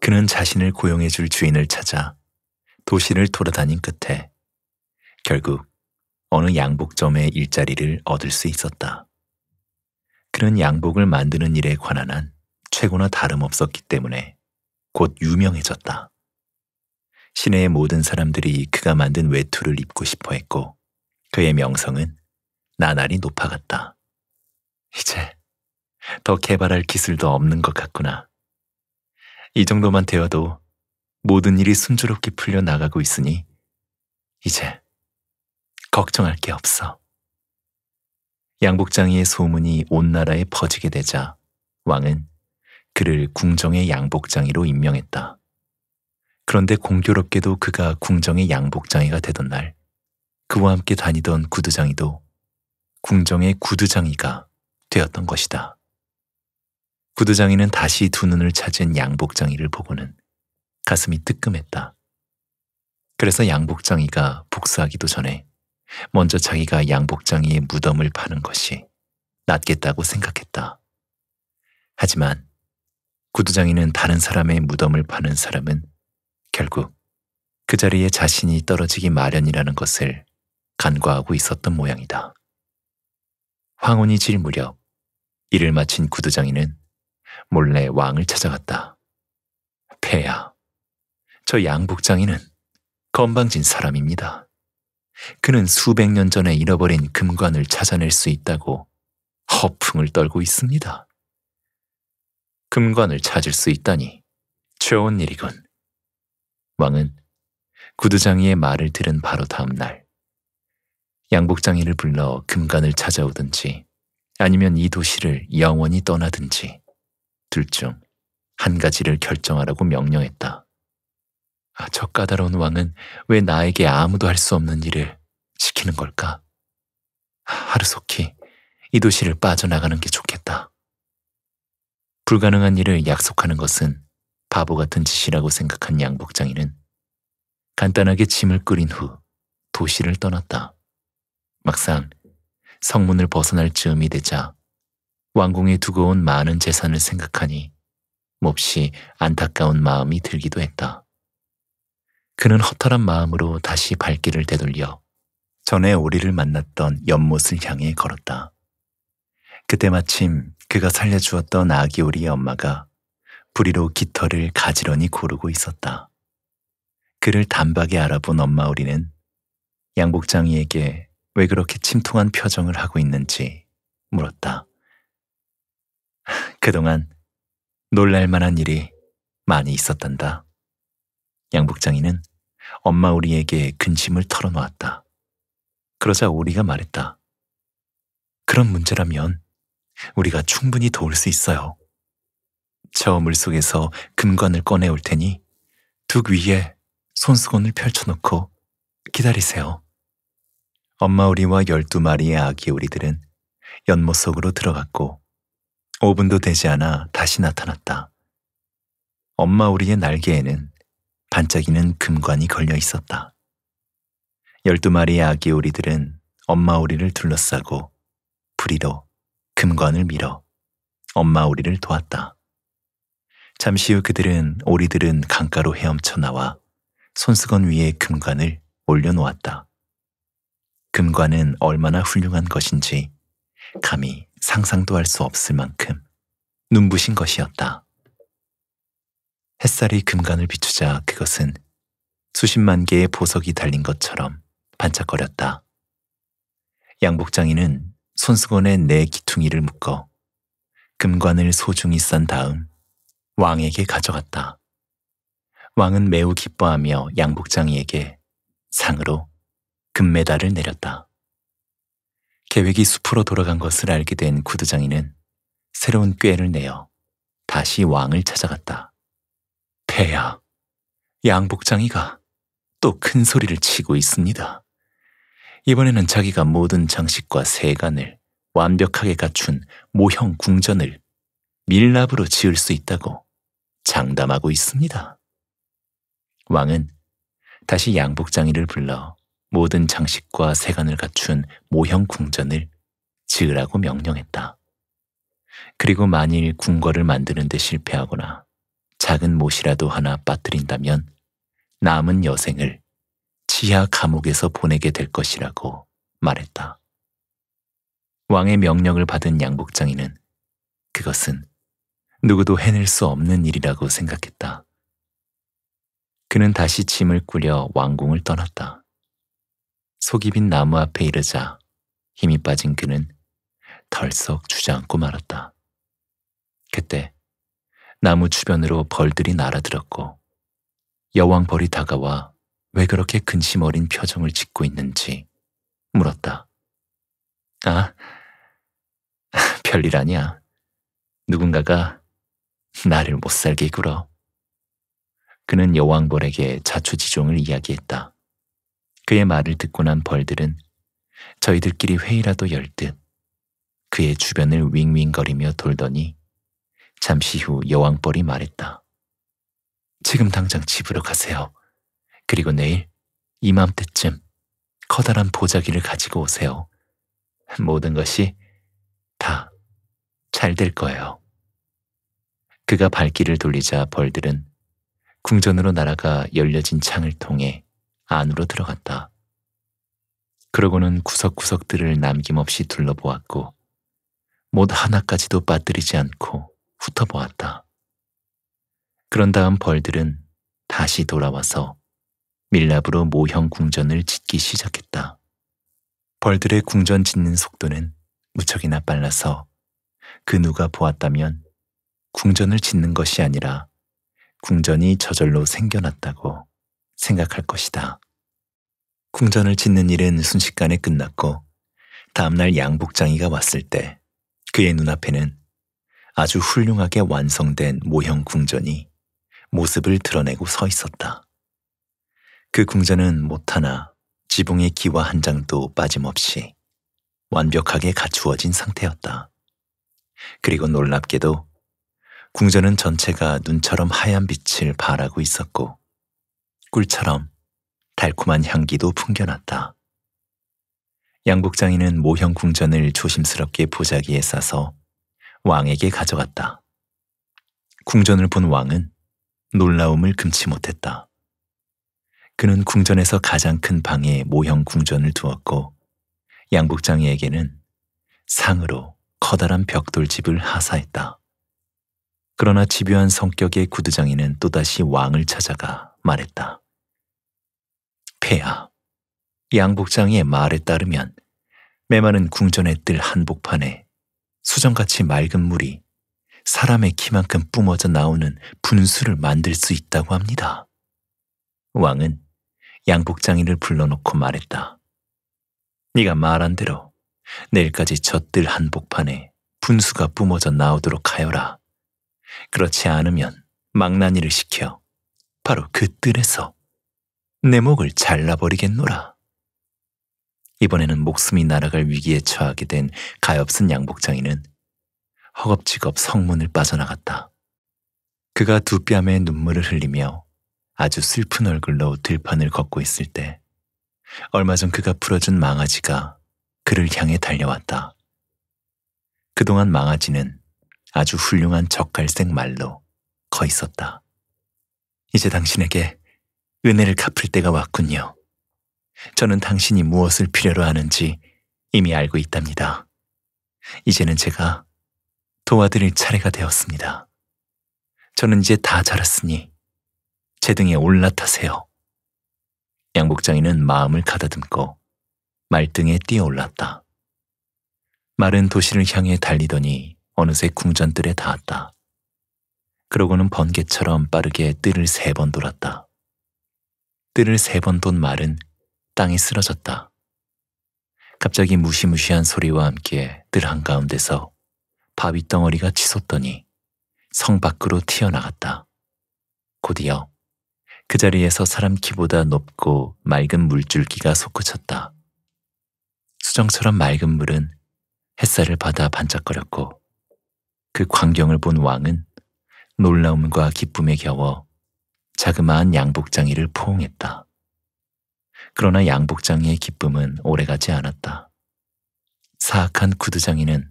그는 자신을 고용해 줄 주인을 찾아 도시를 돌아다닌 끝에 결국 어느 양복점의 일자리를 얻을 수 있었다. 그는 양복을 만드는 일에 관한 한 최고나 다름없었기 때문에 곧 유명해졌다. 시내의 모든 사람들이 그가 만든 외투를 입고 싶어 했고 그의 명성은 나날이 높아갔다. 이제 더 개발할 기술도 없는 것 같구나. 이 정도만 되어도 모든 일이 순조롭게 풀려 나가고 있으니 이제 걱정할 게 없어. 양복장이의 소문이 온 나라에 퍼지게 되자 왕은 그를 궁정의 양복장이로 임명했다. 그런데 공교롭게도 그가 궁정의 양복장이가 되던 날 그와 함께 다니던 구두장이도 궁정의 구두장이가 되었던 것이다. 구두장이는 다시 두 눈을 찾은 양복장이를 보고는 가슴이 뜨끔했다. 그래서 양복장이가 복수하기도 전에 먼저 자기가 양복장이의 무덤을 파는 것이 낫겠다고 생각했다. 하지만 구두장이는 다른 사람의 무덤을 파는 사람은 결국 그 자리에 자신이 떨어지기 마련이라는 것을 간과하고 있었던 모양이다. 황혼이 질 무렵 일을 마친 구두장이는 몰래 왕을 찾아갔다. 폐야, 저 양복장이는 건방진 사람입니다. 그는 수백 년 전에 잃어버린 금관을 찾아낼 수 있다고 허풍을 떨고 있습니다. 금관을 찾을 수 있다니 좋은 일이군. 왕은 구두장이의 말을 들은 바로 다음 날 양복장이를 불러 금간을 찾아오든지 아니면 이 도시를 영원히 떠나든지 둘 중 한 가지를 결정하라고 명령했다. 아, 저 까다로운 왕은 왜 나에게 아무도 할 수 없는 일을 시키는 걸까? 하루속히 이 도시를 빠져나가는 게 좋겠다. 불가능한 일을 약속하는 것은 바보 같은 짓이라고 생각한 양복장이는 간단하게 짐을 끓인 후 도시를 떠났다. 막상 성문을 벗어날 즈음이 되자 왕궁에 두고 온 많은 재산을 생각하니 몹시 안타까운 마음이 들기도 했다. 그는 허탈한 마음으로 다시 발길을 되돌려 전에 오리를 만났던 연못을 향해 걸었다. 그때 마침 그가 살려주었던 아기 오리의 엄마가 부리로 깃털을 가지런히 고르고 있었다. 그를 단박에 알아본 엄마 오리는 양복장이에게 왜 그렇게 침통한 표정을 하고 있는지 물었다. 그동안 놀랄 만한 일이 많이 있었단다. 양복장이는 엄마 우리에게 근심을 털어놓았다. 그러자 우리가 말했다. 그런 문제라면 우리가 충분히 도울 수 있어요. 저 물속에서 금관을 꺼내올 테니 둑 위에 손수건을 펼쳐놓고 기다리세요. 엄마 오리와 열두 마리의 아기 오리들은 연못 속으로 들어갔고 5분도 되지 않아 다시 나타났다. 엄마 오리의 날개에는 반짝이는 금관이 걸려 있었다. 열두 마리의 아기 오리들은 엄마 오리를 둘러싸고 부리로 금관을 밀어 엄마 오리를 도왔다. 잠시 후 그들은 오리들은 강가로 헤엄쳐 나와 손수건 위에 금관을 올려놓았다. 금관은 얼마나 훌륭한 것인지 감히 상상도 할 수 없을 만큼 눈부신 것이었다. 햇살이 금관을 비추자 그것은 수십만 개의 보석이 달린 것처럼 반짝거렸다. 양복장이는 손수건에 네 기퉁이를 묶어 금관을 소중히 싼 다음 왕에게 가져갔다. 왕은 매우 기뻐하며 양복장이에게 상으로 금메달을 내렸다. 계획이 숲으로 돌아간 것을 알게 된 구두장이는 새로운 꾀를 내어 다시 왕을 찾아갔다. 폐야, 양복장이가 또 큰 소리를 치고 있습니다. 이번에는 자기가 모든 장식과 세간을 완벽하게 갖춘 모형 궁전을 밀랍으로 지을 수 있다고 장담하고 있습니다. 왕은 다시 양복장이를 불러 모든 장식과 세관을 갖춘 모형 궁전을 지으라고 명령했다. 그리고 만일 궁궐을 만드는 데 실패하거나 작은 못이라도 하나 빠뜨린다면 남은 여생을 지하 감옥에서 보내게 될 것이라고 말했다. 왕의 명령을 받은 양복장이는 그것은 누구도 해낼 수 없는 일이라고 생각했다. 그는 다시 짐을 꾸려 왕궁을 떠났다. 속이 빈 나무 앞에 이르자 힘이 빠진 그는 덜썩 주저앉고 말았다. 그때 나무 주변으로 벌들이 날아들었고 여왕 벌이 다가와 왜 그렇게 근심 어린 표정을 짓고 있는지 물었다. 아, 별일 아니야. 누군가가 나를 못 살게 굴어. 그는 여왕벌에게 자초지종을 이야기했다. 그의 말을 듣고 난 벌들은 저희들끼리 회의라도 열듯 그의 주변을 윙윙거리며 돌더니 잠시 후 여왕벌이 말했다. 지금 당장 집으로 가세요. 그리고 내일 이맘때쯤 커다란 보자기를 가지고 오세요. 모든 것이 다 잘 될 거예요. 그가 발길을 돌리자 벌들은 궁전으로 날아가 열려진 창을 통해 안으로 들어갔다. 그러고는 구석구석들을 남김없이 둘러보았고 못 하나까지도 빠뜨리지 않고 훑어보았다. 그런 다음 벌들은 다시 돌아와서 밀랍으로 모형 궁전을 짓기 시작했다. 벌들의 궁전 짓는 속도는 무척이나 빨라서 그 누가 보았다면 궁전을 짓는 것이 아니라 궁전이 저절로 생겨났다고 생각할 것이다. 궁전을 짓는 일은 순식간에 끝났고 다음날 양복장이가 왔을 때 그의 눈앞에는 아주 훌륭하게 완성된 모형 궁전이 모습을 드러내고 서 있었다. 그 궁전은 못 하나 지붕의 기와 한 장도 빠짐없이 완벽하게 갖추어진 상태였다. 그리고 놀랍게도 궁전은 전체가 눈처럼 하얀 빛을 발하고 있었고 꿀처럼 달콤한 향기도 풍겨났다. 양국장이는 모형 궁전을 조심스럽게 보자기에 싸서 왕에게 가져갔다. 궁전을 본 왕은 놀라움을 금치 못했다. 그는 궁전에서 가장 큰 방에 모형 궁전을 두었고 양국장이에게는 상으로 커다란 벽돌집을 하사했다. 그러나 집요한 성격의 구두장이는 또다시 왕을 찾아가 말했다. 회야. 양 복장의 말에 따르면 매마는궁전의뜰 한복판에 수정같이 맑은 물이 사람의 키만큼 뿜어져 나오는 분수를 만들 수 있다고 합니다. 왕은 양복장이를 불러놓고 말했다. 네가 말한 대로 내일까지 젖들 한복판에 분수가 뿜어져 나오도록 하여라. 그렇지 않으면 망나니를 시켜 바로 그 뜰에서 내 목을 잘라버리겠노라. 이번에는 목숨이 날아갈 위기에 처하게 된 가엾은 양복장이는 허겁지겁 성문을 빠져나갔다. 그가 두 뺨에 눈물을 흘리며 아주 슬픈 얼굴로 들판을 걷고 있을 때 얼마 전 그가 풀어준 망아지가 그를 향해 달려왔다. 그동안 망아지는 아주 훌륭한 적갈색 말로 거 있었다. 이제 당신에게 은혜를 갚을 때가 왔군요. 저는 당신이 무엇을 필요로 하는지 이미 알고 있답니다. 이제는 제가 도와드릴 차례가 되었습니다. 저는 이제 다 자랐으니 제 등에 올라타세요. 양복장이는 마음을 가다듬고 말등에 뛰어올랐다. 마른 도시를 향해 달리더니 어느새 궁전들에 닿았다. 그러고는 번개처럼 빠르게 뜰을 세 번 돌았다. 뜰을 세 번 돈 말은 땅이 쓰러졌다. 갑자기 무시무시한 소리와 함께 뜰 한가운데서 바위 덩어리가 치솟더니 성 밖으로 튀어나갔다. 곧이어 그 자리에서 사람 키보다 높고 맑은 물줄기가 솟구쳤다. 수정처럼 맑은 물은 햇살을 받아 반짝거렸고 그 광경을 본 왕은 놀라움과 기쁨에 겨워 자그마한 양복장이를 포옹했다. 그러나 양복장이의 기쁨은 오래가지 않았다. 사악한 구두장이는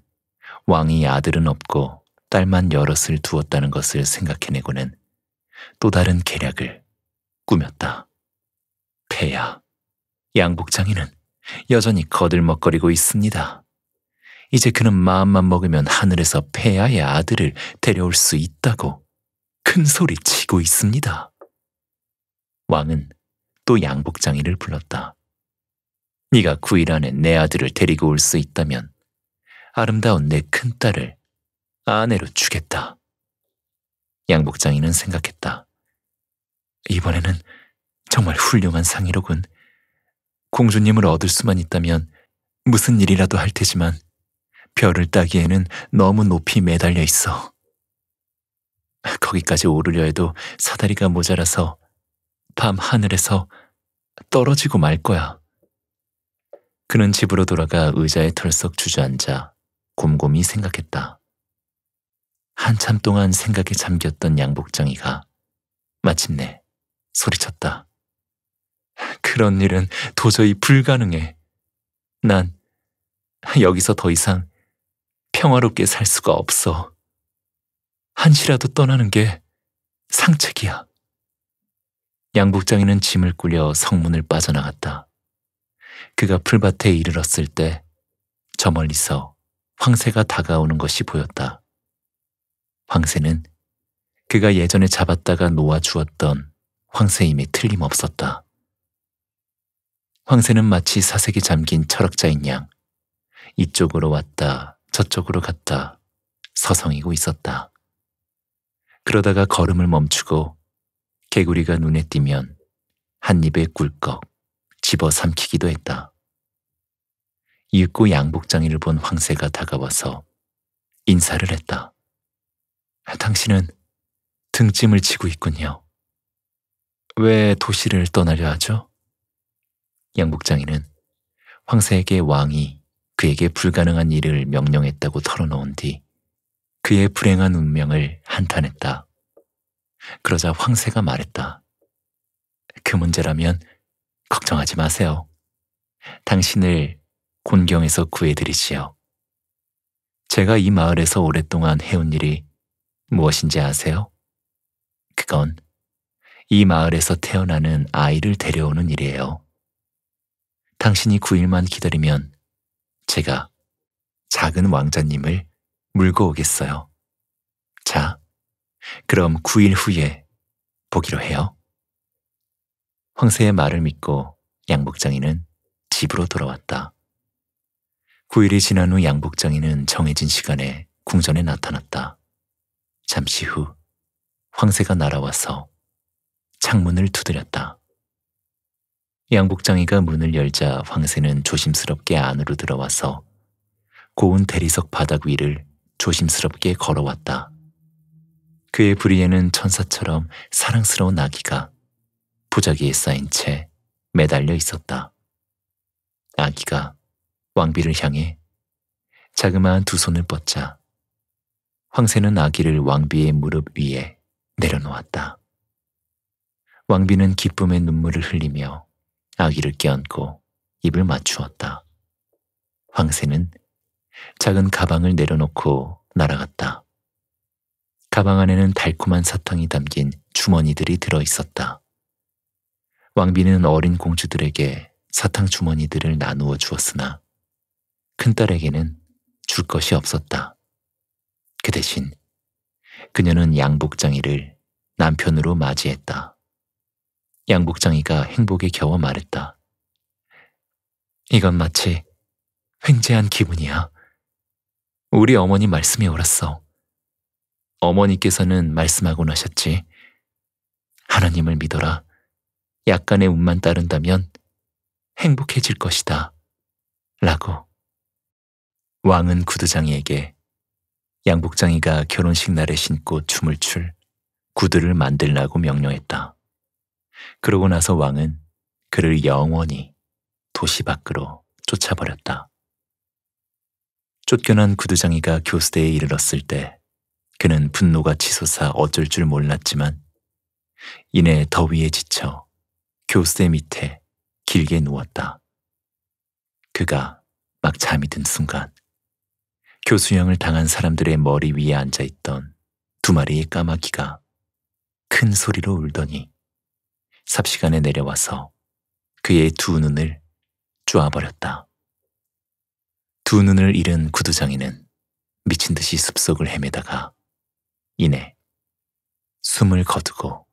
왕이 아들은 없고 딸만 여럿을 두었다는 것을 생각해내고는 또 다른 계략을 꾸몄다. 폐야, 양복장이는 여전히 거들먹거리고 있습니다. 이제 그는 마음만 먹으면 하늘에서 폐야의 아들을 데려올 수 있다고 큰 소리 치고 있습니다. 왕은 또 양복장이를 불렀다. 네가 9일 안에 내 아들을 데리고 올 수 있다면 아름다운 내 큰딸을 아내로 주겠다. 양복장이는 생각했다. 이번에는 정말 훌륭한 상이로군. 공주님을 얻을 수만 있다면 무슨 일이라도 할 테지만 별을 따기에는 너무 높이 매달려 있어. 거기까지 오르려 해도 사다리가 모자라서 밤 하늘에서 떨어지고 말 거야. 그는 집으로 돌아가 의자에 털썩 주저앉아 곰곰이 생각했다. 한참 동안 생각에 잠겼던 양복장이가 마침내 소리쳤다. 그런 일은 도저히 불가능해. 난 여기서 더 이상 평화롭게 살 수가 없어. 한시라도 떠나는 게 상책이야. 양복장에는 짐을 꾸려 성문을 빠져나갔다. 그가 풀밭에 이르렀을 때 저 멀리서 황새가 다가오는 것이 보였다. 황새는 그가 예전에 잡았다가 놓아주었던 황새임에 틀림없었다. 황새는 마치 사색이 잠긴 철학자인 양 이쪽으로 왔다 저쪽으로 갔다 서성이고 있었다. 그러다가 걸음을 멈추고 개구리가 눈에 띄면 한 입에 꿀꺽 집어 삼키기도 했다. 읽고 양복장이를 본 황새가 다가와서 인사를 했다. 당신은 등짐을 치고 있군요. 왜 도시를 떠나려 하죠? 양복장이는 황새에게 왕이 그에게 불가능한 일을 명령했다고 털어놓은 뒤 그의 불행한 운명을 한탄했다. 그러자 황새가 말했다. 그 문제라면 걱정하지 마세요. 당신을 곤경에서 구해드리지요. 제가 이 마을에서 오랫동안 해온 일이 무엇인지 아세요? 그건 이 마을에서 태어나는 아이를 데려오는 일이에요. 당신이 9일만 기다리면 제가 작은 왕자님을 물고 오겠어요. 자, 그럼 9일 후에 보기로 해요. 황새의 말을 믿고 양복장이는 집으로 돌아왔다. 9일이 지난 후 양복장이는 정해진 시간에 궁전에 나타났다. 잠시 후 황새가 날아와서 창문을 두드렸다. 양복장이가 문을 열자 황새는 조심스럽게 안으로 들어와서 고운 대리석 바닥 위를 조심스럽게 걸어왔다. 그의 부리에는 천사처럼 사랑스러운 아기가 부자기에 쌓인 채 매달려 있었다. 아기가 왕비를 향해 자그마한 두 손을 뻗자 황새는 아기를 왕비의 무릎 위에 내려놓았다. 왕비는 기쁨의 눈물을 흘리며 아기를 껴안고 입을 맞추었다. 황새는 작은 가방을 내려놓고 날아갔다. 가방 안에는 달콤한 사탕이 담긴 주머니들이 들어 있었다. 왕비는 어린 공주들에게 사탕 주머니들을 나누어 주었으나 큰딸에게는 줄 것이 없었다. 그 대신 그녀는 양복장이를 남편으로 맞이했다. 양복장이가 행복에 겨워 말했다. 이건 마치 횡재한 기분이야. 우리 어머니 말씀이 옳았어. 어머니께서는 말씀하곤 하셨지. 하나님을 믿어라. 약간의 운만 따른다면 행복해질 것이다. 라고. 왕은 구두장이에게 양복장이가 결혼식 날에 신고 춤을 출 구두를 만들라고 명령했다. 그러고 나서 왕은 그를 영원히 도시 밖으로 쫓아버렸다. 쫓겨난 구두장이가 교수대에 이르렀을 때 그는 분노가 치솟아 어쩔 줄 몰랐지만 이내 더위에 지쳐 교세 밑에 길게 누웠다. 그가 막 잠이 든 순간 교수형을 당한 사람들의 머리 위에 앉아있던 두 마리의 까마귀가 큰 소리로 울더니 삽시간에 내려와서 그의 두 눈을 쪼아버렸다. 두 눈을 잃은 구두장이는 미친 듯이 숲속을 헤매다가 이내 숨을 거두고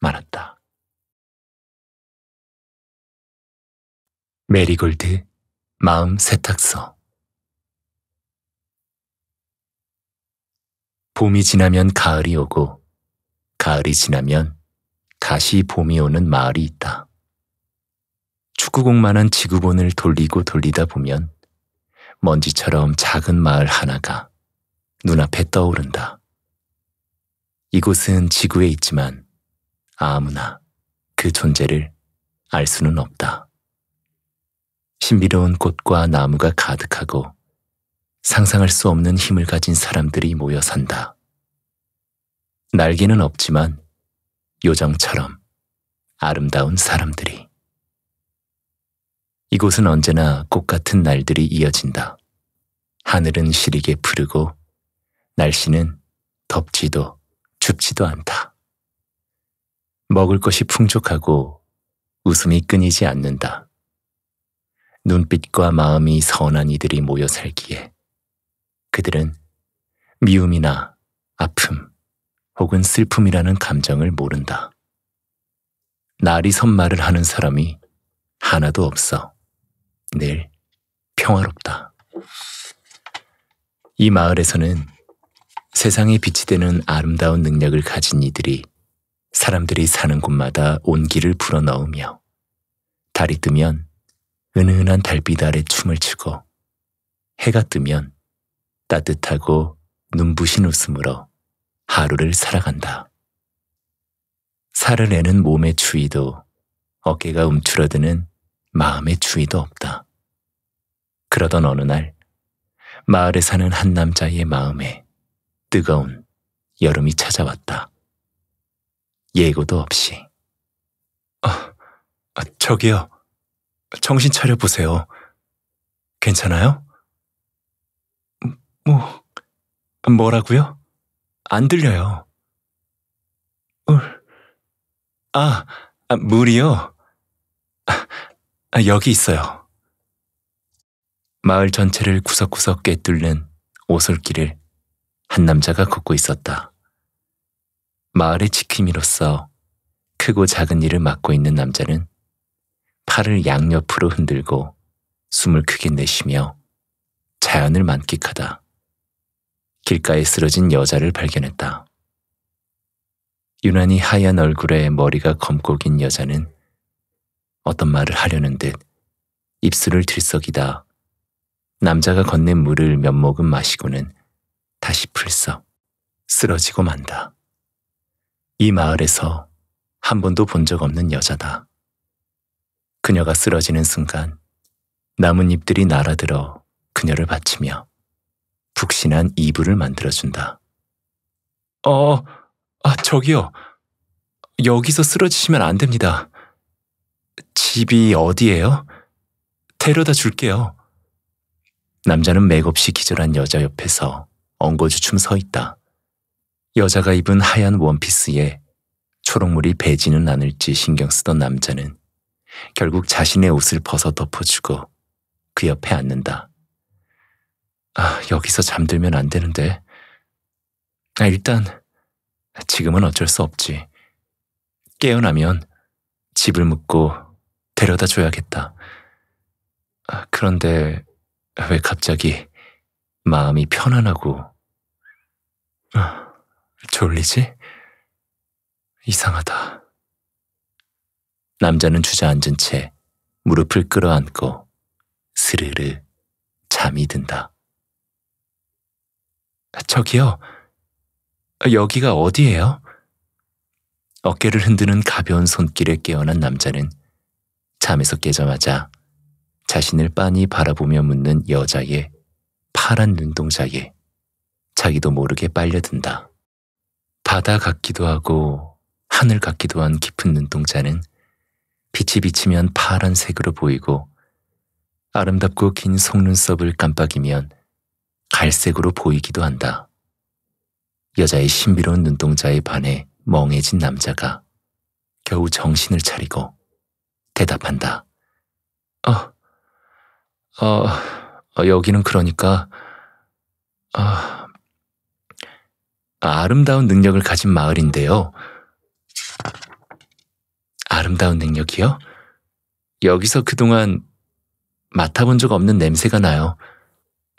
말았다. 메리골드 마음 세탁소 봄이 지나면 가을이 오고 가을이 지나면 다시 봄이 오는 마을이 있다. 축구공만한 지구본을 돌리고 돌리다 보면 먼지처럼 작은 마을 하나가 눈앞에 떠오른다. 이곳은 지구에 있지만 아무나 그 존재를 알 수는 없다. 신비로운 꽃과 나무가 가득하고 상상할 수 없는 힘을 가진 사람들이 모여 산다. 날개는 없지만 요정처럼 아름다운 사람들이. 이곳은 언제나 꽃 같은 날들이 이어진다. 하늘은 시리게 푸르고 날씨는 덥지도 춥지도 않다. 먹을 것이 풍족하고 웃음이 끊이지 않는다. 눈빛과 마음이 선한 이들이 모여 살기에 그들은 미움이나 아픔 혹은 슬픔이라는 감정을 모른다. 날이 선 말을 하는 사람이 하나도 없어. 늘 평화롭다. 이 마을에서는 세상에 빛이 되는 아름다운 능력을 가진 이들이 사람들이 사는 곳마다 온기를 불어넣으며 달이 뜨면 은은한 달빛 아래 춤을 추고 해가 뜨면 따뜻하고 눈부신 웃음으로 하루를 살아간다. 살을 내는 몸의 추위도 어깨가 움츠러드는 마음의 추위도 없다. 그러던 어느 날 마을에 사는 한 남자의 마음에 뜨거운 여름이 찾아왔다. 예고도 없이. 아, 아 저기요. 정신 차려 보세요. 괜찮아요? 뭐, 뭐라고요? 안 들려요. 물, 아, 아 물이요? 아, 아 여기 있어요. 마을 전체를 구석구석 꿰뚫는 오솔길을 한 남자가 걷고 있었다. 마을의 지킴이로서 크고 작은 일을 맡고 있는 남자는 팔을 양옆으로 흔들고 숨을 크게 내쉬며 자연을 만끽하다. 길가에 쓰러진 여자를 발견했다. 유난히 하얀 얼굴에 머리가 검고 긴 여자는 어떤 말을 하려는 듯 입술을 들썩이다 남자가 건넨 물을 몇 모금 마시고는 다시 풀썩 쓰러지고 만다. 이 마을에서 한 번도 본 적 없는 여자다. 그녀가 쓰러지는 순간 나뭇잎들이 날아들어 그녀를 받치며 푹신한 이불을 만들어준다. 어, 아, 저기요. 여기서 쓰러지시면 안 됩니다. 집이 어디예요? 데려다 줄게요. 남자는 맥없이 기절한 여자 옆에서 엉거주춤 서 있다. 여자가 입은 하얀 원피스에 초록물이 배지는 않을지 신경 쓰던 남자는 결국 자신의 옷을 벗어 덮어주고 그 옆에 앉는다. 아, 여기서 잠들면 안 되는데. 아, 일단 지금은 어쩔 수 없지. 깨어나면 집을 묻고 데려다 줘야겠다. 아, 그런데 왜 갑자기 마음이 편안하고 졸리지? 이상하다. 남자는 주저앉은 채 무릎을 끌어안고 스르르 잠이 든다. 저기요. 여기가 어디예요? 어깨를 흔드는 가벼운 손길에 깨어난 남자는 잠에서 깨자마자 자신을 빤히 바라보며 묻는 여자의 파란 눈동자에 자기도 모르게 빨려든다. 바다 같기도 하고 하늘 같기도 한 깊은 눈동자는 빛이 비치면 파란색으로 보이고 아름답고 긴 속눈썹을 깜빡이면 갈색으로 보이기도 한다. 여자의 신비로운 눈동자에 반해 멍해진 남자가 겨우 정신을 차리고 대답한다. 어, 어, 어 여기는 그러니까, 아, 어. 아름다운 능력을 가진 마을인데요. 아름다운 능력이요? 여기서 그동안 맡아본 적 없는 냄새가 나요.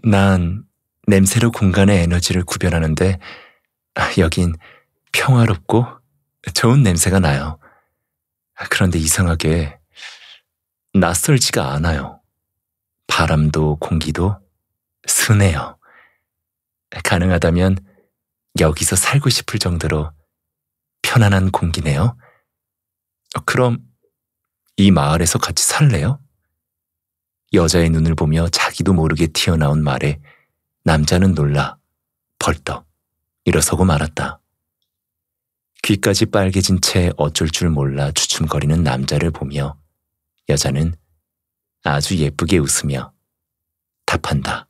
난 냄새로 공간의 에너지를 구별하는데 아, 여긴 평화롭고 좋은 냄새가 나요. 그런데 이상하게 낯설지가 않아요. 바람도 공기도 순해요. 가능하다면 여기서 살고 싶을 정도로 편안한 공기네요. 어, 그럼 이 마을에서 같이 살래요? 여자의 눈을 보며 자기도 모르게 튀어나온 말에 남자는 놀라 벌떡 일어서고 말았다. 귀까지 빨개진 채 어쩔 줄 몰라 주춤거리는 남자를 보며 여자는 아주 예쁘게 웃으며 답한다.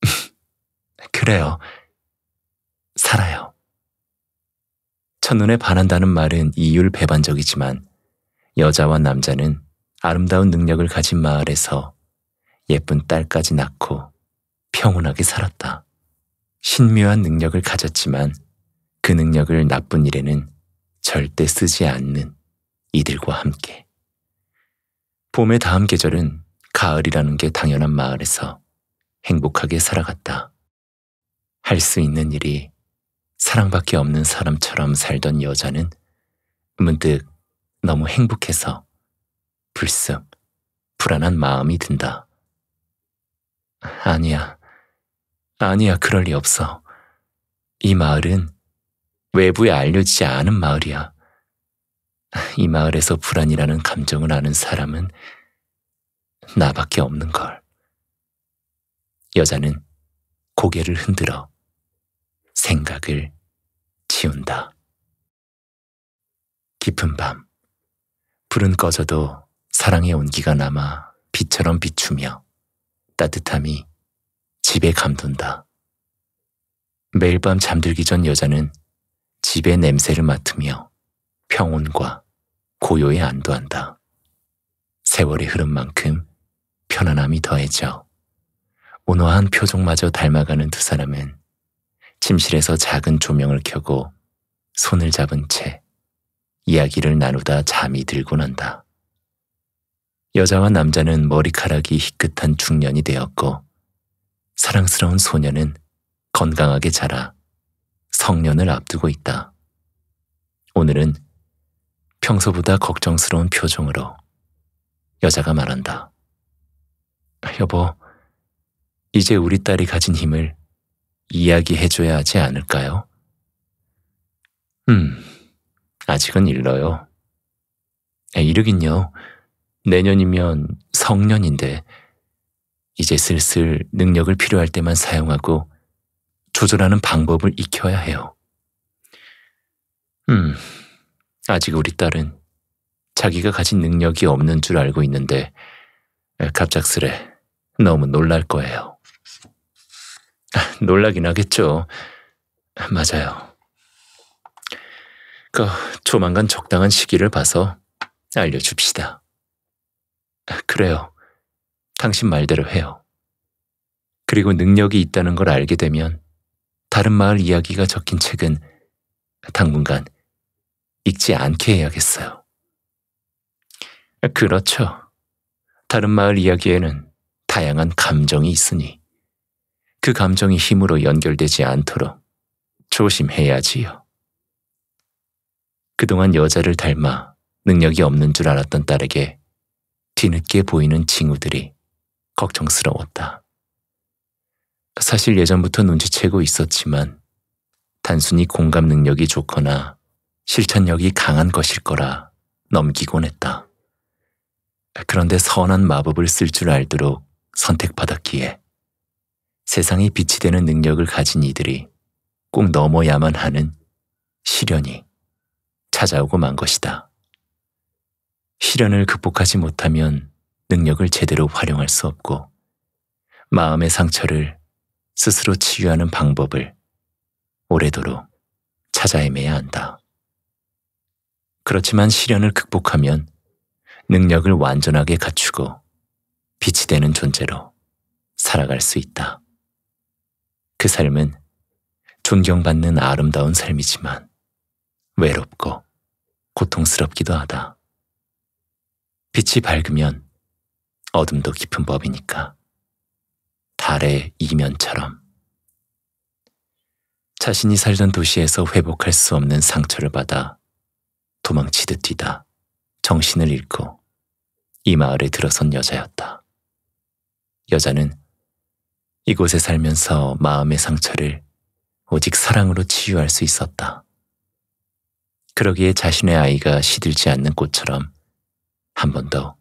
그래요. 살아요. 첫눈에 반한다는 말은 이율 배반적이지만 여자와 남자는 아름다운 능력을 가진 마을에서 예쁜 딸까지 낳고 평온하게 살았다. 신묘한 능력을 가졌지만 그 능력을 나쁜 일에는 절대 쓰지 않는 이들과 함께. 봄의 다음 계절은 가을이라는 게 당연한 마을에서 행복하게 살아갔다. 할 수 있는 일이 사랑밖에 없는 사람처럼 살던 여자는 문득 너무 행복해서 불쑥 불안한 마음이 든다. 아니야, 아니야, 그럴 리 없어. 이 마을은 외부에 알려지지 않은 마을이야. 이 마을에서 불안이라는 감정을 아는 사람은 나밖에 없는 걸. 여자는 고개를 흔들어 생각을 지운다. 깊은 밤, 불은 꺼져도 사랑의 온기가 남아 빛처럼 비추며 따뜻함이 집에 감돈다. 매일 밤 잠들기 전 여자는 집의 냄새를 맡으며 평온과 고요에 안도한다. 세월이 흐른 만큼 편안함이 더해져 온화한 표정마저 닮아가는 두 사람은 침실에서 작은 조명을 켜고 손을 잡은 채 이야기를 나누다 잠이 들곤 한다. 여자와 남자는 머리카락이 희끗한 중년이 되었고 사랑스러운 소년은 건강하게 자라 성년을 앞두고 있다. 오늘은 평소보다 걱정스러운 표정으로 여자가 말한다. 여보, 이제 우리 딸이 가진 힘을 이야기해줘야 하지 않을까요? 음, 아직은 일러요. 이르긴요. 내년이면 성년인데 이제 슬슬 능력을 필요할 때만 사용하고 조절하는 방법을 익혀야 해요. 음, 아직 우리 딸은 자기가 가진 능력이 없는 줄 알고 있는데 갑작스레 너무 놀랄 거예요. 놀라긴 하겠죠. 맞아요. 그 조만간 적당한 시기를 봐서 알려줍시다. 그래요. 당신 말대로 해요. 그리고 능력이 있다는 걸 알게 되면 다른 마을 이야기가 적힌 책은 당분간 읽지 않게 해야겠어요. 그렇죠. 다른 마을 이야기에는 다양한 감정이 있으니 그 감정이 힘으로 연결되지 않도록 조심해야지요. 그동안 여자를 닮아 능력이 없는 줄 알았던 딸에게 뒤늦게 보이는 징후들이 걱정스러웠다. 사실 예전부터 눈치채고 있었지만 단순히 공감 능력이 좋거나 실천력이 강한 것일 거라 넘기곤 했다. 그런데 선한 마법을 쓸 줄 알도록 선택받았기에 세상이 빛이 되는 능력을 가진 이들이 꼭 넘어야만 하는 시련이 찾아오고 만 것이다. 시련을 극복하지 못하면 능력을 제대로 활용할 수 없고 마음의 상처를 스스로 치유하는 방법을 오래도록 찾아 헤매야 한다. 그렇지만 시련을 극복하면 능력을 완전하게 갖추고 빛이 되는 존재로 살아갈 수 있다. 그 삶은 존경받는 아름다운 삶이지만 외롭고 고통스럽기도 하다. 빛이 밝으면 어둠도 깊은 법이니까. 달의 이면처럼. 자신이 살던 도시에서 회복할 수 없는 상처를 받아 도망치듯 뛰다 정신을 잃고 이 마을에 들어선 여자였다. 여자는 이곳에 살면서 마음의 상처를 오직 사랑으로 치유할 수 있었다. 그러기에 자신의 아이가 시들지 않는 꽃처럼 한 번도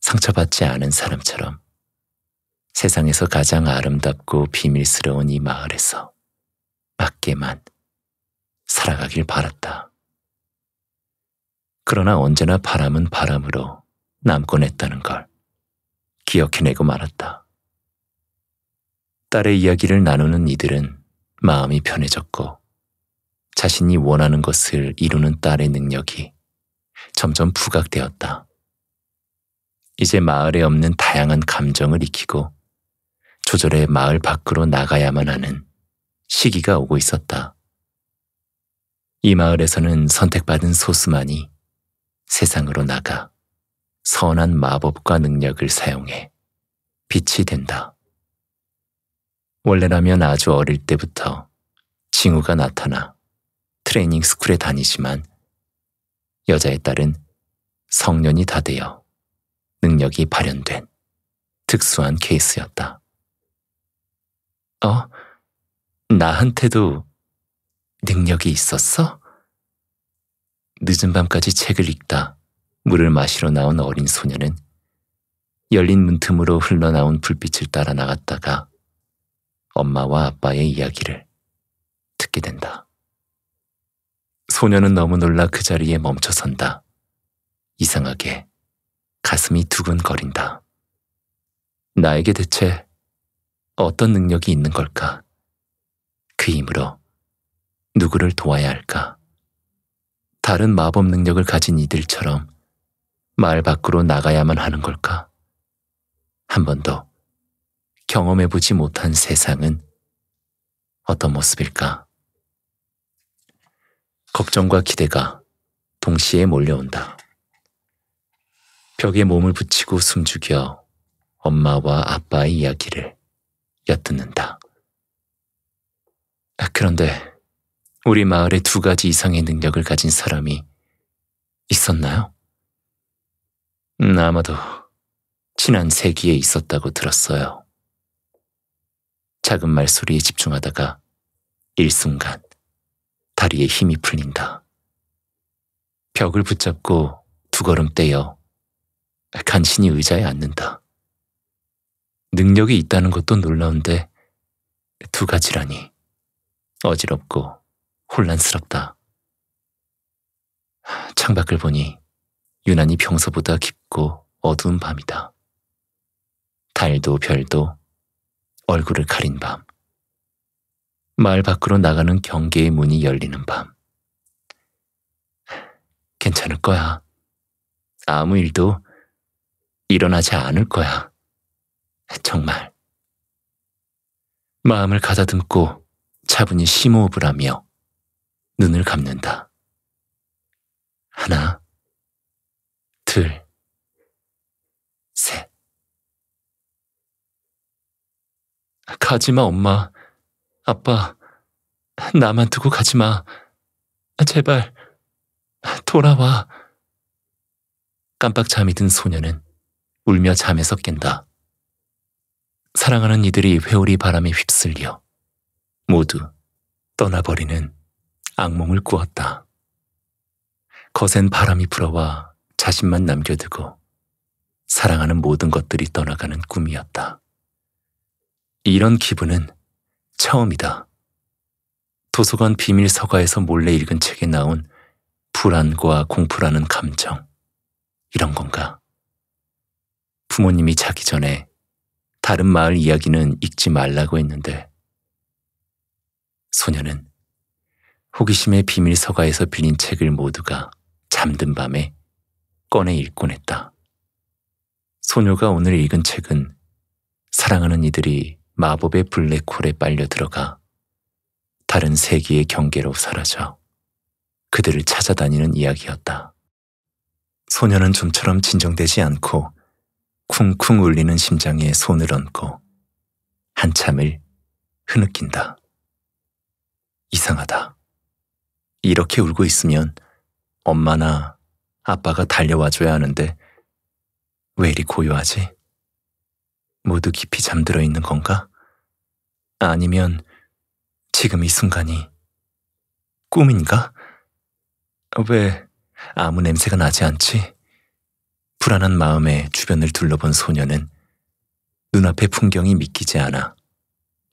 상처받지 않은 사람처럼 세상에서 가장 아름답고 비밀스러운 이 마을에서 맞게만 살아가길 바랐다. 그러나 언제나 바람은 바람으로 남곤 했다는 걸 기억해내고 말았다. 딸의 이야기를 나누는 이들은 마음이 편해졌고 자신이 원하는 것을 이루는 딸의 능력이 점점 부각되었다. 이제 마을에 없는 다양한 감정을 익히고 조절해 마을 밖으로 나가야만 하는 시기가 오고 있었다. 이 마을에서는 선택받은 소수만이 세상으로 나가 선한 마법과 능력을 사용해 빛이 된다. 원래라면 아주 어릴 때부터 징후가 나타나 트레이닝 스쿨에 다니지만 여자의 딸은 성년이 다 되어 능력이 발현된 특수한 케이스였다. 어? 나한테도 능력이 있었어? 늦은 밤까지 책을 읽다 물을 마시러 나온 어린 소녀는 열린 문틈으로 흘러나온 불빛을 따라 나갔다가 엄마와 아빠의 이야기를 듣게 된다. 소녀는 너무 놀라 그 자리에 멈춰선다. 이상하게 가슴이 두근거린다. 나에게 대체 어떤 능력이 있는 걸까? 그 힘으로 누구를 도와야 할까? 다른 마법 능력을 가진 이들처럼 마을 밖으로 나가야만 하는 걸까? 한 번도 경험해보지 못한 세상은 어떤 모습일까? 걱정과 기대가 동시에 몰려온다. 벽에 몸을 붙이고 숨죽여 엄마와 아빠의 이야기를 엿듣는다. 아, 그런데 우리 마을에 두 가지 이상의 능력을 가진 사람이 있었나요? 음, 아마도 지난 세기에 있었다고 들었어요. 작은 말소리에 집중하다가 일순간 다리에 힘이 풀린다. 벽을 붙잡고 두 걸음 떼어 간신히 의자에 앉는다. 능력이 있다는 것도 놀라운데 두 가지라니 어지럽고 혼란스럽다. 창밖을 보니 유난히 평소보다 깊고 어두운 밤이다. 달도 별도 얼굴을 가린 밤. 마을 밖으로 나가는 경계의 문이 열리는 밤. 괜찮을 거야. 아무 일도 일어나지 않을 거야. 정말. 마음을 가다듬고 차분히 심호흡을 하며 눈을 감는다. 하나, 둘, 가지마, 엄마. 아빠, 나만 두고 가지마. 제발, 돌아와. 깜빡 잠이 든 소녀는 울며 잠에서 깬다. 사랑하는 이들이 회오리 바람에 휩쓸려 모두 떠나버리는 악몽을 꾸었다. 거센 바람이 불어와 자신만 남겨두고 사랑하는 모든 것들이 떠나가는 꿈이었다. 이런 기분은 처음이다. 도서관 비밀 서가에서 몰래 읽은 책에 나온 불안과 공포라는 감정. 이런 건가? 부모님이 자기 전에 다른 마을 이야기는 읽지 말라고 했는데 소녀는 호기심의 비밀 서가에서 빌린 책을 모두가 잠든 밤에 꺼내 읽곤 했다. 소녀가 오늘 읽은 책은 사랑하는 이들이 마법의 블랙홀에 빨려 들어가 다른 세기의 경계로 사라져 그들을 찾아다니는 이야기였다. 소녀는 좀처럼 진정되지 않고 쿵쿵 울리는 심장에 손을 얹고 한참을 흐느낀다. 이상하다. 이렇게 울고 있으면 엄마나 아빠가 달려와줘야 하는데 왜 이리 고요하지? 모두 깊이 잠들어 있는 건가? 아니면 지금 이 순간이 꿈인가? 왜 아무 냄새가 나지 않지? 불안한 마음에 주변을 둘러본 소녀는 눈앞의 풍경이 믿기지 않아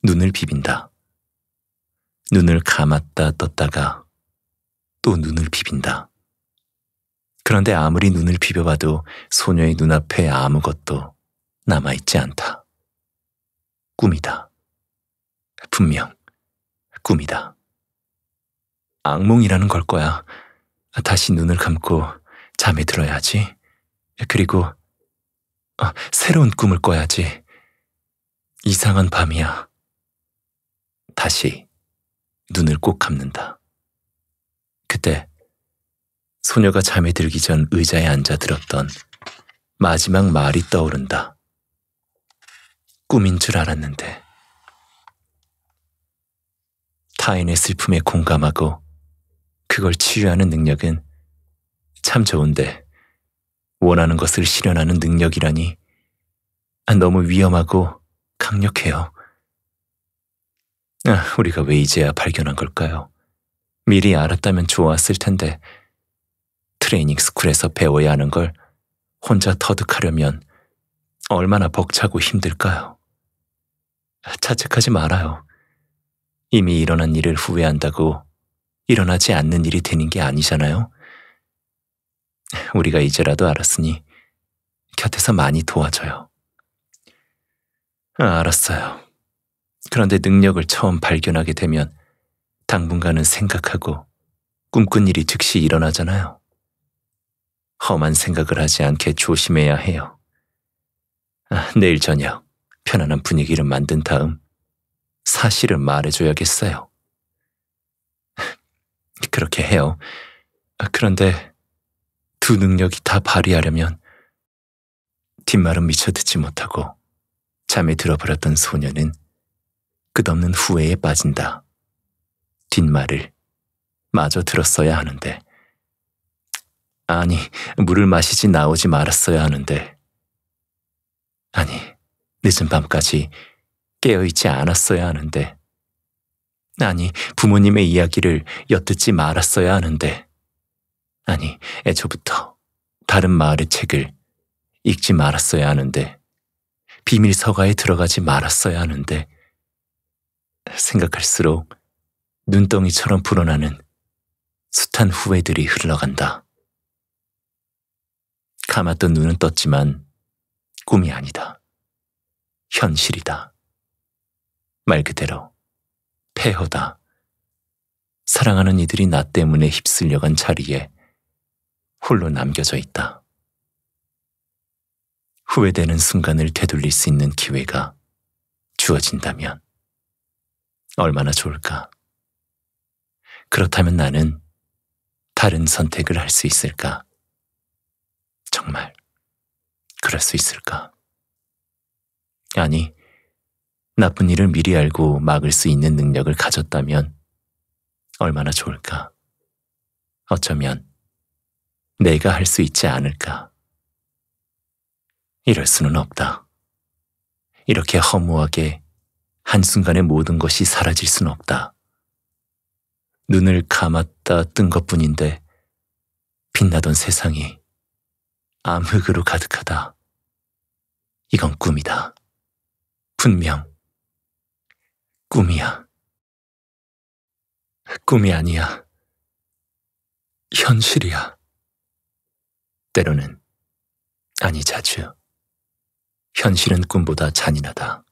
눈을 비빈다. 눈을 감았다 떴다가 또 눈을 비빈다. 그런데 아무리 눈을 비벼봐도 소녀의 눈앞에 아무것도 남아있지 않다. 꿈이다. 분명 꿈이다. 악몽이라는 걸 거야. 다시 눈을 감고 잠에 들어야지. 그리고 아, 새로운 꿈을 꿔야지. 이상한 밤이야. 다시 눈을 꼭 감는다. 그때 소녀가 잠에 들기 전 의자에 앉아 들었던 마지막 말이 떠오른다. 꿈인 줄 알았는데. 타인의 슬픔에 공감하고 그걸 치유하는 능력은 참 좋은데 원하는 것을 실현하는 능력이라니 아, 너무 위험하고 강력해요. 아, 우리가 왜 이제야 발견한 걸까요? 미리 알았다면 좋았을 텐데 트레이닝 스쿨에서 배워야 하는 걸 혼자 터득하려면 얼마나 벅차고 힘들까요? 자책하지 말아요. 이미 일어난 일을 후회한다고 일어나지 않는 일이 되는 게 아니잖아요. 우리가 이제라도 알았으니 곁에서 많이 도와줘요. 아, 알았어요. 그런데 능력을 처음 발견하게 되면 당분간은 생각하고 꿈꾼 일이 즉시 일어나잖아요. 험한 생각을 하지 않게 조심해야 해요. 아, 내일 저녁 편안한 분위기를 만든 다음 사실을 말해줘야겠어요. 그렇게 해요. 그런데 두 능력이 다 발휘하려면 뒷말은 미처 듣지 못하고 잠에 들어버렸던 소녀는 끝없는 후회에 빠진다. 뒷말을 마저 들었어야 하는데 아니 물을 마시지 나오지 말았어야 하는데 아니 늦은 밤까지 깨어있지 않았어야 하는데, 아니, 부모님의 이야기를 엿듣지 말았어야 하는데, 아니, 애초부터 다른 마을의 책을 읽지 말았어야 하는데, 비밀 서가에 들어가지 말았어야 하는데, 생각할수록 눈덩이처럼 불어나는 숱한 후회들이 흘러간다. 감았던 눈은 떴지만 꿈이 아니다. 현실이다. 말 그대로 폐허다. 사랑하는 이들이 나 때문에 휩쓸려간 자리에 홀로 남겨져 있다. 후회되는 순간을 되돌릴 수 있는 기회가 주어진다면 얼마나 좋을까? 그렇다면 나는 다른 선택을 할 수 있을까? 정말 그럴 수 있을까? 아니, 나쁜 일을 미리 알고 막을 수 있는 능력을 가졌다면 얼마나 좋을까. 어쩌면 내가 할 수 있지 않을까. 이럴 수는 없다. 이렇게 허무하게 한순간에 모든 것이 사라질 순 없다. 눈을 감았다 뜬 것뿐인데 빛나던 세상이 암흑으로 가득하다. 이건 꿈이다. 분명 꿈이야. 꿈이 아니야. 현실이야. 때로는 아니 자주. 현실은 꿈보다 잔인하다.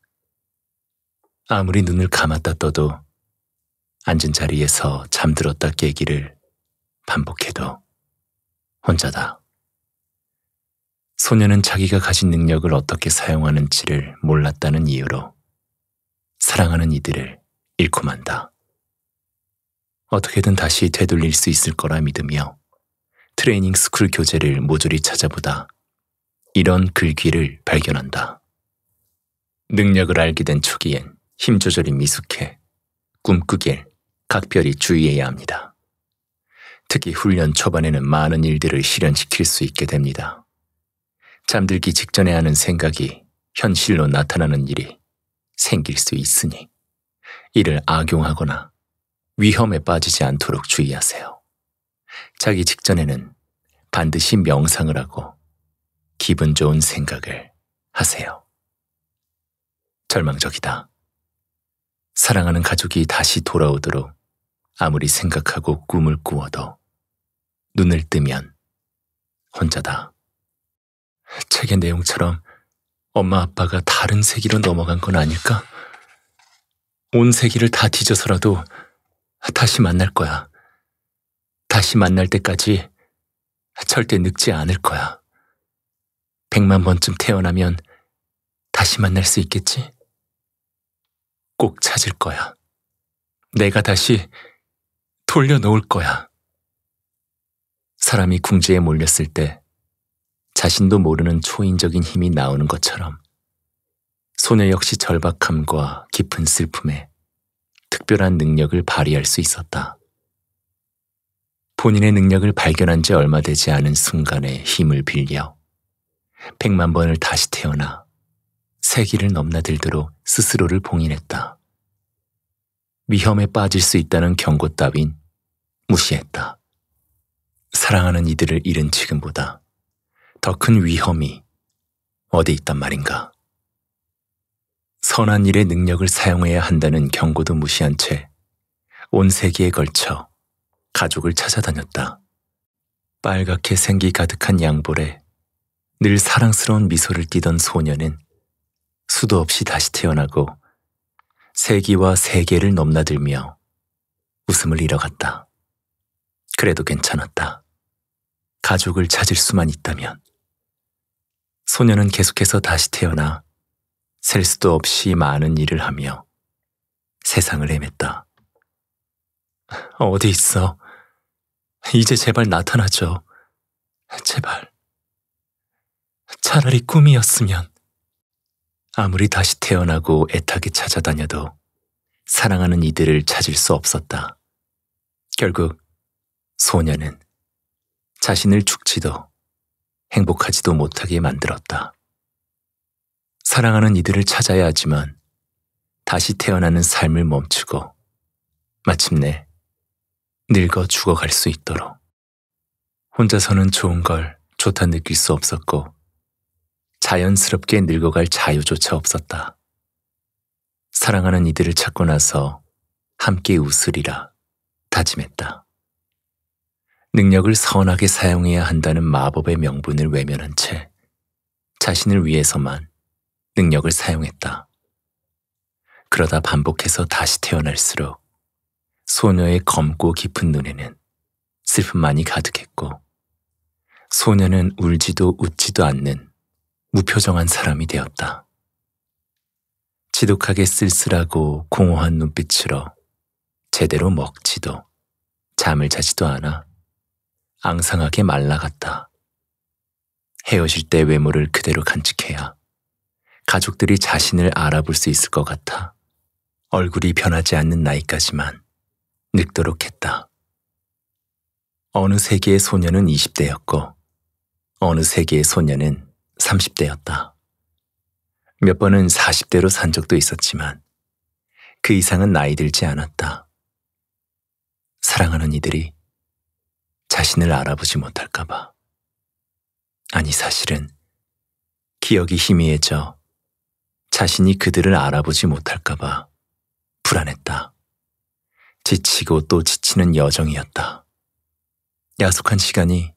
아무리 눈을 감았다 떠도 앉은 자리에서 잠들었다 깨기를 반복해도 혼자다. 소녀는 자기가 가진 능력을 어떻게 사용하는지를 몰랐다는 이유로 사랑하는 이들을 잃고 만다. 어떻게든 다시 되돌릴 수 있을 거라 믿으며 트레이닝 스쿨 교재를 모조리 찾아보다 이런 글귀를 발견한다. 능력을 알게 된 초기엔 힘 조절이 미숙해 꿈꾸길 각별히 주의해야 합니다. 특히 훈련 초반에는 많은 일들을 실현시킬 수 있게 됩니다. 잠들기 직전에 하는 생각이 현실로 나타나는 일이 생길 수 있으니 이를 악용하거나 위험에 빠지지 않도록 주의하세요. 자기 직전에는 반드시 명상을 하고 기분 좋은 생각을 하세요. 절망적이다. 사랑하는 가족이 다시 돌아오도록 아무리 생각하고 꿈을 꾸어도 눈을 뜨면 혼자다. 책의 내용처럼 엄마 아빠가 다른 세기로 넘어간 건 아닐까? 온 세기를 다 뒤져서라도 다시 만날 거야. 다시 만날 때까지 절대 늙지 않을 거야. 백만 번쯤 태어나면 다시 만날 수 있겠지? 꼭 찾을 거야. 내가 다시 돌려놓을 거야. 사람이 궁지에 몰렸을 때 자신도 모르는 초인적인 힘이 나오는 것처럼 소녀 역시 절박함과 깊은 슬픔에 특별한 능력을 발휘할 수 있었다. 본인의 능력을 발견한 지 얼마 되지 않은 순간에 힘을 빌려 백만 번을 다시 태어나 세기를 넘나들도록 스스로를 봉인했다. 위험에 빠질 수 있다는 경고 따윈 무시했다. 사랑하는 이들을 잃은 지금보다 더큰 위험이 어디 있단 말인가. 선한 일의 능력을 사용해야 한다는 경고도 무시한 채 온세계에 걸쳐 가족을 찾아다녔다. 빨갛게 생기 가득한 양볼에 늘 사랑스러운 미소를 띠던 소녀는 수도 없이 다시 태어나고 세기와 세계를 넘나들며 웃음을 잃어갔다. 그래도 괜찮았다. 가족을 찾을 수만 있다면. 소녀는 계속해서 다시 태어나 셀 수도 없이 많은 일을 하며 세상을 헤맸다. 어디 있어? 이제 제발 나타나죠. 제발. 차라리 꿈이었으면. 아무리 다시 태어나고 애타게 찾아다녀도 사랑하는 이들을 찾을 수 없었다. 결국 소녀는 자신을 죽지도 행복하지도 못하게 만들었다. 사랑하는 이들을 찾아야 하지만 다시 태어나는 삶을 멈추고 마침내 늙어 죽어갈 수 있도록 혼자서는 좋은 걸 좋다 느낄 수 없었고 자연스럽게 늙어갈 자유조차 없었다. 사랑하는 이들을 찾고 나서 함께 웃으리라 다짐했다. 능력을 선하게 사용해야 한다는 마법의 명분을 외면한 채 자신을 위해서만 능력을 사용했다. 그러다 반복해서 다시 태어날수록 소녀의 검고 깊은 눈에는 슬픔만이 가득했고 소녀는 울지도 웃지도 않는 무표정한 사람이 되었다. 지독하게 쓸쓸하고 공허한 눈빛으로 제대로 먹지도 잠을 자지도 않아 앙상하게 말라갔다. 헤어질 때 외모를 그대로 간직해야 가족들이 자신을 알아볼 수 있을 것 같아 얼굴이 변하지 않는 나이까지만 늙도록 했다. 어느 세계의 소녀는 20대였고 어느 세계의 소녀는 30대였다. 몇 번은 40대로 산 적도 있었지만 그 이상은 나이 들지 않았다. 사랑하는 이들이 자신을 알아보지 못할까봐. 아니, 사실은 기억이 희미해져 자신이 그들을 알아보지 못할까봐 불안했다. 지치고 또 지치는 여정이었다. 야속한 시간이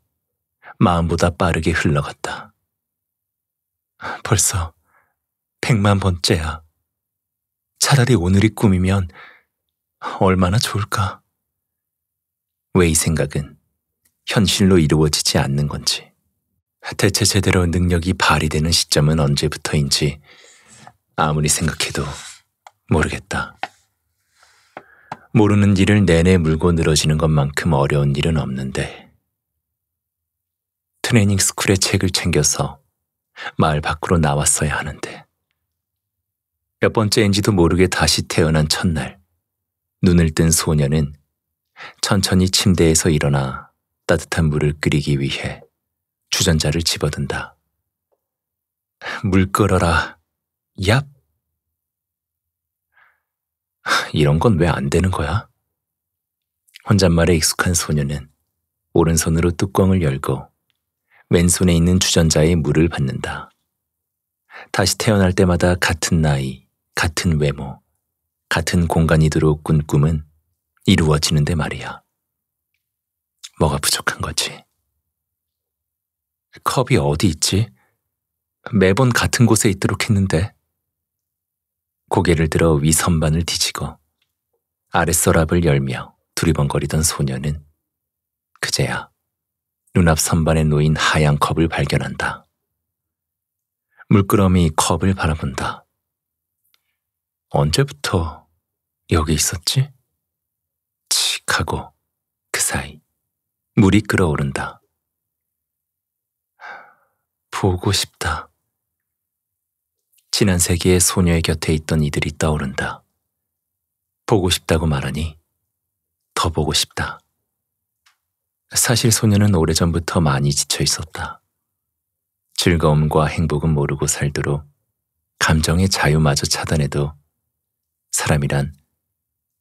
마음보다 빠르게 흘러갔다. 벌써 백만 번째야. 차라리 오늘이 꿈이면 얼마나 좋을까? 왜 이 생각은 현실로 이루어지지 않는 건지, 대체 제대로 능력이 발휘되는 시점은 언제부터인지 아무리 생각해도 모르겠다. 모르는 일을 내내 물고 늘어지는 것만큼 어려운 일은 없는데, 트레이닝 스쿨의 책을 챙겨서 마을 밖으로 나왔어야 하는데, 몇 번째인지도 모르게 다시 태어난 첫날, 눈을 뜬 소녀는 천천히 침대에서 일어나 따뜻한 물을 끓이기 위해 주전자를 집어든다. 물 끓어라. 얍! 이런 건 왜 안 되는 거야? 혼잣말에 익숙한 소녀는 오른손으로 뚜껑을 열고 왼손에 있는 주전자에 물을 받는다. 다시 태어날 때마다 같은 나이, 같은 외모, 같은 공간이도록 꾼 꿈은 이루어지는데 말이야. 뭐가 부족한 거지. 컵이 어디 있지? 매번 같은 곳에 있도록 했는데. 고개를 들어 위 선반을 뒤지고 아랫서랍을 열며 두리번거리던 소녀는 그제야 눈앞 선반에 놓인 하얀 컵을 발견한다. 물끄러미 컵을 바라본다. 언제부터 여기 있었지? 칙 하고 물이 끓어오른다. 보고 싶다. 지난 세기의 소녀의 곁에 있던 이들이 떠오른다. 보고 싶다고 말하니 더 보고 싶다. 사실 소녀는 오래전부터 많이 지쳐 있었다. 즐거움과 행복은 모르고 살도록 감정의 자유마저 차단해도 사람이란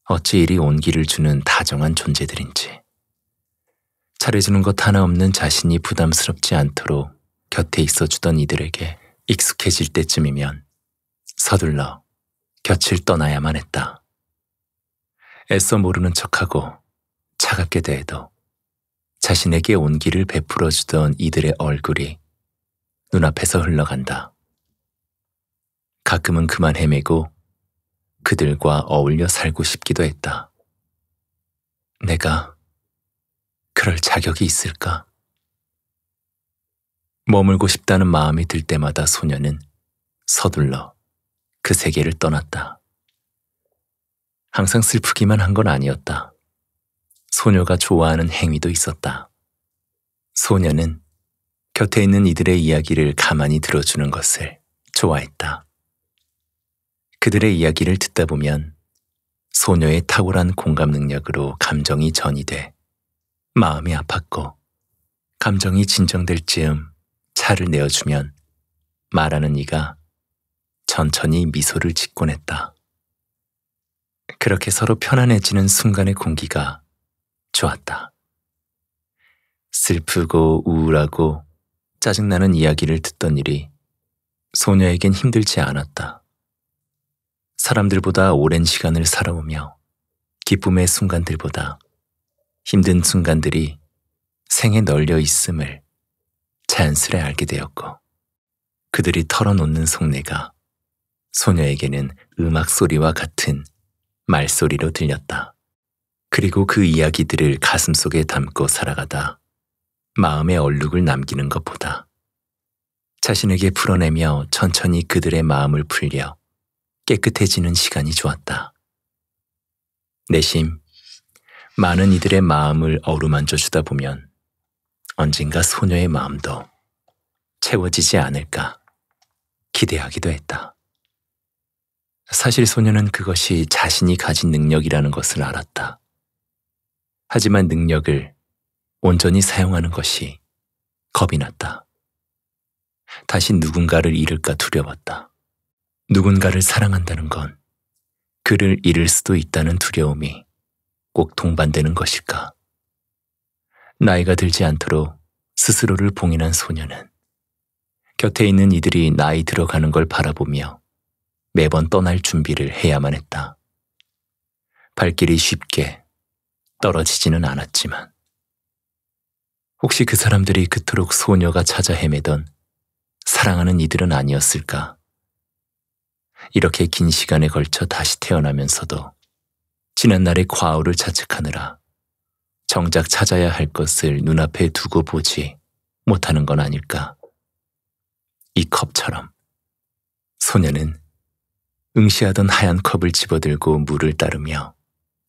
어찌 이리 온기를 주는 다정한 존재들인지. 잘해주는 것 하나 없는 자신이 부담스럽지 않도록 곁에 있어주던 이들에게 익숙해질 때쯤이면 서둘러 곁을 떠나야만 했다. 애써 모르는 척하고 차갑게 대해도 자신에게 온기를 베풀어주던 이들의 얼굴이 눈앞에서 흘러간다. 가끔은 그만 헤매고 그들과 어울려 살고 싶기도 했다. 내가 그럴 자격이 있을까? 머물고 싶다는 마음이 들 때마다 소녀는 서둘러 그 세계를 떠났다. 항상 슬프기만 한 건 아니었다. 소녀가 좋아하는 행위도 있었다. 소녀는 곁에 있는 이들의 이야기를 가만히 들어주는 것을 좋아했다. 그들의 이야기를 듣다 보면 소녀의 탁월한 공감 능력으로 감정이 전이돼 마음이 아팠고 감정이 진정될 즈음 차를 내어주면 말하는 이가 천천히 미소를 짓곤 했다. 그렇게 서로 편안해지는 순간의 공기가 좋았다. 슬프고 우울하고 짜증나는 이야기를 듣던 일이 소녀에겐 힘들지 않았다. 사람들보다 오랜 시간을 살아오며 기쁨의 순간들보다 힘든 순간들이 생에 널려 있음을 자연스레 알게 되었고 그들이 털어놓는 속내가 소녀에게는 음악 소리와 같은 말소리로 들렸다. 그리고 그 이야기들을 가슴 속에 담고 살아가다 마음의 얼룩을 남기는 것보다 자신에게 풀어내며 천천히 그들의 마음을 풀려 깨끗해지는 시간이 좋았다. 내심 많은 이들의 마음을 어루만져 주다 보면 언젠가 소녀의 마음도 채워지지 않을까 기대하기도 했다. 사실 소녀는 그것이 자신이 가진 능력이라는 것을 알았다. 하지만 능력을 온전히 사용하는 것이 겁이 났다. 다시 누군가를 잃을까 두려웠다. 누군가를 사랑한다는 건 그를 잃을 수도 있다는 두려움이 꼭 동반되는 것일까? 나이가 들지 않도록 스스로를 봉인한 소녀는 곁에 있는 이들이 나이 들어가는 걸 바라보며 매번 떠날 준비를 해야만 했다. 발길이 쉽게 떨어지지는 않았지만 혹시 그 사람들이 그토록 소녀가 찾아 헤매던 사랑하는 이들은 아니었을까? 이렇게 긴 시간에 걸쳐 다시 태어나면서도 지난날의 과오를 자책하느라 정작 찾아야 할 것을 눈앞에 두고 보지 못하는 건 아닐까. 이 컵처럼. 소녀는 응시하던 하얀 컵을 집어들고 물을 따르며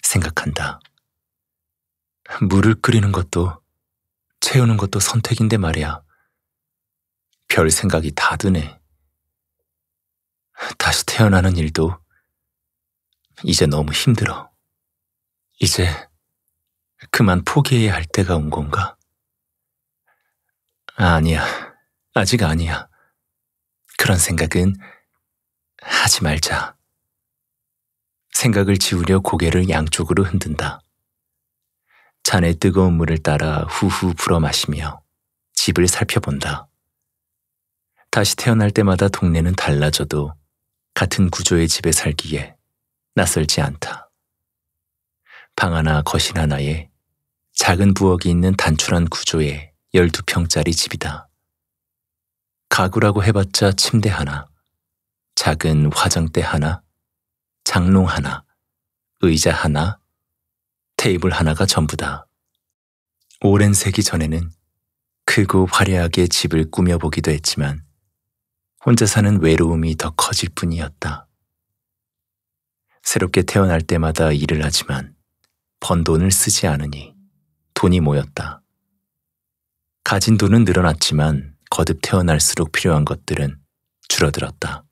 생각한다. 물을 끓이는 것도 채우는 것도 선택인데 말이야. 별 생각이 다 드네. 다시 태어나는 일도 이제 너무 힘들어. 이제 그만 포기해야 할 때가 온 건가? 아니야, 아직 아니야. 그런 생각은 하지 말자. 생각을 지우려 고개를 양쪽으로 흔든다. 잔에 뜨거운 물을 따라 후후 불어 마시며 집을 살펴본다. 다시 태어날 때마다 동네는 달라져도 같은 구조의 집에 살기에 낯설지 않다. 방 하나 거실 하나에 작은 부엌이 있는 단출한 구조의 12평짜리 집이다. 가구라고 해봤자 침대 하나, 작은 화장대 하나, 장롱 하나, 의자 하나, 테이블 하나가 전부다. 오랜 세기 전에는 크고 화려하게 집을 꾸며보기도 했지만 혼자 사는 외로움이 더 커질 뿐이었다. 새롭게 태어날 때마다 일을 하지만 번 돈을 쓰지 않으니 돈이 모였다. 가진 돈은 늘어났지만 거듭 태어날수록 필요한 것들은 줄어들었다.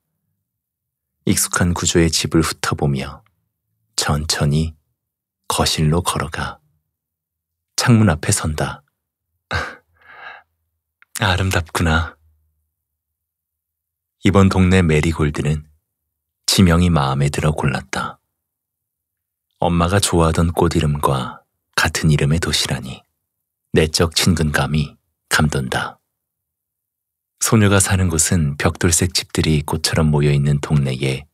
익숙한 구조의 집을 훑어보며 천천히 거실로 걸어가 창문 앞에 선다. 아름답구나. 이번 동네 메리골드는 지명이 마음에 들어 골랐다. 엄마가 좋아하던 꽃 이름과 같은 이름의 도시라니 내적 친근감이 감돈다. 소녀가 사는 곳은 벽돌색 집들이 꽃처럼 모여있는 동네의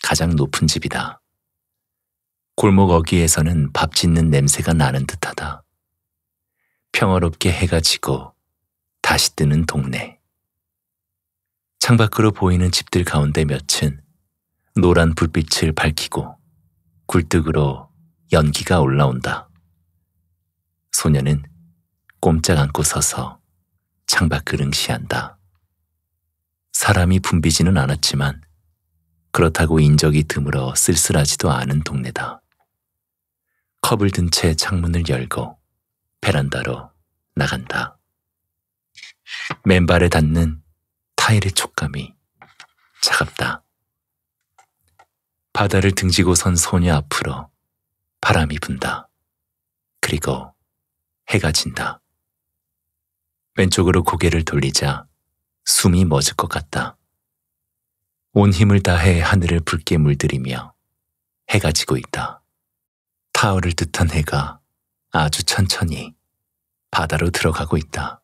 가장 높은 집이다. 골목 어귀에서는 밥 짓는 냄새가 나는 듯하다. 평화롭게 해가 지고 다시 뜨는 동네. 창밖으로 보이는 집들 가운데 몇은 노란 불빛을 밝히고 굴뚝으로 연기가 올라온다. 소녀는 꼼짝 않고 서서 창밖을 응시한다. 사람이 붐비지는 않았지만 그렇다고 인적이 드물어 쓸쓸하지도 않은 동네다. 컵을 든 채 창문을 열고 베란다로 나간다. 맨발에 닿는 타일의 촉감이 차갑다. 바다를 등지고 선 소녀 앞으로 바람이 분다. 그리고 해가 진다. 왼쪽으로 고개를 돌리자 숨이 멎을 것 같다. 온 힘을 다해 하늘을 붉게 물들이며 해가 지고 있다. 타오를 듯한 해가 아주 천천히 바다로 들어가고 있다.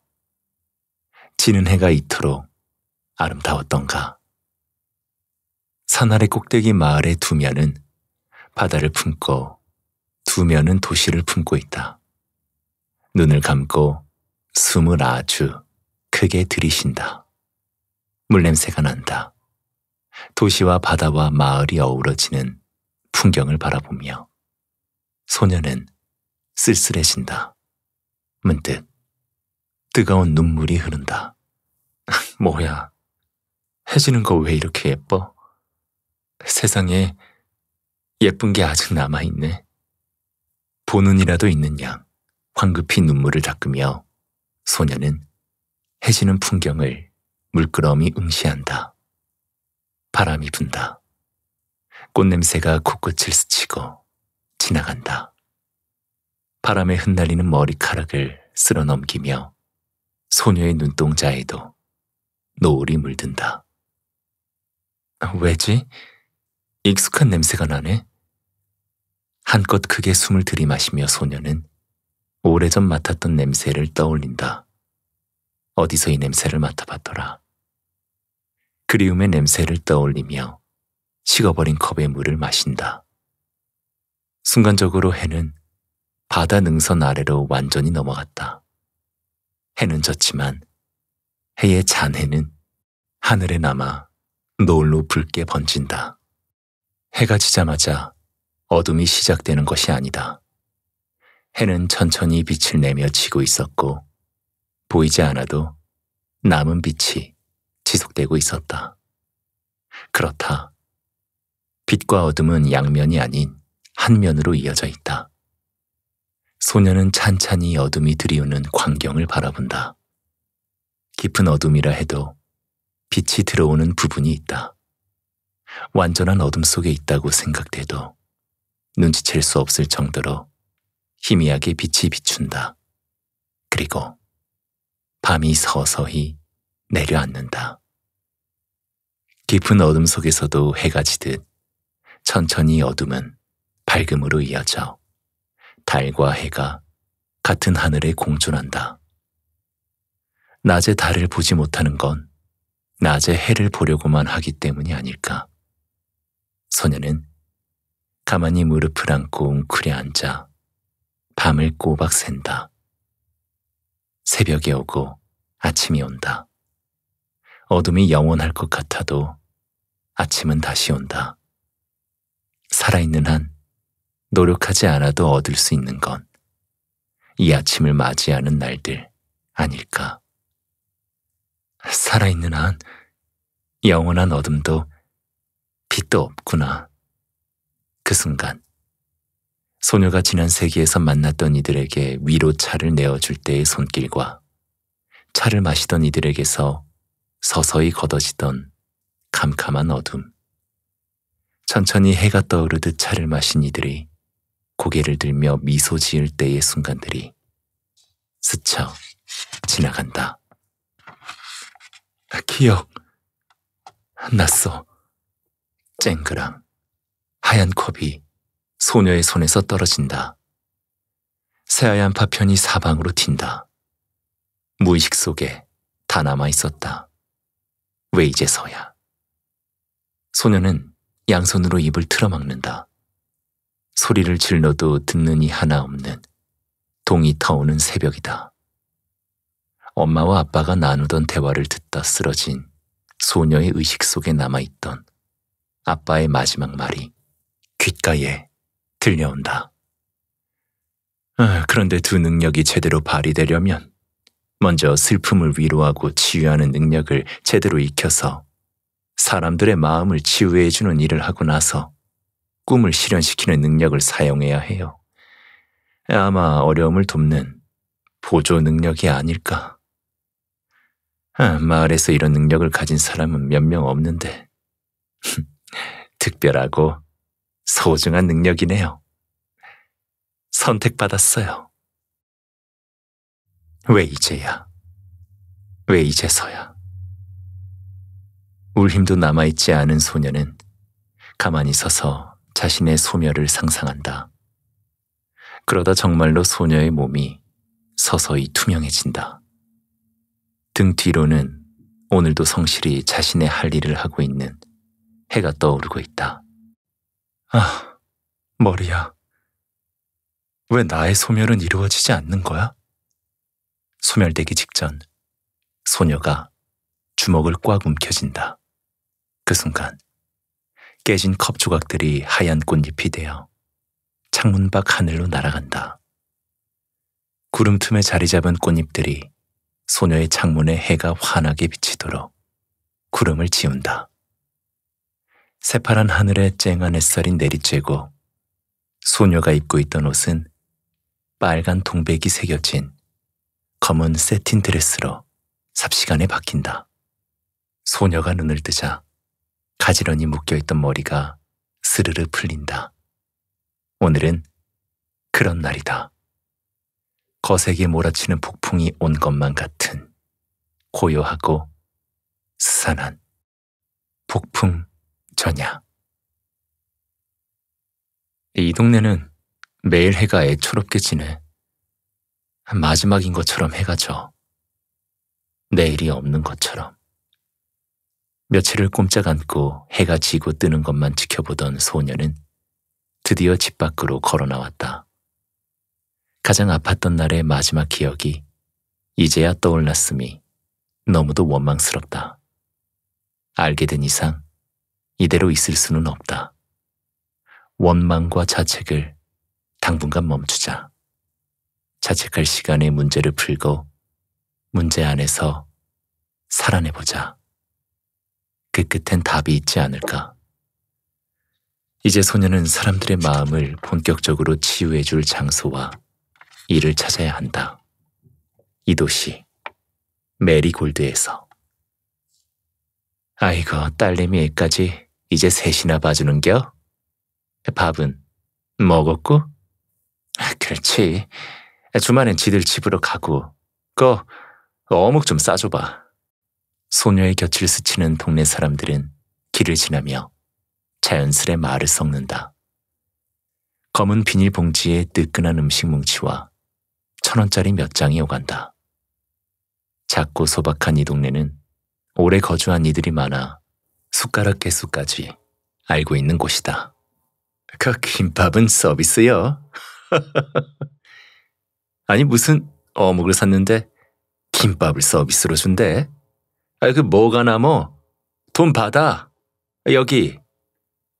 지는 해가 이토록 아름다웠던가. 산 아래 꼭대기 마을의 두 면은 바다를 품고 두 면은 도시를 품고 있다. 눈을 감고 숨을 아주 크게 들이신다 물냄새가 난다. 도시와 바다와 마을이 어우러지는 풍경을 바라보며 소녀는 쓸쓸해진다. 문득 뜨거운 눈물이 흐른다. 뭐야, 해지는 거 왜 이렇게 예뻐? 세상에 예쁜 게 아직 남아있네. 보는이라도 있는 양 황급히 눈물을 닦으며 소녀는 해지는 풍경을 물끄러미 응시한다. 바람이 분다. 꽃냄새가 코끝을 스치고 지나간다. 바람에 흩날리는 머리카락을 쓸어 넘기며 소녀의 눈동자에도 노을이 물든다. 아, 왜지? 익숙한 냄새가 나네. 한껏 크게 숨을 들이마시며 소녀는 오래전 맡았던 냄새를 떠올린다. 어디서 이 냄새를 맡아봤더라. 그리움의 냄새를 떠올리며 식어버린 컵에 물을 마신다. 순간적으로 해는 바다 능선 아래로 완전히 넘어갔다. 해는 졌지만 해의 잔해는 하늘에 남아 노을로 붉게 번진다. 해가 지자마자 어둠이 시작되는 것이 아니다. 해는 천천히 빛을 내며 지고 있었고 보이지 않아도 남은 빛이 지속되고 있었다. 그렇다. 빛과 어둠은 양면이 아닌 한 면으로 이어져 있다. 소녀는 찬찬히 어둠이 들이우는 광경을 바라본다. 깊은 어둠이라 해도 빛이 들어오는 부분이 있다. 완전한 어둠 속에 있다고 생각돼도 눈치챌 수 없을 정도로 희미하게 빛이 비춘다. 그리고 밤이 서서히 내려앉는다. 깊은 어둠 속에서도 해가 지듯 천천히 어둠은 밝음으로 이어져 달과 해가 같은 하늘에 공존한다. 낮에 달을 보지 못하는 건 낮에 해를 보려고만 하기 때문이 아닐까. 소녀는 가만히 무릎을 안고 웅크려 앉아 밤을 꼬박 샌다. 새벽이 오고 아침이 온다. 어둠이 영원할 것 같아도 아침은 다시 온다. 살아있는 한 노력하지 않아도 얻을 수 있는 건 이 아침을 맞이하는 날들 아닐까. 살아있는 한 영원한 어둠도 빛도 없구나. 그 순간 소녀가 지난 세계에서 만났던 이들에게 위로 차를 내어줄 때의 손길과 차를 마시던 이들에게서 서서히 걷어지던 캄캄한 어둠. 천천히 해가 떠오르듯 차를 마신 이들이 고개를 들며 미소 지을 때의 순간들이 스쳐 지나간다. 기억, 났어. 쨍그랑 하얀 컵이 소녀의 손에서 떨어진다. 새하얀 파편이 사방으로 튄다. 무의식 속에 다 남아 있었다. 왜 이제서야. 소녀는 양손으로 입을 틀어막는다. 소리를 질러도 듣는 이 하나 없는 동이 타오는 새벽이다. 엄마와 아빠가 나누던 대화를 듣다 쓰러진 소녀의 의식 속에 남아있던 아빠의 마지막 말이 귓가에 들려온다. 아, 그런데 두 능력이 제대로 발휘되려면 먼저 슬픔을 위로하고 치유하는 능력을 제대로 익혀서 사람들의 마음을 치유해주는 일을 하고 나서 꿈을 실현시키는 능력을 사용해야 해요. 아마 어려움을 돕는 보조 능력이 아닐까. 아, 마을에서 이런 능력을 가진 사람은 몇 명 없는데. 특별하고 소중한 능력이네요. 선택받았어요. 왜 이제야? 왜 이제서야? 울 힘도 남아있지 않은 소녀는 가만히 서서 자신의 소멸을 상상한다. 그러다 정말로 소녀의 몸이 서서히 투명해진다. 등 뒤로는 오늘도 성실히 자신의 할 일을 하고 있는 해가 떠오르고 있다. 아, 머리야. 왜 나의 소멸은 이루어지지 않는 거야? 소멸되기 직전 소녀가 주먹을 꽉움켜진다그 순간 깨진 컵 조각들이 하얀 꽃잎이 되어 창문 밖 하늘로 날아간다. 구름 틈에 자리 잡은 꽃잎들이 소녀의 창문에 해가 환하게 비치도록 구름을 지운다. 새파란 하늘에 쨍한 햇살이 내리쬐고 소녀가 입고 있던 옷은 빨간 동백이 새겨진 검은 세틴 드레스로 삽시간에 바뀐다. 소녀가 눈을 뜨자 가지런히 묶여있던 머리가 스르르 풀린다. 오늘은 그런 날이다. 거세게 몰아치는 폭풍이 온 것만 같은 고요하고 스산한 폭풍 부처냐. 이 동네는 매일 해가 애초롭게 지네. 마지막인 것처럼 해가 져. 내일이 없는 것처럼. 며칠을 꼼짝 않고 해가 지고 뜨는 것만 지켜보던 소녀는 드디어 집 밖으로 걸어 나왔다. 가장 아팠던 날의 마지막 기억이 이제야 떠올랐으니 너무도 원망스럽다. 알게 된 이상 이대로 있을 수는 없다. 원망과 자책을 당분간 멈추자. 자책할 시간에 문제를 풀고 문제 안에서 살아내보자. 그 끝엔 답이 있지 않을까. 이제 소녀는 사람들의 마음을 본격적으로 치유해줄 장소와 일을 찾아야 한다. 이 도시, 메리골드에서. 아이고, 딸내미 애까지 이제 셋이나 봐주는겨? 밥은 먹었고? 아, 그렇지. 주말엔 지들 집으로 가고 거 어묵 좀 싸줘봐. 소녀의 곁을 스치는 동네 사람들은 길을 지나며 자연스레 말을 섞는다. 검은 비닐봉지에 뜨끈한 음식 뭉치와 천 원짜리 몇 장이 오간다. 작고 소박한 이 동네는 오래 거주한 이들이 많아 숟가락 개수까지 알고 있는 곳이다. 그 김밥은 서비스요. 아니 무슨 어묵을 샀는데 김밥을 서비스로 준대. 아그 뭐가 남어? 돈 받아. 여기.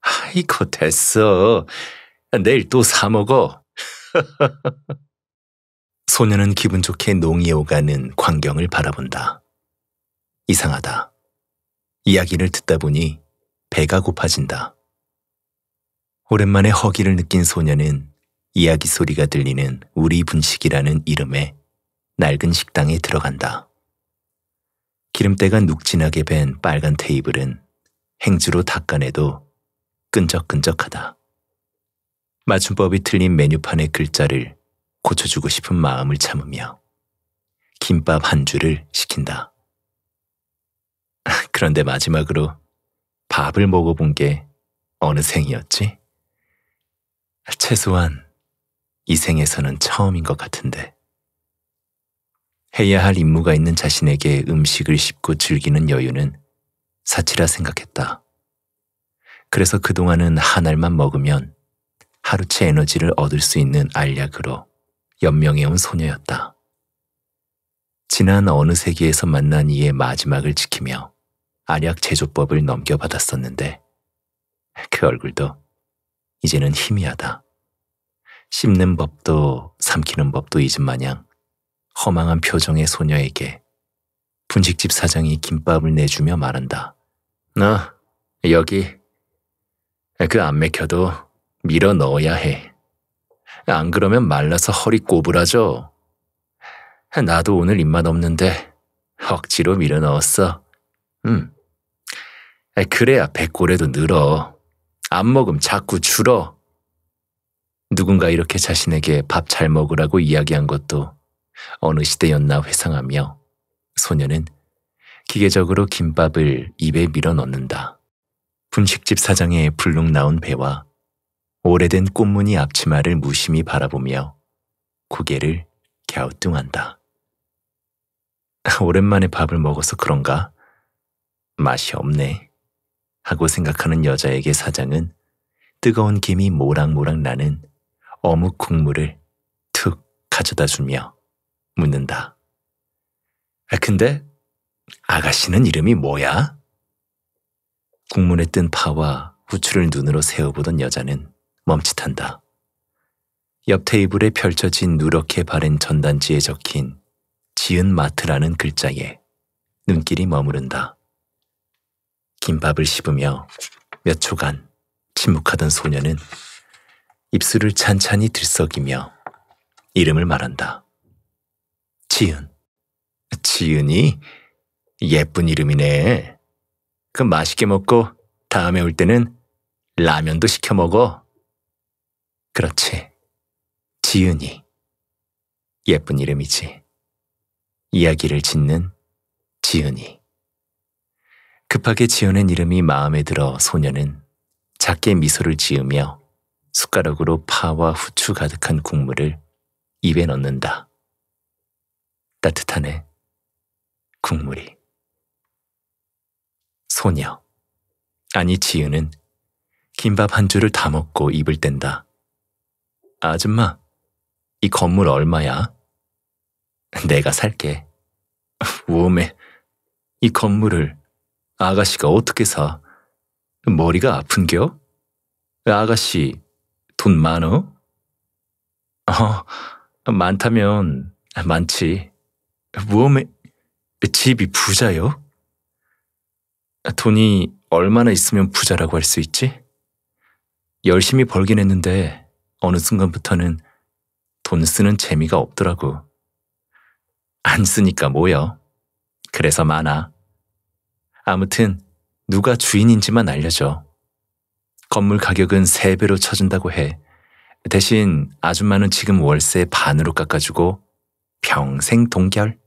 아이고 됐어. 내일 또 사 먹어. 소녀는 기분 좋게 농이 오가는 광경을 바라본다. 이상하다. 이야기를 듣다 보니 배가 고파진다. 오랜만에 허기를 느낀 소녀는 이야기 소리가 들리는 우리 분식이라는 이름의 낡은 식당에 들어간다. 기름때가 눅진하게 밴 빨간 테이블은 행주로 닦아내도 끈적끈적하다. 맞춤법이 틀린 메뉴판의 글자를 고쳐주고 싶은 마음을 참으며 김밥 한 줄을 시킨다. 그런데 마지막으로 밥을 먹어본 게 어느 생이었지? 최소한 이 생에서는 처음인 것 같은데. 해야 할 임무가 있는 자신에게 음식을 씹고 즐기는 여유는 사치라 생각했다. 그래서 그동안은 한 알만 먹으면 하루치 에너지를 얻을 수 있는 알약으로 연명해온 소녀였다. 지난 어느 세계에서 만난 이의 마지막을 지키며 안약 제조법을 넘겨받았었는데 그 얼굴도 이제는 희미하다. 씹는 법도 삼키는 법도 잊은 마냥 허망한 표정의 소녀에게 분식집 사장이 김밥을 내주며 말한다. 나 여기 그 안 맥혀도 밀어 넣어야 해. 안 그러면 말라서 허리 꼬부라져. 나도 오늘 입맛 없는데 억지로 밀어 넣었어. 응. 음. 그래야 배골에도 늘어. 안 먹음 자꾸 줄어. 누군가 이렇게 자신에게 밥 잘 먹으라고 이야기한 것도 어느 시대였나 회상하며 소녀는 기계적으로 김밥을 입에 밀어 넣는다. 분식집 사장의 불룩 나온 배와 오래된 꽃무늬 앞치마를 무심히 바라보며 고개를 갸우뚱한다. 오랜만에 밥을 먹어서 그런가? 맛이 없네. 하고 생각하는 여자에게 사장은 뜨거운 김이 모락모락 나는 어묵 국물을 툭 가져다 주며 묻는다. 아, 근데 아가씨는 이름이 뭐야? 국물에 뜬 파와 후추를 눈으로 세어보던 여자는 멈칫한다. 옆 테이블에 펼쳐진 누렇게 바른 전단지에 적힌 지은 마트라는 글자에 눈길이 머무른다. 김밥을 씹으며 몇 초간 침묵하던 소녀는 입술을 찬찬히 들썩이며 이름을 말한다. 지은. 지은이? 예쁜 이름이네. 그 맛있게 먹고 다음에 올 때는 라면도 시켜 먹어. 그렇지. 지은이. 예쁜 이름이지. 이야기를 짓는 지은이. 급하게 지어낸 이름이 마음에 들어 소녀는 작게 미소를 지으며 숟가락으로 파와 후추 가득한 국물을 입에 넣는다. 따뜻하네. 국물이. 소녀. 아니 지은은 김밥 한 줄을 다 먹고 입을 뗀다. 아줌마, 이 건물 얼마야? 내가 살게. 우음해이 건물을 아가씨가 어떻게 사? 머리가 아픈겨? 아가씨, 돈 많어? 어, 많다면 많지. 뭐엄에 집이 부자요? 돈이 얼마나 있으면 부자라고 할 수 있지? 열심히 벌긴 했는데 어느 순간부터는 돈 쓰는 재미가 없더라고. 안 쓰니까 뭐여. 그래서 많아. 아무튼 누가 주인인지만 알려줘. 건물 가격은 3배로 쳐준다고 해. 대신 아줌마는 지금 월세 반으로 깎아주고 평생 동결.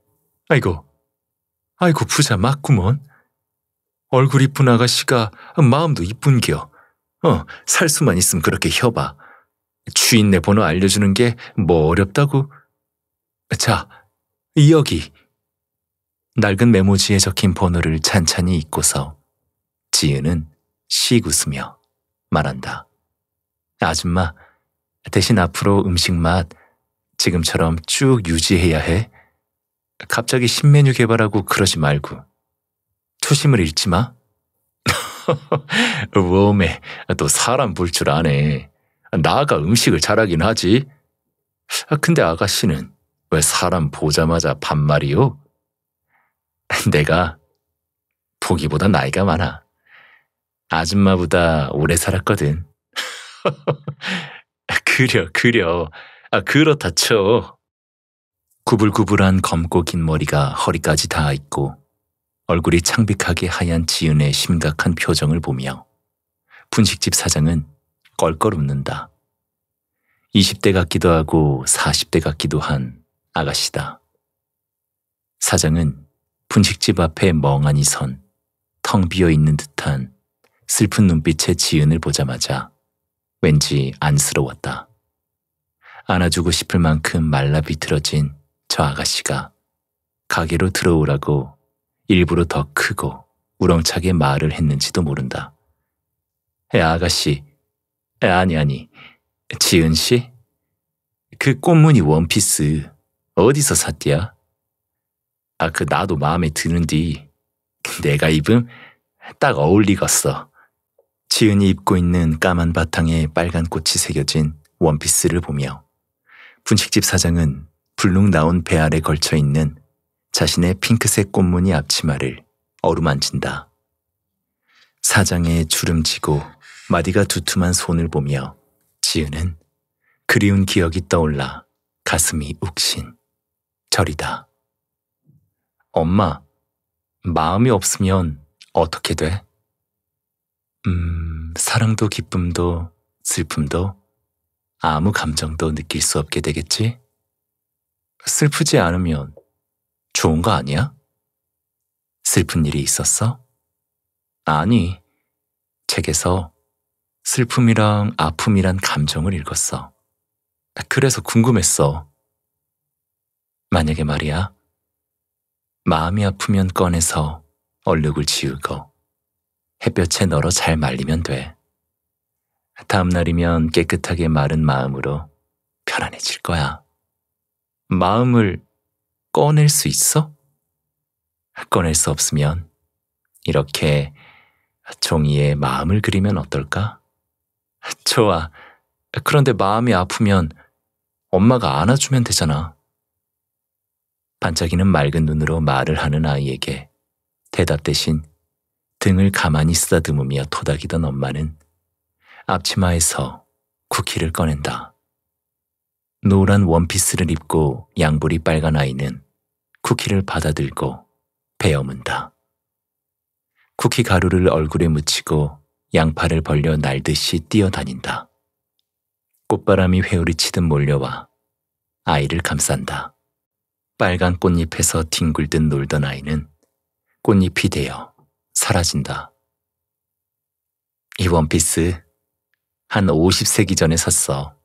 아이고, 아이고 부자 맞구먼. 얼굴 이쁜 아가씨가 마음도 이쁜겨. 어, 살 수만 있으면 그렇게 혀봐. 주인네 번호 알려주는 게 뭐 어렵다고. 자, 여기 낡은 메모지에 적힌 번호를 찬찬히 읽고서 지은은 시 웃으며 말한다. 아줌마, 대신 앞으로 음식 맛 지금처럼 쭉 유지해야 해. 갑자기 신메뉴 개발하고 그러지 말고. 초심을 잃지 마. 웜에 또 사람 볼 줄 아네. 나가 음식을 잘하긴 하지. 아, 근데 아가씨는 왜 사람 보자마자 반말이요? 내가 보기보다 나이가 많아. 아줌마보다 오래 살았거든. 그려, 그려. 아, 그렇다 쳐. 구불구불한 검고 긴 머리가 허리까지 닿아 있고 얼굴이 창백하게 하얀 지은의 심각한 표정을 보며 분식집 사장은 껄껄 웃는다. 20대 같기도 하고 40대 같기도 한 아가씨다. 사장은 분식집 앞에 멍하니 선 텅 비어 있는 듯한 슬픈 눈빛의 지은을 보자마자 왠지 안쓰러웠다. 안아주고 싶을 만큼 말라 비틀어진 저 아가씨가 가게로 들어오라고 일부러 더 크고 우렁차게 말을 했는지도 모른다. 야, 아가씨. 야, 아니, 아니. 지은 씨? 그 꽃무늬 원피스 어디서 샀디야? 아, 그 나도 마음에 드는디. 내가 입음 딱 어울리겠어. 지은이 입고 있는 까만 바탕에 빨간 꽃이 새겨진 원피스를 보며 분식집 사장은 불룩 나온 배 아래 걸쳐 있는 자신의 핑크색 꽃무늬 앞치마를 어루만진다. 사장의 주름지고 마디가 두툼한 손을 보며 지은은 그리운 기억이 떠올라 가슴이 욱신 저리다. 엄마, 마음이 없으면 어떻게 돼? 음, 사랑도 기쁨도 슬픔도 아무 감정도 느낄 수 없게 되겠지? 슬프지 않으면 좋은 거 아니야? 슬픈 일이 있었어? 아니, 책에서 슬픔이랑 아픔이란 감정을 읽었어. 그래서 궁금했어. 만약에 말이야, 마음이 아프면 꺼내서 얼룩을 지우고 햇볕에 널어 잘 말리면 돼. 다음날이면 깨끗하게 마른 마음으로 편안해질 거야. 마음을 꺼낼 수 있어? 꺼낼 수 없으면 이렇게 종이에 마음을 그리면 어떨까? 좋아. 그런데 마음이 아프면 엄마가 안아주면 되잖아. 반짝이는 맑은 눈으로 말을 하는 아이에게 대답 대신 등을 가만히 쓰다듬으며 토닥이던 엄마는 앞치마에서 쿠키를 꺼낸다. 노란 원피스를 입고 양볼이 빨간 아이는 쿠키를 받아들고 베어문다. 쿠키 가루를 얼굴에 묻히고 양팔을 벌려 날듯이 뛰어다닌다. 꽃바람이 회오리 치듯 몰려와 아이를 감싼다. 빨간 꽃잎에서 뒹굴듯 놀던 아이는 꽃잎이 되어 사라진다. 이 원피스 한 50세기 전에 샀어.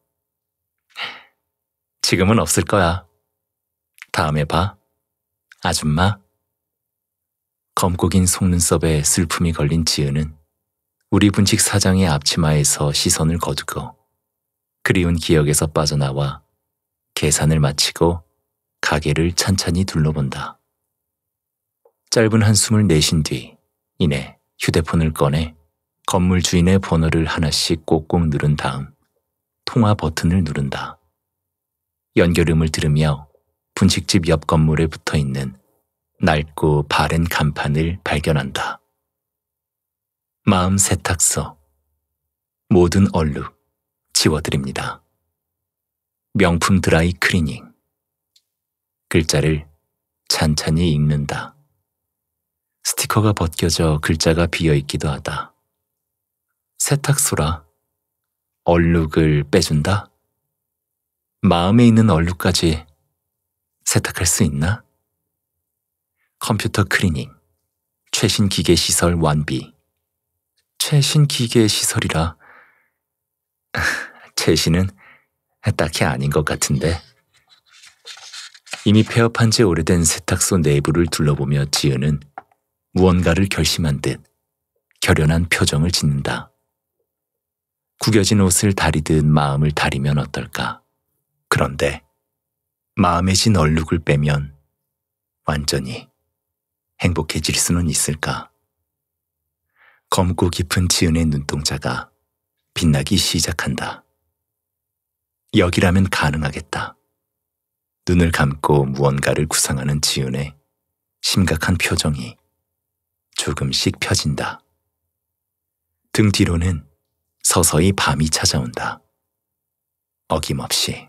지금은 없을 거야. 다음에 봐. 아줌마. 검고 긴 속눈썹에 슬픔이 걸린 지은은 우리 분식 사장의 앞치마에서 시선을 거두고 그리운 기억에서 빠져나와 계산을 마치고 가게를 찬찬히 둘러본다. 짧은 한숨을 내쉰 뒤 이내 휴대폰을 꺼내 건물 주인의 번호를 하나씩 꼭꼭 누른 다음 통화 버튼을 누른다. 연결음을 들으며 분식집 옆 건물에 붙어 있는 낡고 바른 간판을 발견한다. 마음 세탁소. 모든 얼룩 지워드립니다. 명품 드라이 클리닝. 글자를 찬찬히 읽는다. 스티커가 벗겨져 글자가 비어 있기도 하다. 세탁소라 얼룩을 빼준다? 마음에 있는 얼룩까지 세탁할 수 있나? 컴퓨터 클리닝 최신 기계 시설 완비 최신 기계 시설이라 최신은 딱히 아닌 것 같은데 이미 폐업한 지 오래된 세탁소 내부를 둘러보며 지은은 무언가를 결심한 듯 결연한 표정을 짓는다. 구겨진 옷을 다리듯 마음을 다리면 어떨까? 그런데 마음에 진 얼룩을 빼면 완전히 행복해질 수는 있을까? 검고 깊은 지은의 눈동자가 빛나기 시작한다. 여기라면 가능하겠다. 눈을 감고 무언가를 구상하는 지윤의 심각한 표정이 조금씩 펴진다. 등 뒤로는 서서히 밤이 찾아온다. 어김없이.